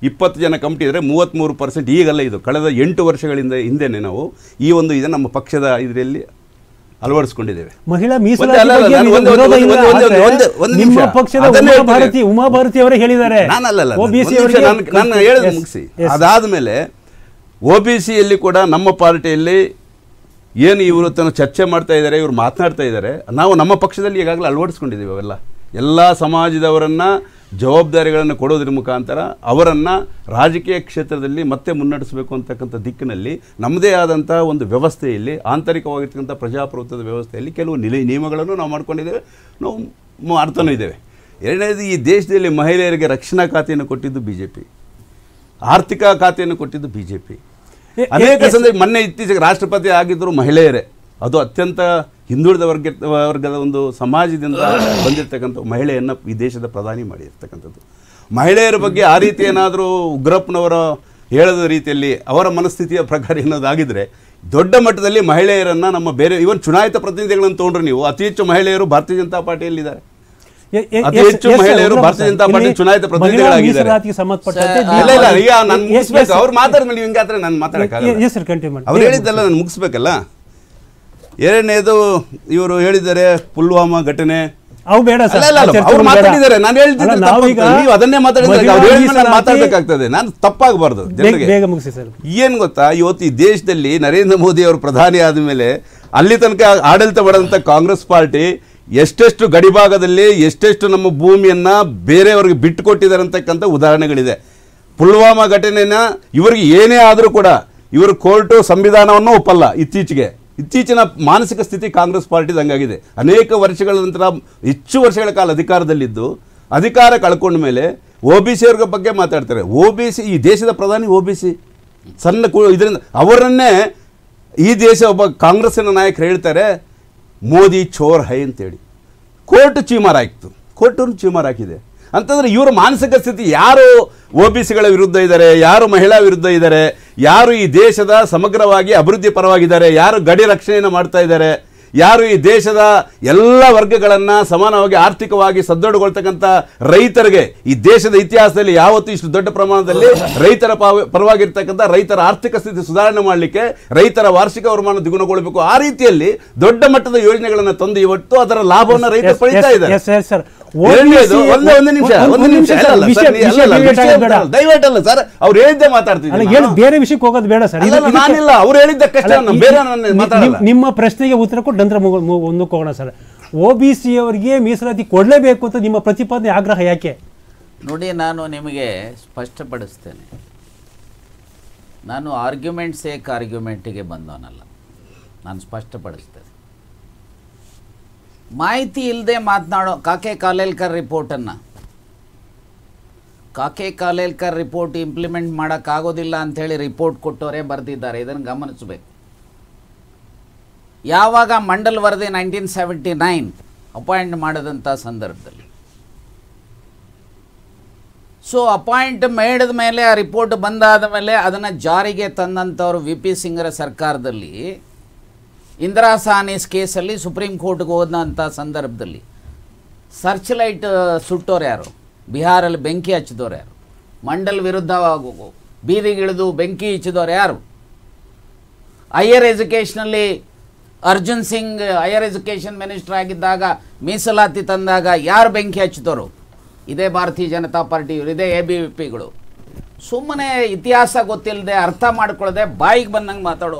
ಇಪ್ಪತ್ತು ಜನ ಕಮಿಟಿ ಇದ್ದರೆ ಮೂವತ್ತ್ಮೂರು ಪರ್ಸೆಂಟ್ ಈಗಲ್ಲ ಇದು ಕಳೆದ ಎಂಟು ವರ್ಷಗಳಿಂದ ಹಿಂದೆಯೇ ನಾವು ಈ ಒಂದು ಇದೆ ನಮ್ಮ ಪಕ್ಷದ ಇದರಲ್ಲಿ ಅಳವಡಿಸ್ಕೊಂಡಿದ್ದೇವೆ ಮಹಿಳಾ ಮೀಸಲಾತಿ ಉಮಾಭಾರತಿ ಅವರೇ ಹೇಳಿದ್ದಾರೆ ನಾನು ಹೇಳಿದ ಮುಗಿಸಿ ಅದಾದ ಮೇಲೆ ಬಿ ಸಿಯಲ್ಲಿ ಕೂಡ ನಮ್ಮ ಪಾರ್ಟಿಯಲ್ಲಿ ಏನು ಇವರು ತನ್ನ ಚರ್ಚೆ ಮಾಡ್ತಾ ಇದ್ದಾರೆ ಇವರು ಮಾತನಾಡ್ತಾ ಇದ್ದಾರೆ ನಾವು ನಮ್ಮ ಪಕ್ಷದಲ್ಲಿ ಈಗಾಗಲೇ ಅಳವಡಿಸ್ಕೊಂಡಿದ್ದೀವಿ ಅವೆಲ್ಲ ಎಲ್ಲ ಸಮಾಜದವರನ್ನು ಜವಾಬ್ದಾರಿಗಳನ್ನು ಕೊಡೋದ್ರ ಮುಖಾಂತರ ಅವರನ್ನು ರಾಜಕೀಯ ಕ್ಷೇತ್ರದಲ್ಲಿ ಮತ್ತೆ ಮುನ್ನಡೆಸಬೇಕು ಅಂತಕ್ಕಂಥ ದಿಕ್ಕಿನಲ್ಲಿ ನಮ್ಮದೇ ಆದಂಥ ಒಂದು ವ್ಯವಸ್ಥೆಯಲ್ಲಿ ಆಂತರಿಕವಾಗಿರ್ತಕ್ಕಂಥ ಪ್ರಜಾಪ್ರಭುತ್ವದ ವ್ಯವಸ್ಥೆಯಲ್ಲಿ ಕೆಲವು ನಿಲ ನಿಯಮಗಳನ್ನು ನಾವು ಮಾಡ್ಕೊಂಡಿದ್ದೇವೆ ನಾವು ಮಾಡ್ತಾನೂ ಇದ್ದೇವೆ ಎರಡನೇದು ಈ ದೇಶದಲ್ಲಿ ಮಹಿಳೆಯರಿಗೆ ರಕ್ಷಣಾ ಖಾತೆಯನ್ನು ಕೊಟ್ಟಿದ್ದು ಬಿ ಜೆ ಪಿ ಆರ್ಥಿಕ ಖಾತೆಯನ್ನು ಕೊಟ್ಟಿದ್ದು ಬಿ ಜೆ ಪಿ ಅನೇಕ ಸಂದರ್ಭ ಮೊನ್ನೆ ಇತ್ತೀಚೆಗೆ ರಾಷ್ಟ್ರಪತಿ ಆಗಿದ್ದರು ಮಹಿಳೆಯರೇ ಅದು ಅತ್ಯಂತ ಹಿಂದುಳಿದ ವರ್ಗ ವರ್ಗದ ಒಂದು ಸಮಾಜದಿಂದ ಬಂದಿರತಕ್ಕಂಥ ಮಹಿಳೆಯನ್ನು ಈ ದೇಶದ ಪ್ರಧಾನಿ ಮಾಡಿರ್ತಕ್ಕಂಥದ್ದು ಮಹಿಳೆಯರ ಬಗ್ಗೆ ಆ ರೀತಿ ಏನಾದರೂ ಉಗ್ರಪ್ಪನವರ ಹೇಳದ ರೀತಿಯಲ್ಲಿ ಅವರ ಮನಸ್ಥಿತಿಯ ಪ್ರಕಾರ ಆಗಿದ್ರೆ ದೊಡ್ಡ ಮಟ್ಟದಲ್ಲಿ ಮಹಿಳೆಯರನ್ನು ನಮ್ಮ ಬೇರೆ ಇವನ್ ಚುನಾಯಿತ ಪ್ರತಿನಿಧಿಗಳನ್ನು ತೊಗೊಂಡ್ರೆ ನೀವು ಅತಿ ಹೆಚ್ಚು ಮಹಿಳೆಯರು ಭಾರತೀಯ ಜನತಾ ಪಾರ್ಟಿಯಲ್ಲಿದ್ದಾರೆ ಅತಿ ಹೆಚ್ಚು ಮಹಿಳೆಯರು ಭಾರತೀಯ ಜನತಾ ಪಾರ್ಟಿ ಚುನಾಯಿತ ಪ್ರತಿನಿಧಿಗಳಾಗಿದ್ದಾರೆ ಅವ್ರು ಮಾತಾಡಿದ್ಮೇಲೆ ಹಿಂಗಾದ್ರೆ ನಾನು ಮಾತಾಡಕ್ಕೆ ಅವ್ರು ಹೇಳಿದ್ದಲ್ಲ ನಾನು ಮುಗಿಸ್ಬೇಕಲ್ಲ ಎರಡನೇದು ಇವರು ಹೇಳಿದ್ದಾರೆ ಪುಲ್ವಾಮಾ ಘಟನೆ ಅವು ಬೇಡ ಮಾತಾಡಿದ್ದಾರೆ ನಾನು ಹೇಳ್ತೀನಿ ನೀವು ಅದನ್ನೇ ನಾನು ತಪ್ಪಾಗಬಾರ್ದು ಜನರಿಗೆ ಏನ್ ಗೊತ್ತಾ ಇವತ್ತು ಈ ದೇಶದಲ್ಲಿ ನರೇಂದ್ರ ಮೋದಿ ಅವರು ಪ್ರಧಾನಿ ಮೇಲೆ ಅಲ್ಲಿ ತನಕ ಆಡಳಿತ ಮಾಡಿದಂತ ಕಾಂಗ್ರೆಸ್ ಪಾರ್ಟಿ ಎಷ್ಟೆಷ್ಟು ಗಡಿಭಾಗದಲ್ಲಿ ಎಷ್ಟೆಷ್ಟು ನಮ್ಮ ಭೂಮಿಯನ್ನ ಬೇರೆಯವರಿಗೆ ಬಿಟ್ಟು ಕೊಟ್ಟಿದ್ದಾರೆ ಅಂತಕ್ಕಂಥ ಉದಾಹರಣೆಗಳಿದೆ ಪುಲ್ವಾಮಾ ಘಟನೆನ ಇವರಿಗೆ ಏನೇ ಆದರೂ ಕೂಡ ಇವರು ಕೋರ್ಟು ಸಂವಿಧಾನವನ್ನು ಒಪ್ಪಲ್ಲ ಇತ್ತೀಚೆಗೆ ಇತ್ತೀಚಿನ ಮಾನಸಿಕ ಸ್ಥಿತಿ ಕಾಂಗ್ರೆಸ್ ಪಾರ್ಟಿ ಹಂಗಾಗಿದೆ ಅನೇಕ ವರ್ಷಗಳ ನಂತರ ಹೆಚ್ಚು ವರ್ಷಗಳ ಕಾಲ ಅಧಿಕಾರದಲ್ಲಿದ್ದು ಅಧಿಕಾರ ಕಳ್ಕೊಂಡ ಮೇಲೆ ಓ ಬಿ ಸಿ ಅವ್ರ ಬಗ್ಗೆ ಮಾತಾಡ್ತಾರೆ ಓ ಬಿ ಸಿ ಈ ದೇಶದ ಪ್ರಧಾನಿ ಓ ಬಿ ಸಿ ಸಣ್ಣ ಕು ಇದರಿಂದ ಅವರನ್ನೇ ಈ ದೇಶ ಒಬ್ಬ ಕಾಂಗ್ರೆಸ್ಸಿನ ನಾಯಕರು ಹೇಳ್ತಾರೆ ಮೋದಿ ಚೋರ್ ಹೈ ಅಂತೇಳಿ ಕೋರ್ಟ್ ಚೀಮಾರ್ ಕೋರ್ಟು ಕೋರ್ಟನ್ನು ಚೀಮಾರ್ ಹಾಕಿದೆ ಅಂತಂದ್ರೆ ಇವರ ಮಾನಸಿಕ ಸ್ಥಿತಿ ಯಾರು ಓ ಬಿ ಸಿಗಳ ವಿರುದ್ಧ ಇದ್ದಾರೆ ಯಾರು ಮಹಿಳಾ ವಿರುದ್ಧ ಇದ್ದಾರೆ ಯಾರು ಈ ದೇಶದ ಸಮಗ್ರವಾಗಿ ಅಭಿವೃದ್ಧಿ ಪರವಾಗಿದ್ದಾರೆ ಯಾರು ಗಡಿ ರಕ್ಷಣೆಯನ್ನು ಮಾಡ್ತಾ ಇದ್ದಾರೆ ಯಾರು ಈ ದೇಶದ ಎಲ್ಲ ವರ್ಗಗಳನ್ನು ಸಮಾನವಾಗಿ ಆರ್ಥಿಕವಾಗಿ ಸದೃಢಗೊಳ್ತಕ್ಕಂಥ ರೈತರಿಗೆ ಈ ದೇಶದ ಇತಿಹಾಸದಲ್ಲಿ ಯಾವತ್ತೂ ಇಷ್ಟು ದೊಡ್ಡ ಪ್ರಮಾಣದಲ್ಲಿ ರೈತರ ಪಾವ ಪರವಾಗಿರ್ತಕ್ಕಂಥ ರೈತರ ಆರ್ಥಿಕ ಸ್ಥಿತಿ ಸುಧಾರಣೆ ಮಾಡಲಿಕ್ಕೆ ರೈತರ ವಾರ್ಷಿಕ ವರಮಾನ ದ್ವಿಗುಣಗೊಳ್ಳಬೇಕು ಆ ರೀತಿಯಲ್ಲಿ ದೊಡ್ಡ ಮಟ್ಟದ ಯೋಜನೆಗಳನ್ನು ತಂದು ಇವತ್ತು ಅದರ ಲಾಭವನ್ನು ರೈತರು ಪಡೀತಾ ಇದ್ದಾರೆ ಒಂದೇ ಒಂದು ಒಂದು ನಿಮಿಷ ನಿಮಿಷ ದಯವಿಟ್ಟಲ್ಲ ಸರ್ ಅವ್ರು ಹೇಳಿದ್ದೆ ಮಾತಾಡ್ತೀನಿ ಏನು ಬೇರೆ ವಿಷಯಕ್ಕೆ ಹೋಗೋದು ಬೇಡ ಸರ್ ನಾನಿಲ್ಲ ಅವ್ರು ಹೇಳಿದ್ದಕ್ಕಷ್ಟೇ ನಿಮ್ಮ ಪ್ರಶ್ನೆಗೆ ಉತ್ತರ ಕೊಟ್ಟು ನಂತರ ಮುಂದಕ್ಕೆ ಹೋಗೋಣ ಸರ್ ಒ ಬಿ ಸಿ ಅವರಿಗೆ ಮೀಸಲಾತಿ ಕೊಡಲೇಬೇಕು ಅಂತ ನಿಮ್ಮ ಪ್ರತಿಪಾದನೆ ಆಗ್ರಹ ಯಾಕೆ ನೋಡಿ ನಾನು ನಿಮಗೆ ಸ್ಪಷ್ಟಪಡಿಸ್ತೇನೆ ನಾನು ಆರ್ಗ್ಯುಮೆಂಟ್ ಸೇಕ್ ಆರ್ಗ್ಯುಮೆಂಟಿಗೆ ಬಂದವನಲ್ಲ ನಾನು ಸ್ಪಷ್ಟಪಡಿಸ್ತೇನೆ ಮಾಹಿತಿ ಇಲ್ಲದೆ ಮಾತನಾಡೋ ಕಾಕೆ ಕಾಲೇಲ್ಕರ್ ರಿಪೋರ್ಟನ್ನು ಕಾಕೆ ಕಾಲೇಲ್ಕರ್ ರಿಪೋರ್ಟ್ ಇಂಪ್ಲಿಮೆಂಟ್ ಮಾಡೋಕ್ಕಾಗೋದಿಲ್ಲ ಅಂಥೇಳಿ ರಿಪೋರ್ಟ್ ಕೊಟ್ಟವರೇ ಬರೆದಿದ್ದಾರೆ ಇದನ್ನು ಗಮನಿಸಬೇಕು ಯಾವಾಗ ಮಂಡಲ್ ವರದಿ ನೈನ್ಟೀನ್ ಸೆವೆಂಟಿ ನೈನ್ ಅಪಾಯಿಂಟ್ ಮಾಡಿದಂಥ ಸಂದರ್ಭದಲ್ಲಿ ಸೊ ಅಪಾಯಿಂಟ್ ಮಾಡಿದ ಮೇಲೆ ಆ ರಿಪೋರ್ಟ್ ಬಂದಾದ ಮೇಲೆ ಅದನ್ನು ಜಾರಿಗೆ ತಂದಂಥವ್ರು ವಿ ಪಿ ಸಿಂಗರ ಸರ್ಕಾರದಲ್ಲಿ ಇಂದಿರಾ ಸಾನೇಸ್ ಕೇಸಲ್ಲಿ ಸುಪ್ರೀಂ ಕೋರ್ಟ್ಗೆ ಹೋದಂಥ ಸಂದರ್ಭದಲ್ಲಿ ಸರ್ಚ್ ಲೈಟ್ ಸುಟ್ಟೋರು ಯಾರು ಬಿಹಾರಲ್ಲಿ ಬೆಂಕಿ ಹಚ್ಚಿದವ್ರು ಯಾರು ಮಂಡಲ್ ವಿರುದ್ಧ ಬೀದಿಗಿಳಿದು ಬೆಂಕಿ ಹಚ್ಚಿದವ್ರು ಯಾರು ಹೈಯರ್ ಎಜುಕೇಷನಲ್ಲಿ Arjun Singh higher education minister ಆಗಿದ್ದಾಗ ಮೀಸಲಾತಿ ತಂದಾಗ ಯಾರು ಬೆಂಕಿ ಹಚ್ಚಿದವರು ಇದೇ ಭಾರತೀಯ ಜನತಾ ಪಾರ್ಟಿಯವರು ಇದೇ ಎ ಬಿ ವಿ ಪಿಗಳು ಸುಮ್ಮನೆ ಇತಿಹಾಸ ಗೊತ್ತಿಲ್ಲದೆ ಅರ್ಥ ಮಾಡ್ಕೊಳ್ಳದೆ ಬಾಯಿಗೆ ಬಂದಂಗೆ ಮಾತಾಡೋ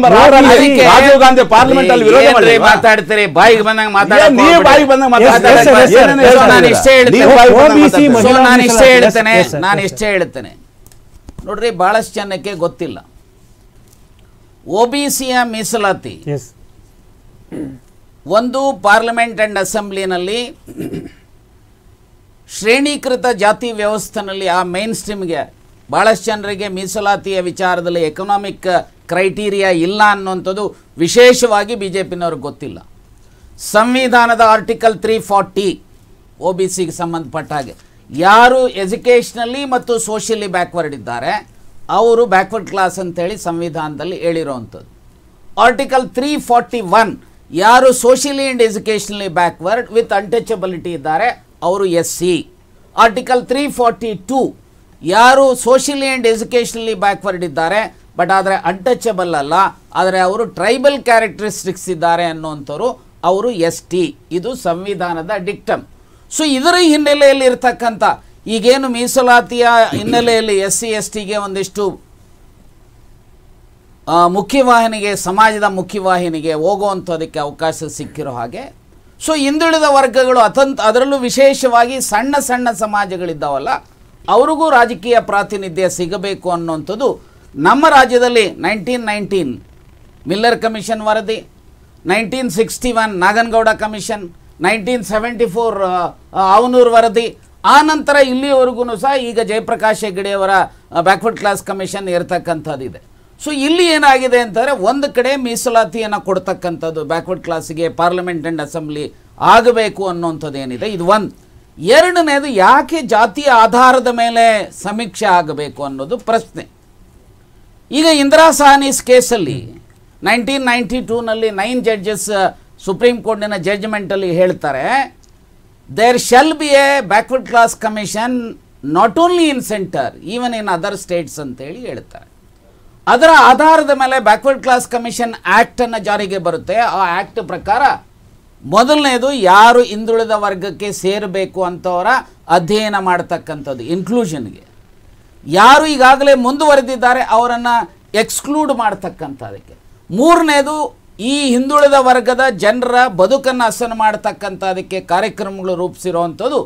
ರಾಜೀವ್ ಗಾಂಧಿ ಪಾರ್ಲಿಮೆಂಟ್ ಅಲ್ಲಿ ವಿರೋಧ ಮಾಡಿ ಮಾತಾಡ್ತೀರಿ ಬಾಯಿಗೆ ಬಂದಂಗ ಮಾತಾಡ ನಾನು ಇಷ್ಟೇ ಹೇಳ್ತೇನೆ ನಾನು ಹೇಳ್ತೇನೆ ನೋಡ್ರಿ ಬಹಳಷ್ಟು ಜನಕ್ಕೆ ಗೊತ್ತಿಲ್ಲ ಒ ಮೀಸಲಾತಿ ಒಂದು ಪಾರ್ಲಿಮೆಂಟ್ ಅಂಡ್ ಅಸೆಂಬ್ಲಿನಲ್ಲಿ ಶ್ರೇಣೀಕೃತ ಜಾತಿ ವ್ಯವಸ್ಥೆನಲ್ಲಿ ಆ ಮೇನ್ ಸ್ಟ್ರೀಮ್ಗೆ ಭಾಳಷ್ಟು ಜನರಿಗೆ ಮೀಸಲಾತಿಯ ವಿಚಾರದಲ್ಲಿ ಎಕನಾಮಿಕ್ ಕ್ರೈಟೀರಿಯಾ ಇಲ್ಲ ಅನ್ನುವಂಥದ್ದು ವಿಶೇಷವಾಗಿ ಬಿ ಜೆ ಪಿನವ್ರಿಗೆ ಗೊತ್ತಿಲ್ಲ ಸಂವಿಧಾನದ article three forty O B ಸಿಗೆ ಸಂಬಂಧಪಟ್ಟ ಹಾಗೆ ಯಾರು ಎಜುಕೇಷ್ನಲ್ಲಿ ಮತ್ತು ಸೋಷಿಯಲಿ ಬ್ಯಾಕ್ವರ್ಡ್ ಇದ್ದಾರೆ ಅವರು ಬ್ಯಾಕ್ವರ್ಡ್ ಕ್ಲಾಸ್ ಅಂತೇಳಿ ಸಂವಿಧಾನದಲ್ಲಿ ಹೇಳಿರೋವಂಥದ್ದು ಆರ್ಟಿಕಲ್ ತ್ರೀ ಫಾರ್ಟಿ ಒನ್ ಯಾರು socially and educationally backward with untouchability ಇದ್ದಾರೆ ಅವರು S C article three forty two ಯಾರು ಸೋಷಿಯಲಿ ಆ್ಯಂಡ್ ಎಜುಕೇಷನಲ್ಲಿ ಬ್ಯಾಕ್ವರ್ಡ್ ಇದ್ದಾರೆ ಬಟ್ ಆದರೆ ಅನ್ಟಚಬಲ್ ಅಲ್ಲ ಆದರೆ ಅವರು ಟ್ರೈಬಲ್ ಕ್ಯಾರೆಕ್ಟರಿಸ್ಟಿಕ್ಸ್ ಇದ್ದಾರೆ ಅನ್ನೋಂಥವ್ರು ಅವರು ಎಸ್ ಟಿ ಇದು ಸಂವಿಧಾನದ ಡಿಕ್ಟಮ್ ಸೊ ಇದರ ಹಿನ್ನೆಲೆಯಲ್ಲಿ ಇರ್ತಕ್ಕಂಥ ಈಗೇನು ಮೀಸಲಾತಿಯ ಹಿನ್ನೆಲೆಯಲ್ಲಿ ಎಸ್ ಸಿ ಎಸ್ ಟಿಗೆ ಒಂದಿಷ್ಟು ಮುಖ್ಯವಾಹಿನಿಗೆ ಸಮಾಜದ ಮುಖ್ಯವಾಹಿನಿಗೆ ಹೋಗುವಂಥದಕ್ಕೆ ಅವಕಾಶ ಸಿಕ್ಕಿರೋ ಹಾಗೆ ಸೊ ಹಿಂದುಳಿದ ವರ್ಗಗಳು ಅತಂತ್ ಅದರಲ್ಲೂ ವಿಶೇಷವಾಗಿ ಸಣ್ಣ ಸಣ್ಣ ಸಮಾಜಗಳಿದ್ದಾವಲ್ಲ ಅವ್ರಿಗೂ ರಾಜಕೀಯ ಪ್ರಾತಿನಿಧ್ಯ ಸಿಗಬೇಕು ಅನ್ನುವಂಥದ್ದು ನಮ್ಮ ರಾಜ್ಯದಲ್ಲಿ ನೈನ್ಟೀನ್ ನೈನ್ಟೀನ್ ಮಿಲ್ಲರ್ ಕಮಿಷನ್ ವರದಿ nineteen sixty one Naganagouda commission nineteen seventy four Havanur ವರದಿ ಆ ನಂತರ ಇಲ್ಲಿಯವರೆಗೂ ಸಹ ಈಗ ಜಯಪ್ರಕಾಶ್ ಹೆಗ್ಡೆಯವರ ಬ್ಯಾಕ್ವರ್ಡ್ uh, ಕ್ಲಾಸ್ ಕಮಿಷನ್ ಇರತಕ್ಕಂಥದ್ದಿದೆ ಸೊ ಇಲ್ಲಿ ಏನಾಗಿದೆ ಅಂತಂದರೆ ಒಂದು ಕಡೆ ಮೀಸಲಾತಿಯನ್ನು ಕೊಡ್ತಕ್ಕಂಥದ್ದು ಬ್ಯಾಕ್ವರ್ಡ್ ಕ್ಲಾಸಿಗೆ ಪಾರ್ಲಿಮೆಂಟ್ ಆ್ಯಂಡ್ ಅಸೆಂಬ್ಲಿ ಆಗಬೇಕು ಅನ್ನೋಂಥದ್ದು ಏನಿದೆ ಇದು ಒಂದು ಎರಡನೇದು ಯಾಕೆ ಜಾತಿಯ ಆಧಾರದ ಮೇಲೆ ಸಮೀಕ್ಷೆ ಆಗಬೇಕು ಅನ್ನೋದು ಪ್ರಶ್ನೆ ಈಗ ಇಂದಿರಾ ಸಾನಿಸ್ ಕೇಸಲ್ಲಿ ನೈನ್ಟೀನ್ ನೈಂಟಿ ಟೂನಲ್ಲಿ ನೈನ್ ಜಡ್ಜಸ್ ಸುಪ್ರೀಂ ಕೋರ್ಟಿನ ಜಡ್ಜ್ಮೆಂಟಲ್ಲಿ ಹೇಳ್ತಾರೆ there shall be a backward class commission not only in centre even in other states ಅಂತೇಳಿ ಹೇಳ್ತಾರೆ ಅದರ ಆಧಾರದ ಮೇಲೆ ಬ್ಯಾಕ್ವರ್ಡ್ ಕ್ಲಾಸ್ ಕಮಿಷನ್ ಆ್ಯಕ್ಟನ್ನು ಜಾರಿಗೆ ಬರುತ್ತೆ ಆ ಆ್ಯಕ್ಟ್ ಪ್ರಕಾರ ಮೊದಲನೇದು ಯಾರು ಹಿಂದುಳಿದ ವರ್ಗಕ್ಕೆ ಸೇರಬೇಕು ಅಂತವರ ಅಧ್ಯಯನ ಮಾಡತಕ್ಕಂಥದ್ದು ಇನ್ಕ್ಲೂಷನ್ಗೆ ಯಾರು ಈಗಾಗಲೇ ಮುಂದುವರೆದಿದ್ದಾರೆ ಅವರನ್ನು ಎಕ್ಸ್ಕ್ಲೂಡ್ ಮಾಡ್ತಕ್ಕಂಥದಕ್ಕೆ ಮೂರನೇದು ಈ ಹಿಂದುಳಿದ ವರ್ಗದ ಜನರ ಬದುಕನ್ನು ಹಸನು ಮಾಡತಕ್ಕಂಥದಕ್ಕೆ ಕಾರ್ಯಕ್ರಮಗಳು ರೂಪಿಸಿರುವಂಥದ್ದು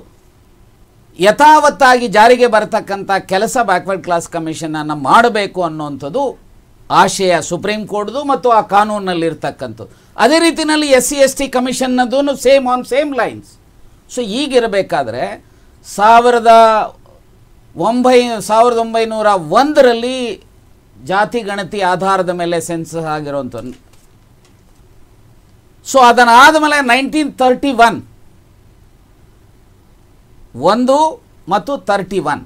ಯಥಾವತ್ತಾಗಿ ಜಾರಿಗೆ ಬರತಕ್ಕಂಥ ಕೆಲಸ ಬ್ಯಾಕ್ವರ್ಡ್ ಕ್ಲಾಸ್ ಕಮಿಷನನ್ನು ಮಾಡಬೇಕು ಅನ್ನುವಂಥದ್ದು ಆಶಯ ಸುಪ್ರೀಂ ಕೋರ್ಟ್ದು ಮತ್ತು ಆ ಕಾನೂನಲ್ಲಿರ್ತಕ್ಕಂಥದ್ದು ಅದೇ ರೀತಿಯಲ್ಲಿ ಎಸ್ ಸಿ ಎಸ್ ಟಿ ಕಮಿಷನ್ನದೂ same on same lines so ಈಗಿರಬೇಕಾದ್ರೆ ಸಾವಿರದ ಒಂಬೈ ಸಾವಿರದ ಒಂಬೈನೂರ ಒಂದರಲ್ಲಿ ಜಾತಿ ಗಣತಿ ಆಧಾರದ ಮೇಲೆ ಸೆನ್ಸಸ್ ಆಗಿರುವಂಥ ಸೊ ಅದನ್ನಾದ ಮೇಲೆ ನೈನ್ಟೀನ್ ತರ್ಟಿ ಒನ್ ಒಂದು ಮತ್ತು ತರ್ಟಿ ಒನ್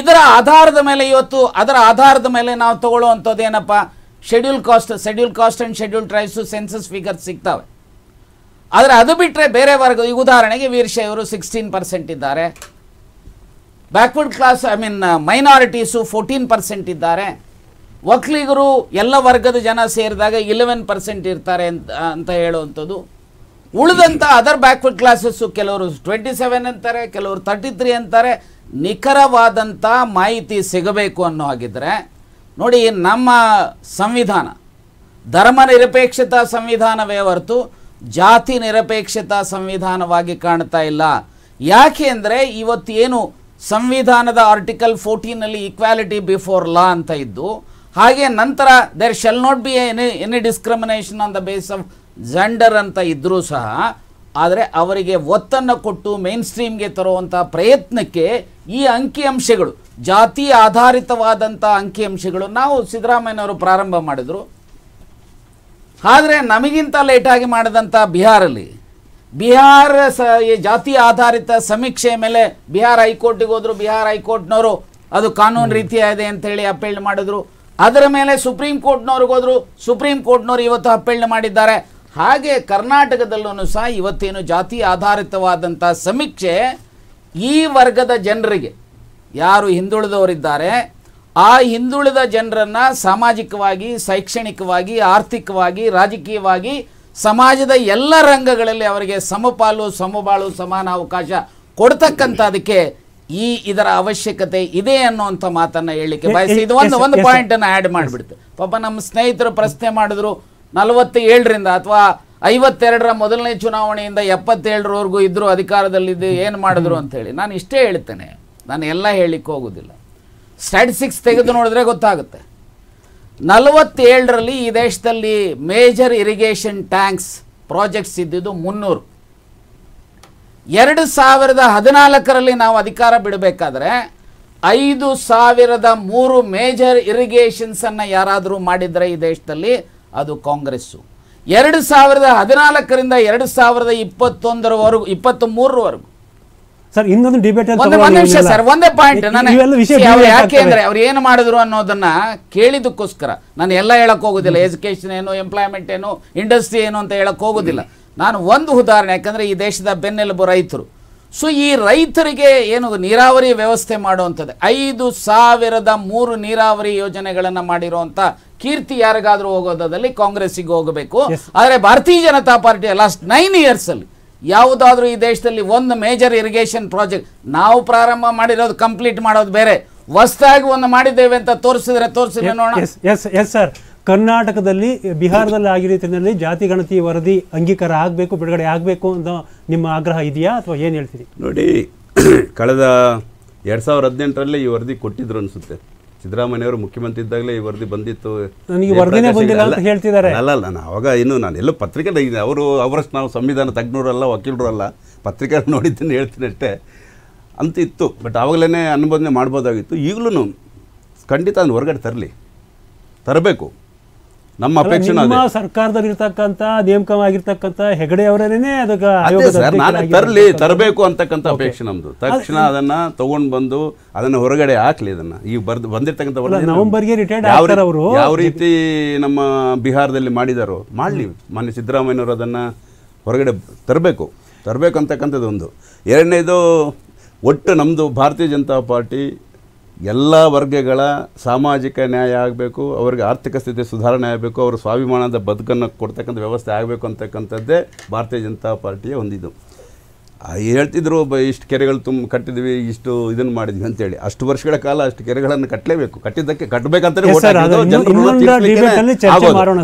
ಇದರ ಆಧಾರದ ಮೇಲೆ ಇವತ್ತು ಅದರ ಆಧಾರದ ಮೇಲೆ ನಾವು ತಗೊಳ್ಳುವಂಥದ್ದು ಏನಪ್ಪ schedule caste schedule caste and schedule tribes census figure ಸಿಗ್ತವೆ ಆದರೆ ಅದು ಬಿಟ್ಟರೆ ಬೇರೆ ವರ್ಗ ಈಗ ಉದಾಹರಣೆಗೆ ವೀರಶೈವರು ಸಿಕ್ಸ್ಟೀನ್ ಪರ್ಸೆಂಟ್ ಇದ್ದಾರೆ backward class I mean minorities fourteen percent ಇದ್ದಾರೆ ಒಕ್ಕಲಿಗರು ಎಲ್ಲ ವರ್ಗದ ಜನ ಸೇರಿದಾಗ ಇಲೆವೆನ್ ಪರ್ಸೆಂಟ್ ಇರ್ತಾರೆ ಅಂತ ಅಂತ ಹೇಳುವಂಥದ್ದು ಉಳಿದಂಥ ಅದರ್ ಬ್ಯಾಕ್ವರ್ಡ್ ಕ್ಲಾಸಸ್ಸು ಕೆಲವರು ಟ್ವೆಂಟಿ ಸೆವೆನ್ ಅಂತಾರೆ ಕೆಲವರು ತರ್ಟಿ ತ್ರೀ ಅಂತಾರೆ ನಿಖರವಾದಂಥ ಮಾಹಿತಿ ಸಿಗಬೇಕು ಅನ್ನೋ ಹಾಗಿದ್ರೆ ನೋಡಿ ನಮ್ಮ ಸಂವಿಧಾನ ಧರ್ಮ ನಿರಪೇಕ್ಷತಾ ಸಂವಿಧಾನವೇ ಹೊರತು ಜಾತಿ ನಿರಪೇಕ್ಷತಾ ಸಂವಿಧಾನವಾಗಿ ಕಾಣ್ತಾ ಇಲ್ಲ ಯಾಕೆ ಅಂದರೆ ಇವತ್ತೇನು ಸಂವಿಧಾನದ ಆರ್ಟಿಕಲ್ ಫೋರ್ಟೀನಲ್ಲಿ ಈಕ್ವಾಲಿಟಿ ಬಿಫೋರ್ ಲಾ ಅಂತ ಇದ್ದು ಹಾಗೆ ನಂತರ there shall not be any any discrimination on the base of gender ಅಂತ ಇದ್ದರೂ ಸಹ ಆದರೆ ಅವರಿಗೆ ಒತ್ತನ್ನು ಕೊಟ್ಟು ಮೇನ್ ಸ್ಟ್ರೀಮ್ಗೆ ತರುವಂಥ ಪ್ರಯತ್ನಕ್ಕೆ ಈ ಅಂಕಿಅಂಶಗಳು ಜಾತಿ ಆಧಾರಿತವಾದಂಥ ಅಂಕಿಅಂಶಗಳು ನಾವು ಸಿದ್ದರಾಮಯ್ಯನವರು ಪ್ರಾರಂಭ ಮಾಡಿದರು ಆದರೆ ನಮಗಿಂತ ಲೇಟಾಗಿ ಮಾಡಿದಂಥ ಬಿಹಾರಲ್ಲಿ ಬಿಹಾರ ಸ ಜಾತಿ ಆಧಾರಿತ ಸಮೀಕ್ಷೆ ಮೇಲೆ ಬಿಹಾರ್ ಹೈಕೋರ್ಟಿಗೆ ಹೋದರು ಬಿಹಾರ್ ಹೈಕೋರ್ಟ್ನವರು ಅದು ಕಾನೂನು ರೀತಿಯ ಇದೆ ಅಂತೇಳಿ ಅಪೀಲ್ ಮಾಡಿದ್ರು ಅದರ ಮೇಲೆ ಸುಪ್ರೀಂ ಕೋರ್ಟ್ನವ್ರಿಗೆ ಹೋದರು ಸುಪ್ರೀಂ ಕೋರ್ಟ್ನವರು ಇವತ್ತು ಅಪೀಲ್ ಮಾಡಿದ್ದಾರೆ ಹಾಗೆ ಕರ್ನಾಟಕದಲ್ಲೂ ಸಹ ಇವತ್ತೇನು ಜಾತಿ ಆಧಾರಿತವಾದಂಥ ಸಮೀಕ್ಷೆ ಈ ವರ್ಗದ ಜನರಿಗೆ ಯಾರು ಹಿಂದುಳಿದವರಿದ್ದಾರೆ ಆ ಹಿಂದುಳಿದ ಜನರನ್ನು ಸಾಮಾಜಿಕವಾಗಿ ಶೈಕ್ಷಣಿಕವಾಗಿ ಆರ್ಥಿಕವಾಗಿ ರಾಜಕೀಯವಾಗಿ ಸಮಾಜದ ಎಲ್ಲ ರಂಗಗಳಲ್ಲಿ ಅವರಿಗೆ ಸಮಪಾಲು ಸಮಬಾಳು ಸಮಾನ ಅವಕಾಶ ಕೊಡ್ತಕ್ಕಂಥದಕ್ಕೆ ಈ ಇದರ ಅವಶ್ಯಕತೆ ಇದೆ ಅನ್ನುವಂಥ ಮಾತನ್ನು ಹೇಳಲಿಕ್ಕೆ ಬಯಸಿ ಇದು ಒಂದು ಒಂದು ಪಾಯಿಂಟನ್ನು ಆ್ಯಡ್ ಮಾಡಿಬಿಡ್ತು ಪಾಪ ನಮ್ಮ ಸ್ನೇಹಿತರು ಪ್ರಶ್ನೆ ಮಾಡಿದ್ರು ನಲವತ್ತೇಳರಿಂದ ಅಥವಾ ಐವತ್ತೆರಡರ ಮೊದಲನೇ ಚುನಾವಣೆಯಿಂದ ಎಪ್ಪತ್ತೇಳರವರೆಗೂ ಇದ್ದರೂ ಅಧಿಕಾರದಲ್ಲಿದ್ದು ಏನು ಮಾಡಿದ್ರು ಅಂತೇಳಿ ನಾನು ಇಷ್ಟೇ ಹೇಳ್ತೇನೆ ನಾನು ಎಲ್ಲ ಹೇಳಲಿಕ್ಕೆ ಹೋಗೋದಿಲ್ಲ ಸ್ಟ್ಯಾಟಿಸ್ಟಿಕ್ಸ್ ತೆಗೆದು ನೋಡಿದ್ರೆ ಗೊತ್ತಾಗುತ್ತೆ ನಲವತ್ತೇಳರಲ್ಲಿ ಈ ದೇಶದಲ್ಲಿ ಮೇಜರ್ ಇರಿಗೇಷನ್ ಟ್ಯಾಂಕ್ಸ್ ಪ್ರಾಜೆಕ್ಟ್ಸ್ ಇದ್ದಿದ್ದು ಮುನ್ನೂರು ಎರಡು ಸಾವಿರದ ಹದಿನಾಲ್ಕರಲ್ಲಿ ನಾವು ಅಧಿಕಾರ ಬಿಡಬೇಕಾದ್ರೆ ಐದು ಸಾವಿರದ ಮೂರು ಮೇಜರ್ ಇರಿಗೇಷನ್ಸನ್ನು ಯಾರಾದರೂ ಮಾಡಿದರೆ ಈ ದೇಶದಲ್ಲಿ ಅದು ಕಾಂಗ್ರೆಸ್ಸು ಎರಡು ಸಾವಿರದ ಹದಿನಾಲ್ಕರಿಂದ ಎರಡು ಸಾವಿರದ ಇಪ್ಪತ್ತೊಂದರವರೆಗೂ ಇಪ್ಪತ್ತ್ ಮೂರರವರೆಗೂ ಸರ್ ಇನ್ನೊಂದು ಡಿಬೇಟ್ ನಿಮಿಷ ಸರ್ ಒಂದೇ ಪಾಯಿಂಟ್ ನಾನು ಯಾಕೆ ಅಂದ್ರೆ ಅವ್ರು ಏನು ಮಾಡಿದ್ರು ಅನ್ನೋದನ್ನ ಕೇಳಿದಕ್ಕೋಸ್ಕರ ನಾನು ಎಲ್ಲ ಹೇಳಕ್ ಹೋಗೋದಿಲ್ಲ ಎಜುಕೇಶನ್ ಏನು ಎಂಪ್ಲಾಯ್ಮೆಂಟ್ ಏನು ಇಂಡಸ್ಟ್ರಿ ಏನು ಅಂತ ಹೇಳಕ್ ಹೋಗೋದಿಲ್ಲ ನಾನು ಒಂದು ಉದಾಹರಣೆ ಯಾಕಂದ್ರೆ ಈ ದೇಶದ ಬೆನ್ನೆಲುಬು ರೈತರು ಸೊ ಈ ರೈತರಿಗೆ ಏನು ನೀರಾವರಿ ವ್ಯವಸ್ಥೆ ಮಾಡುವಂಥದ್ದು ಐದು ಸಾವಿರದ ಮೂರು ನೀರಾವರಿ ಯೋಜನೆಗಳನ್ನು ಮಾಡಿರುವಂಥ ಕೀರ್ತಿ ಯಾರಿಗಾದರೂ ಹೋಗೋದಲ್ಲಿ ಕಾಂಗ್ರೆಸ್ಸಿಗೆ ಹೋಗಬೇಕು ಆದರೆ ಭಾರತೀಯ ಜನತಾ ಪಾರ್ಟಿಯ ಲಾಸ್ಟ್ ನೈನ್ ಇಯರ್ಸಲ್ಲಿ ಯಾವುದಾದ್ರೂ ಈ ದೇಶದಲ್ಲಿ ಒಂದು ಮೇಜರ್ ಇರಿಗೇಷನ್ ಪ್ರಾಜೆಕ್ಟ್ ನಾವು ಪ್ರಾರಂಭ ಮಾಡಿರೋದು ಕಂಪ್ಲೀಟ್ ಮಾಡೋದು ಬೇರೆ ಹೊಸದಾಗಿ ಒಂದು ಮಾಡಿದ್ದೇವೆ ಅಂತ ತೋರಿಸಿದ್ರೆ ತೋರಿಸಿದ್ರೆ ನೋಡೋಣ ಕರ್ನಾಟಕದಲ್ಲಿ ಬಿಹಾರದಲ್ಲಿ ಆಗಿರೋದ್ರಿಂದ ಜಾತಿ ಗಣತಿ ವರದಿ ಅಂಗೀಕಾರ ಆಗಬೇಕು ಬಿಡುಗಡೆ ಆಗಬೇಕು ಅಂತ ನಿಮ್ಮ ಆಗ್ರಹ ಇದೆಯಾ ಅಥವಾ ಏನು ಹೇಳ್ತೀರಿ ನೋಡಿ ಕಳೆದ ಎರಡು ಸಾವಿರದ ಹದಿನೆಂಟರಲ್ಲೇ ಈ ವರದಿ ಕೊಟ್ಟಿದ್ರು ಅನಿಸುತ್ತೆ ಸಿದ್ದರಾಮಯ್ಯವರು ಮುಖ್ಯಮಂತ್ರಿ ಇದ್ದಾಗಲೇ ಈ ವರದಿ ಬಂದಿತ್ತು ಹೇಳ್ತಿದ್ದಾರೆ ಅಲ್ಲ ಅಲ್ಲ ನಾನು ಅವಾಗ ಏನು ನಾನು ಎಲ್ಲೋ ಪತ್ರಿಕೆ ಅವರು ಅವರಷ್ಟು ನಾವು ಸಂವಿಧಾನ ತಜ್ಞರಲ್ಲ ವಕೀಲರು ಅಲ್ಲ ಪತ್ರಿಕೆ ನೋಡಿದ್ದೀನಿ ಹೇಳ್ತೀನಿ ಅಷ್ಟೇ ಅಂತ ಇತ್ತು ಬಟ್ ಆವಾಗಲೇ ಅನುಮೋದನೆ ಮಾಡ್ಬೋದಾಗಿತ್ತು ಈಗಲೂ ಖಂಡಿತ ಅದನ್ನು ಹೊರಗಡೆ ತರಲಿ ತರಬೇಕು ನಮ್ಮ ಅಪೇಕ್ಷೆ ಸರ್ಕಾರದಲ್ಲಿ ಇರ್ತಕ್ಕಂತ ನೇಮಕವಾಗಿರ್ತಕ್ಕಂತ ಹೆಗಡೆ ಅವರೇನೆ ಅದಕ್ಕೆ ನಾನು ತರಲಿ ತರಬೇಕು ಅಂತಕ್ಕಂಥ ಅಪೇಕ್ಷೆ ನಮ್ದು ತಕ್ಷಣ ಅದನ್ನ ತಗೊಂಡ್ ಬಂದು ಅದನ್ನ ಹೊರಗಡೆ ಹಾಕ್ಲಿ ಅದನ್ನ ಈಗ ಬರ್ದು ಬಂದಿರ್ತಕ್ಕಂಥ ಗೆ ರಿಟೈರ್ಡ್ ಆಗ್ತಾರೆ ಅವರು ಯಾವ ರೀತಿ ನಮ್ಮ ಬಿಹಾರದಲ್ಲಿ ಮಾಡಿದಾರೋ ಮಾಡಲಿ ಮಾನ್ಯ ಸಿದ್ದರಾಮಯ್ಯವರು ಅದನ್ನ ಹೊರಗಡೆ ತರಬೇಕು ತರಬೇಕು ಅಂತಕ್ಕಂಥದ್ದು ಒಂದು ಎರಡನೇದು ಒಟ್ಟು ನಮ್ಮದು ಭಾರತೀಯ ಜನತಾ ಪಾರ್ಟಿ ಎಲ್ಲ ವರ್ಗಗಳ ಸಾಮಾಜಿಕ ನ್ಯಾಯ ಆಗಬೇಕು ಅವರಿಗೆ ಆರ್ಥಿಕ ಸ್ಥಿತಿ ಸುಧಾರಣೆ ಆಗಬೇಕು ಅವರ ಸ್ವಾಭಿಮಾನದ ಬದುಕನ್ನು ಕೊಡ್ತಕ್ಕಂಥ ವ್ಯವಸ್ಥೆ ಆಗಬೇಕು ಅಂತಕ್ಕಂಥದ್ದೇ ಭಾರತೀಯ ಜನತಾ ಪಾರ್ಟಿಯ ಒಂದಿದು ಹೇಳ್ತಿದ್ರು ಒಬ್ಬ ಇಷ್ಟು ಕೆರೆಗಳು ತುಂಬ ಕಟ್ಟಿದ್ವಿ ಇಷ್ಟು ಇದನ್ನು ಮಾಡಿದ್ವಿ ಅಂತೇಳಿ ಅಷ್ಟು ವರ್ಷಗಳ ಕಾಲ ಅಷ್ಟು ಕೆರೆಗಳನ್ನು ಕಟ್ಟಲೇಬೇಕು ಕಟ್ಟಿದ್ದಕ್ಕೆ ಕಟ್ಟಬೇಕಂತಾನೆ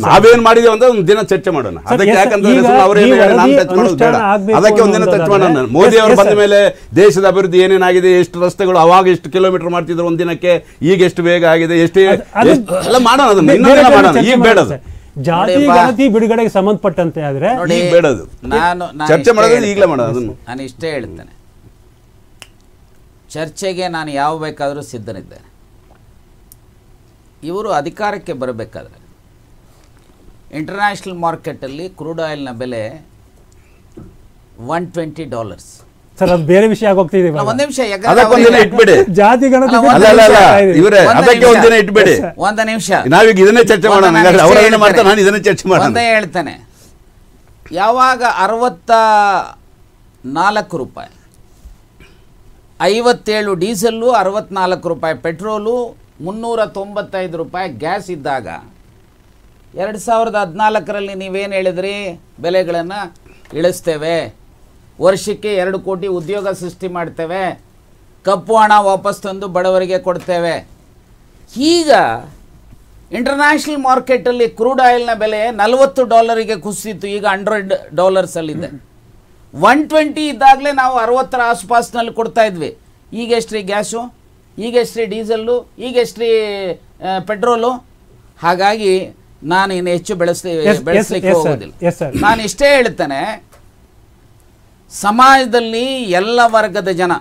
ನಾವೇನು ಮಾಡಿದೀವಿ ಅಂದ್ರೆ ಒಂದು ದಿನ ಚರ್ಚೆ ಮಾಡೋಣ ಅದಕ್ಕೆ ಯಾಕಂದ್ರೆ ಅದಕ್ಕೆ ಒಂದಿನ ಚರ್ಚೆ ಮಾಡೋಣ ಮೋದಿ ಅವರು ಬಂದ ಮೇಲೆ ದೇಶದ ಅಭಿವೃದ್ಧಿ ಏನೇನಾಗಿದೆ ಎಷ್ಟು ರಸ್ತೆಗಳು ಅವಾಗ ಎಷ್ಟು ಕಿಲೋಮೀಟರ್ ಮಾಡ್ತಿದ್ರು ಒಂದಿನಕ್ಕೆ ಈಗ ಎಷ್ಟು ಬೇಗ ಆಗಿದೆ ಎಷ್ಟು ಎಲ್ಲ ಮಾಡೋಣ ಅದನ್ನ ಮಾಡೋಣ ಈಗ ಬೇಡ ಜಾತಿ ಗಣತಿ ಬಿಡುಗಡೆಗೆ ಸಂಬಂಧಪಟ್ಟಂತೆ ಆದ್ರೆ ನಾನು ಚರ್ಚೆ ನಾನು ಇಷ್ಟೇ ಹೇಳ್ತೇನೆ ಚರ್ಚೆಗೆ ನಾನು ಯಾವ ಬೇಕಾದರೂ ಸಿದ್ಧನಿದ್ದೇನೆ ಇವರು ಅಧಿಕಾರಕ್ಕೆ ಬರಬೇಕಾದ್ರೆ ಇಂಟರ್ನ್ಯಾಷನಲ್ ಮಾರ್ಕೆಟಲ್ಲಿ ಕ್ರೂಡ್ ಆಯಿಲ್ನ ಬೆಲೆ ಒನ್ ಟ್ವೆಂಟಿ ಡಾಲರ್ಸ್ ಸರ್ ಅದು ಬೇರೆ ವಿಷಯ ಆಗೋಗ್ತಿದೆ ಒಂದ್ ನಿಮಿಷ ಇಟ್ಬಿಡಿ ಜಾತಿ ಇಟ್ಬಿಡಿ ಒಂದ ನಿಮಿಷ ನಾವೀಗ ಇದನ್ನೇ ಚರ್ಚೆ ಮಾಡೋಣ ಚರ್ಚೆ ಹೇಳ್ತಾನೆ ಯಾವಾಗ ಅರವತ್ತ ನಾಲ್ಕು ರೂಪಾಯಿ ಐವತ್ತೇಳು ಡೀಸೆಲ್ಲು ಅರವತ್ನಾಲ್ಕು ರೂಪಾಯಿ ಪೆಟ್ರೋಲು ಮುನ್ನೂರ ತೊಂಬತ್ತೈದು ರೂಪಾಯಿ ಗ್ಯಾಸ್ ಇದ್ದಾಗ ಎರಡು ಸಾವಿರದ ಹದಿನಾಲ್ಕರಲ್ಲಿ ನೀವೇನು ಹೇಳಿದ್ರಿ ಬೆಲೆಗಳನ್ನು ಇಳಿಸ್ತೇವೆ ವರ್ಷಕ್ಕೆ ಎರಡು ಕೋಟಿ ಉದ್ಯೋಗ ಸೃಷ್ಟಿ ಮಾಡ್ತೇವೆ ಕಪ್ಪು ಹಣ ವಾಪಸ್ ತಂದು ಬಡವರಿಗೆ ಕೊಡ್ತೇವೆ ಈಗ ಇಂಟರ್ನ್ಯಾಷನಲ್ ಮಾರ್ಕೆಟಲ್ಲಿ ಕ್ರೂಡ್ ಆಯಿಲ್ನ ಬೆಲೆ ನಲವತ್ತು ಡಾಲರಿಗೆ ಕುಸಿತು ಈಗ ಹಂಡ್ರೆಡ್ ಡಾಲರ್ಸಲ್ಲಿದೆ ಒನ್ ಟ್ವೆಂಟಿ ಇದ್ದಾಗಲೇ ನಾವು ಅರವತ್ತರ ಆಸ್ಪಾಸ್ನಲ್ಲಿ ಕೊಡ್ತಾ ಇದ್ವಿ ಈಗ ಎಷ್ಟ್ರೀ ಗ್ಯಾಸು ಈಗ ಎಷ್ಟ್ರಿ ಡೀಸಲ್ಲು ಈಗ ಎಷ್ಟ್ರೀ ಪೆಟ್ರೋಲು ಹಾಗಾಗಿ ನಾನು ಇನ್ನು ಹೆಚ್ಚು ಬೆಳೆಸ್ಲಿ ಬೆಳೆಸಲಿಕ್ಕೆ ಹೋಗೋದಿಲ್ಲ ನಾನು ಇಷ್ಟೇ ಹೇಳ್ತೇನೆ ಸಮಾಜದಲ್ಲಿ ಎಲ್ಲ ವರ್ಗದ ಜನ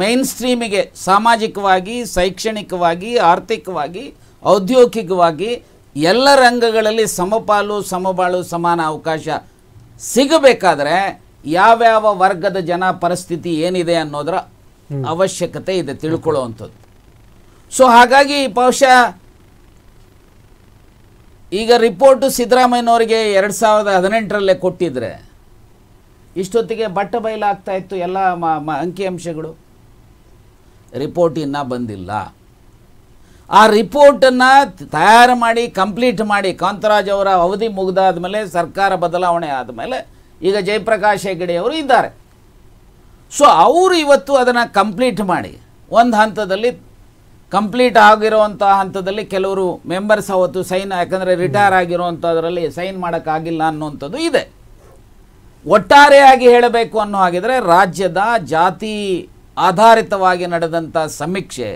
ಮೇನ್ ಸ್ಟ್ರೀಮಿಗೆ ಸಾಮಾಜಿಕವಾಗಿ ಶೈಕ್ಷಣಿಕವಾಗಿ ಆರ್ಥಿಕವಾಗಿ ಔದ್ಯೋಗಿಕವಾಗಿ ಎಲ್ಲ ರಂಗಗಳಲ್ಲಿ ಸಮಪಾಲು ಸಮಬಾಳು ಸಮಾನ ಅವಕಾಶ ಸಿಗಬೇಕಾದ್ರೆ ಯಾವ್ಯಾವ ವರ್ಗದ ಜನ ಪರಿಸ್ಥಿತಿ ಏನಿದೆ ಅನ್ನೋದರ ಅವಶ್ಯಕತೆ ಇದೆ ತಿಳ್ಕೊಳ್ಳುವಂಥದ್ದು ಸೊ ಹಾಗಾಗಿ ಬಹುಶಃ ಈಗ ರಿಪೋರ್ಟು ಸಿದ್ದರಾಮಯ್ಯನವರಿಗೆ ಎರಡು ಸಾವಿರದ ಹದಿನೆಂಟರಲ್ಲೇ ಕೊಟ್ಟಿದ್ದರೆ ಇಷ್ಟೊತ್ತಿಗೆ ಬಟ್ಟ ಬಯಲಾಗ್ತಾ ಇತ್ತು ಎಲ್ಲ ಮ ಅಂಕಿಅಂಶಗಳು ರಿಪೋರ್ಟ್ ಇನ್ನೂ ಬಂದಿಲ್ಲ ಆ ರಿಪೋರ್ಟನ್ನು ತಯಾರು ಮಾಡಿ ಕಂಪ್ಲೀಟ್ ಮಾಡಿ ಕಾಂತರಾಜ್ ಅವರ ಅವಧಿ ಮುಗಿದಾದ ಮೇಲೆ ಸರ್ಕಾರ ಬದಲಾವಣೆ ಆದಮೇಲೆ ಈಗ ಜಯಪ್ರಕಾಶ್ ಹೆಗ್ಡೆಯವರು ಇದ್ದಾರೆ ಸೊ ಅವರು ಇವತ್ತು ಅದನ್ನು ಕಂಪ್ಲೀಟ್ ಮಾಡಿ ಒಂದು ಹಂತದಲ್ಲಿ ಕಂಪ್ಲೀಟ್ ಆಗಿರೋವಂಥ ಹಂತದಲ್ಲಿ ಕೆಲವರು ಮೆಂಬರ್ಸ್ ಅವತ್ತು ಸೈನ್ ಯಾಕಂದರೆ ರಿಟೈರ್ ಆಗಿರೋವಂಥದ್ರಲ್ಲಿ ಸೈನ್ ಮಾಡೋಕ್ಕಾಗಿಲ್ಲ ಅನ್ನೋವಂಥದ್ದು ಇದೆ ಒಟ್ಟಾರೆಯಾಗಿ ಹೇಳಬೇಕು ಅನ್ನೋ ಹಾಗಿದ್ರೆ ರಾಜ್ಯದ ಜಾತಿ ಆಧಾರಿತವಾಗಿ ನಡೆದಂಥ ಸಮೀಕ್ಷೆ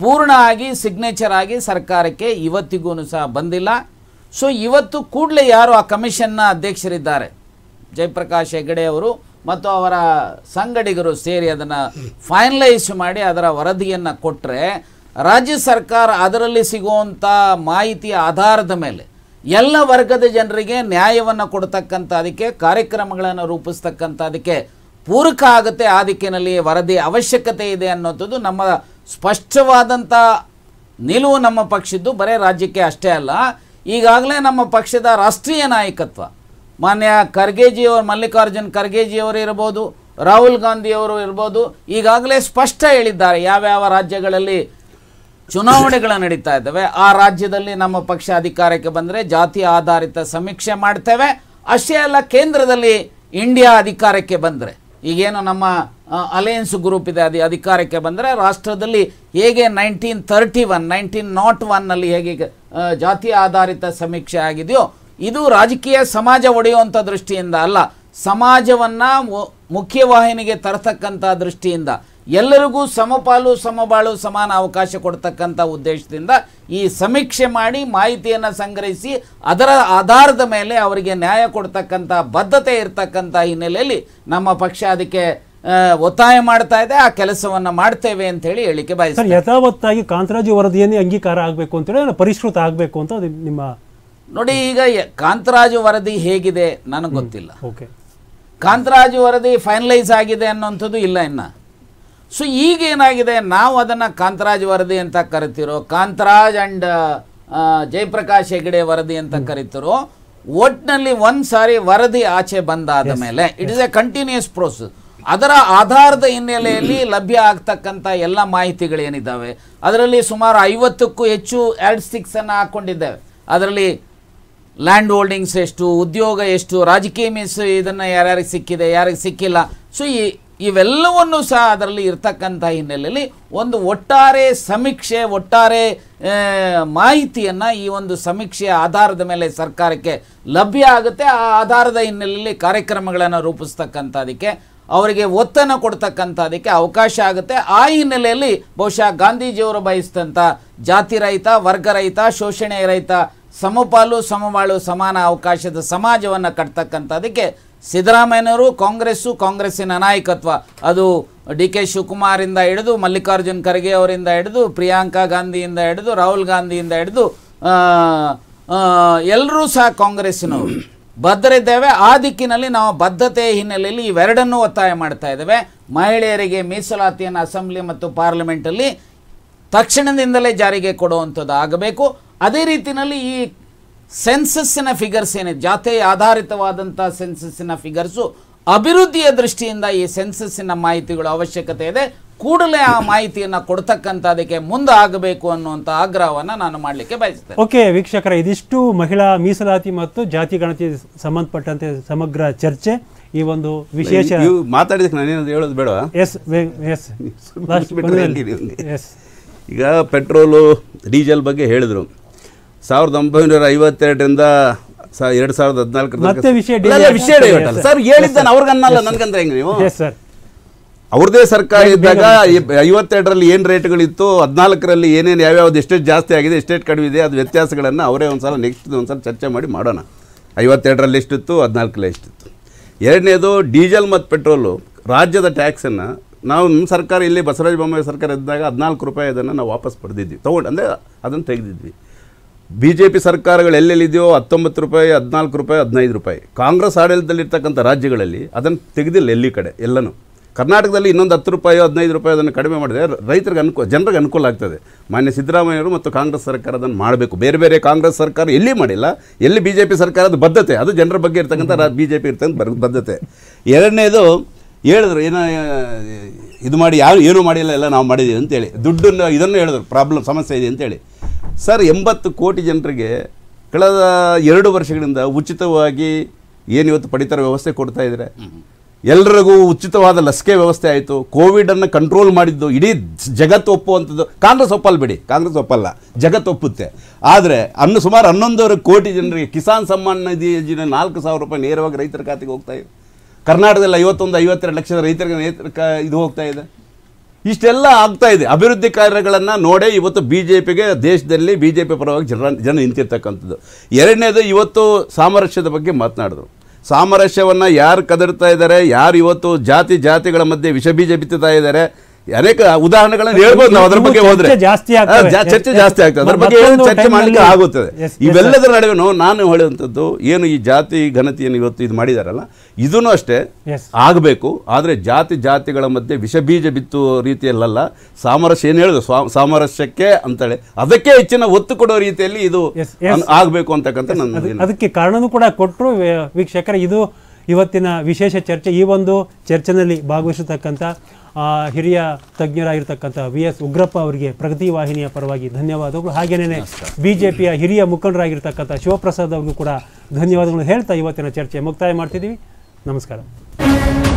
ಪೂರ್ಣ ಆಗಿ ಸಿಗ್ನೇಚರ್ ಆಗಿ ಸರ್ಕಾರಕ್ಕೆ ಇವತ್ತಿಗೂ ಸಹ ಬಂದಿಲ್ಲ ಸೊ ಇವತ್ತು ಕೂಡಲೇ ಯಾರು ಆ ಕಮಿಷನ್ನ ಅಧ್ಯಕ್ಷರಿದ್ದಾರೆ ಜಯಪ್ರಕಾಶ್ ಹೆಗಡೆ ಅವರು ಮತ್ತು ಅವರ ಸಂಗಡಿಗರು ಸೇರಿ ಅದನ್ನು ಫೈನಲೈಸ್ ಮಾಡಿ ಅದರ ವರದಿಯನ್ನು ಕೊಟ್ಟರೆ ರಾಜ್ಯ ಸರ್ಕಾರ ಅದರಲ್ಲಿ ಸಿಗುವಂಥ ಮಾಹಿತಿಯ ಆಧಾರದ ಮೇಲೆ ಎಲ್ಲ ವರ್ಗದ ಜನರಿಗೆ ನ್ಯಾಯವನ್ನು ಅದಕ್ಕೆ ಕಾರ್ಯಕ್ರಮಗಳನ್ನು ರೂಪಿಸ್ತಕ್ಕಂಥ ಅದಕ್ಕೆ ಪೂರಕ ಆಗುತ್ತೆ ಆ ದಿಕ್ಕಿನಲ್ಲಿ ವರದಿ ಅವಶ್ಯಕತೆ ಇದೆ ಅನ್ನೋದು ನಮ್ಮ ಸ್ಪಷ್ಟವಾದಂಥ ನಿಲುವು ನಮ್ಮ ಪಕ್ಷದ್ದು ಬರೀ ರಾಜ್ಯಕ್ಕೆ ಅಷ್ಟೇ ಅಲ್ಲ ಈಗಾಗಲೇ ನಮ್ಮ ಪಕ್ಷದ ರಾಷ್ಟ್ರೀಯ ನಾಯಕತ್ವ ಮಾನ್ಯ ಖರ್ಗೆಜಿಯವರು ಮಲ್ಲಿಕಾರ್ಜುನ್ ಖರ್ಗೆಜಿಯವರು ಇರ್ಬೋದು ರಾಹುಲ್ ಗಾಂಧಿಯವರು ಇರ್ಬೋದು ಈಗಾಗಲೇ ಸ್ಪಷ್ಟ ಹೇಳಿದ್ದಾರೆ ಯಾವ್ಯಾವ ರಾಜ್ಯಗಳಲ್ಲಿ ಚುನಾವಣೆಗಳು ನಡೀತಾ ಇದ್ದಾವೆ ಆ ರಾಜ್ಯದಲ್ಲಿ ನಮ್ಮ ಪಕ್ಷ ಅಧಿಕಾರಕ್ಕೆ ಬಂದರೆ ಜಾತಿ ಆಧಾರಿತ ಸಮೀಕ್ಷೆ ಮಾಡ್ತೇವೆ ಅಷ್ಟೇ ಅಲ್ಲ ಕೇಂದ್ರದಲ್ಲಿ ಇಂಡಿಯಾ ಅಧಿಕಾರಕ್ಕೆ ಬಂದರೆ ಈಗೇನು ನಮ್ಮ ಅಲಯನ್ಸ್ ಗ್ರೂಪ್ ಇದೆ ಅದು ಅಧಿಕಾರಕ್ಕೆ ಬಂದರೆ ರಾಷ್ಟ್ರದಲ್ಲಿ ಹೇಗೆ nineteen thirty one nineteen naught ಒನ್ನಲ್ಲಿ ಹೇಗೆ ಜಾತಿ ಆಧಾರಿತ ಸಮೀಕ್ಷೆ ಆಗಿದೆಯೋ ಇದು ರಾಜಕೀಯ ಸಮಾಜ ಒಡೆಯುವಂಥ ದೃಷ್ಟಿಯಿಂದ ಅಲ್ಲ ಸಮಾಜವನ್ನು ಮುಖ್ಯವಾಹಿನಿಗೆ ತರತಕ್ಕಂಥ ದೃಷ್ಟಿಯಿಂದ ಎಲ್ಲರಿಗೂ ಸಮಪಾಲು ಸಮಬಾಳು ಸಮಾನ ಅವಕಾಶ ಕೊಡ್ತಕ್ಕಂಥ ಉದ್ದೇಶದಿಂದ ಈ ಸಮೀಕ್ಷೆ ಮಾಡಿ ಮಾಹಿತಿಯನ್ನು ಸಂಗ್ರಹಿಸಿ ಅದರ ಆಧಾರದ ಮೇಲೆ ಅವರಿಗೆ ನ್ಯಾಯ ಕೊಡ್ತಕ್ಕಂಥ ಬದ್ಧತೆ ಇರತಕ್ಕಂಥ ಹಿನ್ನೆಲೆಯಲ್ಲಿ ನಮ್ಮ ಪಕ್ಷ ಅದಕ್ಕೆ ಒತ್ತಾಯ ಮಾಡ್ತಾ ಇದೆ ಆ ಕೆಲಸವನ್ನು ಮಾಡ್ತೇವೆ ಅಂತ ಹೇಳಿ ಹೇಳಿಕೆ ಬಯಸ್ತಾರೆ ಯಥಾವತ್ತಾಗಿ ಕಾಂತರಾಜು ವರದಿಯನ್ನೇ ಅಂಗೀಕಾರ ಆಗಬೇಕು ಅಂತೇಳಿ ಪರಿಷ್ಕೃತ ಆಗಬೇಕು ಅಂತ ನಿಮ್ಮ ನೋಡಿ ಈಗ ಕಾಂತರಾಜು ವರದಿ ಹೇಗಿದೆ ನನಗೆ ಗೊತ್ತಿಲ್ಲ ಓಕೆ ಕಾಂತರಾಜು ವರದಿ ಫೈನಲೈಸ್ ಆಗಿದೆ ಅನ್ನೋಂಥದ್ದು ಇಲ್ಲ ಇನ್ನು ಸೊ ಈಗೇನಾಗಿದೆ ನಾವು ಅದನ್ನು ಕಾಂತರಾಜ್ ವರದಿ ಅಂತ ಕರಿತಿರೋ ಕಾಂತರಾಜ್ ಆ್ಯಂಡ್ ಜಯಪ್ರಕಾಶ್ ಹೆಗ್ಡೆ ವರದಿ ಅಂತ ಕರಿತಿರೋ ಒಟ್ನಲ್ಲಿ ಒಂದು ಸಾರಿ ವರದಿ ಆಚೆ ಬಂದಾದ ಮೇಲೆ it is a continuous process ಅದರ ಆಧಾರದ ಹಿನ್ನೆಲೆಯಲ್ಲಿ ಲಭ್ಯ ಆಗ್ತಕ್ಕಂಥ ಎಲ್ಲ ಮಾಹಿತಿಗಳೇನಿದ್ದಾವೆ ಅದರಲ್ಲಿ ಸುಮಾರು ಐವತ್ತಕ್ಕೂ ಹೆಚ್ಚು ಎರಡು ಸ್ಟಿಕ್ಸನ್ನು ಹಾಕ್ಕೊಂಡಿದ್ದೇವೆ ಅದರಲ್ಲಿ ಲ್ಯಾಂಡ್ ಹೋಲ್ಡಿಂಗ್ಸ್ ಎಷ್ಟು ಉದ್ಯೋಗ ಎಷ್ಟು ರಾಜಕೀಯ ಮೀಸು ಇದನ್ನು ಯಾರ್ಯಾರಿಗೆ ಸಿಕ್ಕಿದೆ ಯಾರಿಗೆ ಸಿಕ್ಕಿಲ್ಲ ಸೊ ಈ ಇವೆಲ್ಲವನ್ನು ಸಹ ಅದರಲ್ಲಿ ಇರ್ತಕ್ಕಂಥ ಹಿನ್ನೆಲೆಯಲ್ಲಿ ಒಂದು ಒಟ್ಟಾರೆ ಸಮೀಕ್ಷೆ ಒಟ್ಟಾರೆ ಮಾಹಿತಿಯನ್ನು ಈ ಒಂದು ಸಮೀಕ್ಷೆಯ ಆಧಾರದ ಮೇಲೆ ಸರ್ಕಾರಕ್ಕೆ ಲಭ್ಯ ಆಗುತ್ತೆ ಆ ಆಧಾರದ ಹಿನ್ನೆಲೆಯಲ್ಲಿ ಕಾರ್ಯಕ್ರಮಗಳನ್ನು ರೂಪಿಸ್ತಕ್ಕಂಥದಕ್ಕೆ ಅವರಿಗೆ ಒತ್ತನ್ನು ಕೊಡ್ತಕ್ಕಂಥದಕ್ಕೆ ಅವಕಾಶ ಆಗುತ್ತೆ ಆ ಹಿನ್ನೆಲೆಯಲ್ಲಿ ಬಹುಶಃ ಗಾಂಧೀಜಿಯವರು ಬಯಸಿದಂಥ ಜಾತಿ ರಹಿತ ರಹಿತ ಶೋಷಣೆ ರಹಿತ ಸಮಪಾಲು ಸಮವಾಳು ಸಮಾನ ಅವಕಾಶದ ಸಮಾಜವನ್ನು ಕಟ್ತಕ್ಕಂಥದಕ್ಕೆ ಸಿದ್ದರಾಮಯ್ಯನವರು ಕಾಂಗ್ರೆಸ್ಸು ಕಾಂಗ್ರೆಸ್ಸಿನ ನಾಯಕತ್ವ ಅದು ಡಿ ಕೆ ಶಿವಕುಮಾರಿಂದ ಹಿಡಿದು ಮಲ್ಲಿಕಾರ್ಜುನ್ ಖರ್ಗೆ ಅವರಿಂದ ಹಿಡಿದು ಪ್ರಿಯಾಂಕಾ ಗಾಂಧಿಯಿಂದ ಹಿಡಿದು ರಾಹುಲ್ ಗಾಂಧಿಯಿಂದ ಹಿಡಿದು ಎಲ್ಲರೂ ಸಹ ಕಾಂಗ್ರೆಸ್ಸಿನವರು ಬದ್ಧರಿದ್ದೇವೆ ಆ ದಿಕ್ಕಿನಲ್ಲಿ ನಾವು ಬದ್ಧತೆ ಹಿನ್ನೆಲೆಯಲ್ಲಿ ಇವೆರಡನ್ನೂ ಒತ್ತಾಯ ಮಾಡ್ತಾ ಇದ್ದೇವೆ ಮಹಿಳೆಯರಿಗೆ ಮೀಸಲಾತಿಯನ್ನು ಅಸೆಂಬ್ಲಿ ಮತ್ತು ಪಾರ್ಲಿಮೆಂಟಲ್ಲಿ ತಕ್ಷಣದಿಂದಲೇ ಜಾರಿಗೆ ಕೊಡುವಂಥದ್ದು ಆಗಬೇಕು ಅದೇ ರೀತಿಯಲ್ಲಿ ಈ ಸೆನ್ಸಸ್ಸಿನ ಫಿಗರ್ಸ್ ಏನಿದೆ ಜಾತಿ ಆಧಾರಿತವಾದಂಥ ಸೆನ್ಸಸ್ಸಿನ ಫಿಗರ್ಸು ಅಭಿವೃದ್ಧಿಯ ದೃಷ್ಟಿಯಿಂದ ಈ ಸೆನ್ಸಸ್ಸಿನ ಮಾಹಿತಿಗಳು ಅವಶ್ಯಕತೆ ಇದೆ ಕೂಡಲೇ ಆ ಮಾಹಿತಿಯನ್ನು ಕೊಡ್ತಕ್ಕಂಥದಕ್ಕೆ ಅದಕ್ಕೆ ಮುಂದಾಗಬೇಕು ಅನ್ನುವಂಥ ಆಗ್ರಹವನ್ನು ನಾನು ಮಾಡಲಿಕ್ಕೆ ಬಯಸ್ತೇನೆ ಓಕೆ ವೀಕ್ಷಕರ ಇದಿಷ್ಟು ಮಹಿಳಾ ಮೀಸಲಾತಿ ಮತ್ತು ಜಾತಿ ಗಣತಿ ಸಂಬಂಧಪಟ್ಟಂತೆ ಸಮಗ್ರ ಚರ್ಚೆ ಈ ಒಂದು ವಿಶೇಷ ಮಾತಾಡಿದಕ್ಕೆ ನಾನೇನಾದ್ರು ಹೇಳೋದು ಬೇಡ ಎಸ್ ಎಸ್ ಈಗ ಪೆಟ್ರೋಲು ಡೀಸೆಲ್ ಬಗ್ಗೆ ಹೇಳಿದ್ರು ಸಾವಿರದ ಒಂಬೈನೂರ ಐವತ್ತೆರಡರಿಂದ ಎರಡು ಸಾವಿರದ ಹದಿನಾಲ್ಕರ ವಿಷಯ ಸರ್ ಹೇಳಿದ್ದಾನೆ ಅವ್ರಿಗನ್ನಲ್ಲ ಹೆಂಗೆ ನೀವು ಅವ್ರದೇ ಸರ್ಕಾರ ಇದ್ದಾಗ ಐವತ್ತೆರಡರಲ್ಲಿ ಏನು ರೇಟ್ಗಳಿತ್ತು ಹದಿನಾಲ್ಕರಲ್ಲಿ ಏನೇನು ಯಾವ್ಯಾವ್ದು ಎಷ್ಟೇಟ್ ಜಾಸ್ತಿ ಆಗಿದೆ ಎಷ್ಟೇಟ್ ಕಡಿಮೆ ಇದೆ ಅದು ವ್ಯತ್ಯಾಸಗಳನ್ನು ಅವರೇ ಒಂದು ಸಲ ನೆಕ್ಸ್ಟ್ ಒಂದ್ಸಲ ಚರ್ಚೆ ಮಾಡಿ ಮಾಡೋಣ ಐವತ್ತೆರಡರಲ್ಲಿ ಎಷ್ಟಿತ್ತು ಹದಿನಾಲ್ಕರಲ್ಲಿ ಎಷ್ಟಿತ್ತು ಎರಡನೇದು ಡೀಸೆಲ್ ಮತ್ತು ಪೆಟ್ರೋಲು ರಾಜ್ಯದ ಟ್ಯಾಕ್ಸನ್ನು ನಾವು ನಿಮ್ಮ ಸರ್ಕಾರ ಇಲ್ಲಿ ಬಸವರಾಜ ಬೊಮ್ಮಾಯಿ ಸರ್ಕಾರ ಇದ್ದಾಗ ಹದಿನಾಲ್ಕು ರೂಪಾಯಿ ಅದನ್ನು ನಾವು ವಾಪಸ್ ಪಡೆದಿದ್ವಿ ತೊಗೊಂಡು ಅಂದರೆ ಅದನ್ನು ತೆಗೆದಿದ್ವಿ ಬಿ ಜೆ ಪಿ ಸರ್ಕಾರಗಳು ಎಲ್ಲೆಲ್ಲಿದೆಯೋ ಹತ್ತೊಂಬತ್ತು ರೂಪಾಯಿ ಹದಿನಾಲ್ಕು ರೂಪಾಯಿ ಹದಿನೈದು ರೂಪಾಯಿ ಕಾಂಗ್ರೆಸ್ ಆಡಳಿತದಲ್ಲಿರ್ತಕ್ಕಂಥ ರಾಜ್ಯಗಳಲ್ಲಿ ಅದನ್ನು ತೆಗೆದಿಲ್ಲ ಎಲ್ಲಿ ಕಡೆ ಎಲ್ಲನೂ ಕರ್ನಾಟಕದಲ್ಲಿ ಇನ್ನೊಂದು ಹತ್ತು ರೂಪಾಯಿ ಹದಿನೈದು ರೂಪಾಯಿ ಅದನ್ನು ಕಡಿಮೆ ಮಾಡಿದರೆ ರೈತರಿಗೆ ಅನುಕೂಲ ಜನರಿಗೆ ಅನುಕೂಲ ಆಗ್ತದೆ ಮಾನ್ಯ ಸಿದ್ದರಾಮಯ್ಯವರು ಮತ್ತು ಕಾಂಗ್ರೆಸ್ ಸರ್ಕಾರ ಅದನ್ನು ಮಾಡಬೇಕು ಬೇರೆ ಬೇರೆ ಕಾಂಗ್ರೆಸ್ ಸರ್ಕಾರ ಎಲ್ಲಿ ಮಾಡಿಲ್ಲ ಎಲ್ಲಿ ಬಿ ಜೆ ಪಿ ಸರ್ಕಾರದ ಬದ್ಧತೆ ಅದು ಜನರ ಬಗ್ಗೆ ಇರ್ತಕ್ಕಂಥ ಬಿ ಜೆ ಪಿ ಇರ್ತಕ್ಕಂಥ ಬದ್ಧತೆ ಎರಡನೇದು ಹೇಳಿದ್ರು ಏನೋ ಇದು ಮಾಡಿ ಯಾರು ಏನೂ ಮಾಡಿಲ್ಲ ಎಲ್ಲ ನಾವು ಮಾಡಿದ್ದೀವಿ ಅಂತೇಳಿ ದುಡ್ಡನ್ನು ಇದನ್ನು ಹೇಳಿದ್ರು ಪ್ರಾಬ್ಲಮ್ ಸಮಸ್ಯೆ ಇದೆ ಅಂತೇಳಿ ಸರ್ ಎಂಬತ್ತು ಕೋಟಿ ಜನರಿಗೆ ಕಳೆದ ಎರಡು ವರ್ಷಗಳಿಂದ ಉಚಿತವಾಗಿ ಏನು ಇವತ್ತು ಪಡಿತರ ವ್ಯವಸ್ಥೆ ಕೊಡ್ತಾ ಇದ್ದಾರೆ ಎಲ್ಲರಿಗೂ ಉಚಿತವಾದ ಲಸಿಕೆ ವ್ಯವಸ್ಥೆ ಆಯಿತು ಕೋವಿಡನ್ನು ಕಂಟ್ರೋಲ್ ಮಾಡಿದ್ದು ಇಡೀ ಜಗತ್ತು ಒಪ್ಪುವಂಥದ್ದು ಕಾಂಗ್ರೆಸ್ ಒಪ್ಪಲ್ಲ ಬಿಡಿ ಕಾಂಗ್ರೆಸ್ ಒಪ್ಪಲ್ಲ ಜಗತ್ತು ಒಪ್ಪುತ್ತೆ ಆದರೆ ಅನ್ನು ಸುಮಾರು ಹನ್ನೊಂದೂವರೆ ಕೋಟಿ ಜನರಿಗೆ ಕಿಸಾನ್ ಸಮ್ಮಾನ್ ನಿಧಿ ಯೋಜನೆ ನಾಲ್ಕು ಸಾವಿರ ರೂಪಾಯಿ ನೇರವಾಗಿ ರೈತರ ಖಾತೆಗೆ ಹೋಗ್ತಾ ಇದೆ ಕರ್ನಾಟಕದಲ್ಲಿ ಐವತ್ತೊಂದು ಐವತ್ತೆರಡು ಲಕ್ಷದ ರೈತರಿಗೆ ಕ ಇದು ಹೋಗ್ತಾ ಇದೆ ಇಷ್ಟೆಲ್ಲ ಆಗ್ತಾ ಇದೆ ಅಭಿವೃದ್ಧಿ ಕಾರ್ಯಗಳನ್ನು ನೋಡೇ ಇವತ್ತು ಬಿ ಜೆ ಪಿಗೆ ದೇಶದಲ್ಲಿ ಬಿ ಜೆ ಪಿ ಪರವಾಗಿ ಜನ ಜನ ನಿಂತಿರ್ತಕ್ಕಂಥದ್ದು ಎರಡನೇದು ಇವತ್ತು ಸಾಮರಸ್ಯದ ಬಗ್ಗೆ ಮಾತನಾಡಿದ್ರು ಸಾಮರಸ್ಯವನ್ನು ಯಾರು ಕದರ್ತಾ ಇದ್ದಾರೆ ಯಾರು ಇವತ್ತು ಜಾತಿ ಜಾತಿಗಳ ಮಧ್ಯೆ ವಿಷ ಬೀಜ ಬಿತ್ತುತ್ತಾ ಇದ್ದಾರೆ ಅನೇಕ ಉದಾಹರಣೆಗಳನ್ನು ಹೇಳ್ಬೋದು ನಾವು ಅದ್ರ ಬಗ್ಗೆ ಹೋದ್ರೆ ಜಾಸ್ತಿ ಚರ್ಚೆ ಜಾಸ್ತಿ ಆಗ್ತದೆ ಅದ್ರ ಬಗ್ಗೆ ಚರ್ಚೆ ಮಾಡಲಿಕ್ಕೆ ಆಗುತ್ತದೆ ಇವೆಲ್ಲದರ ನಡುವೆ ನಾನು ಹೇಳುವಂಥದ್ದು ಏನು ಈ ಜಾತಿ ಘನತೆಯನ್ನು ಇವತ್ತು ಇದು ಮಾಡಿದಾರಲ್ಲ ಇದನ್ನು ಅಷ್ಟೇ ಆಗಬೇಕು ಆದರೆ ಜಾತಿ ಜಾತಿಗಳ ಮಧ್ಯೆ ಬೀಜ ಬಿತ್ತು ರೀತಿಯಲ್ಲ ಸಾಮರಸ್ಯ ಏನು ಹೇಳಿದ್ರು ಸಾಮರಸ್ಯಕ್ಕೆ ಅಂತೇಳಿ ಅದಕ್ಕೆ ಹೆಚ್ಚಿನ ಒತ್ತು ಕೊಡೋ ರೀತಿಯಲ್ಲಿ ಇದು ಆಗಬೇಕು ಅಂತಕ್ಕಂಥ ನನ್ನ ಅದಕ್ಕೆ ಕಾರಣನೂ ಕೂಡ ಕೊಟ್ಟರು ವೀಕ್ಷಕರ ಇದು ಇವತ್ತಿನ ವಿಶೇಷ ಚರ್ಚೆ ಈ ಒಂದು ಚರ್ಚೆನಲ್ಲಿ ಭಾಗವಹಿಸತಕ್ಕಂಥ ಹಿರಿಯ ತಜ್ಞರಾಗಿರ್ತಕ್ಕಂಥ ವಿ ಎಸ್ ಉಗ್ರಪ್ಪ ಅವರಿಗೆ ಪ್ರಗತಿ ವಾಹಿನಿಯ ಪರವಾಗಿ ಧನ್ಯವಾದಗಳು ಹಾಗೇನೇ ಬಿ ಜೆ ಪಿಯ ಹಿರಿಯ ಮುಖಂಡರಾಗಿರ್ತಕ್ಕಂಥ ಶಿವಪ್ರಸಾದ್ ಅವ್ರಿಗೂ ಕೂಡ ಧನ್ಯವಾದಗಳು ಹೇಳ್ತಾ ಇವತ್ತಿನ ಚರ್ಚೆ ಮುಕ್ತಾಯ ಮಾಡ್ತಿದ್ದೀವಿ ನಮಸ್ಕಾರ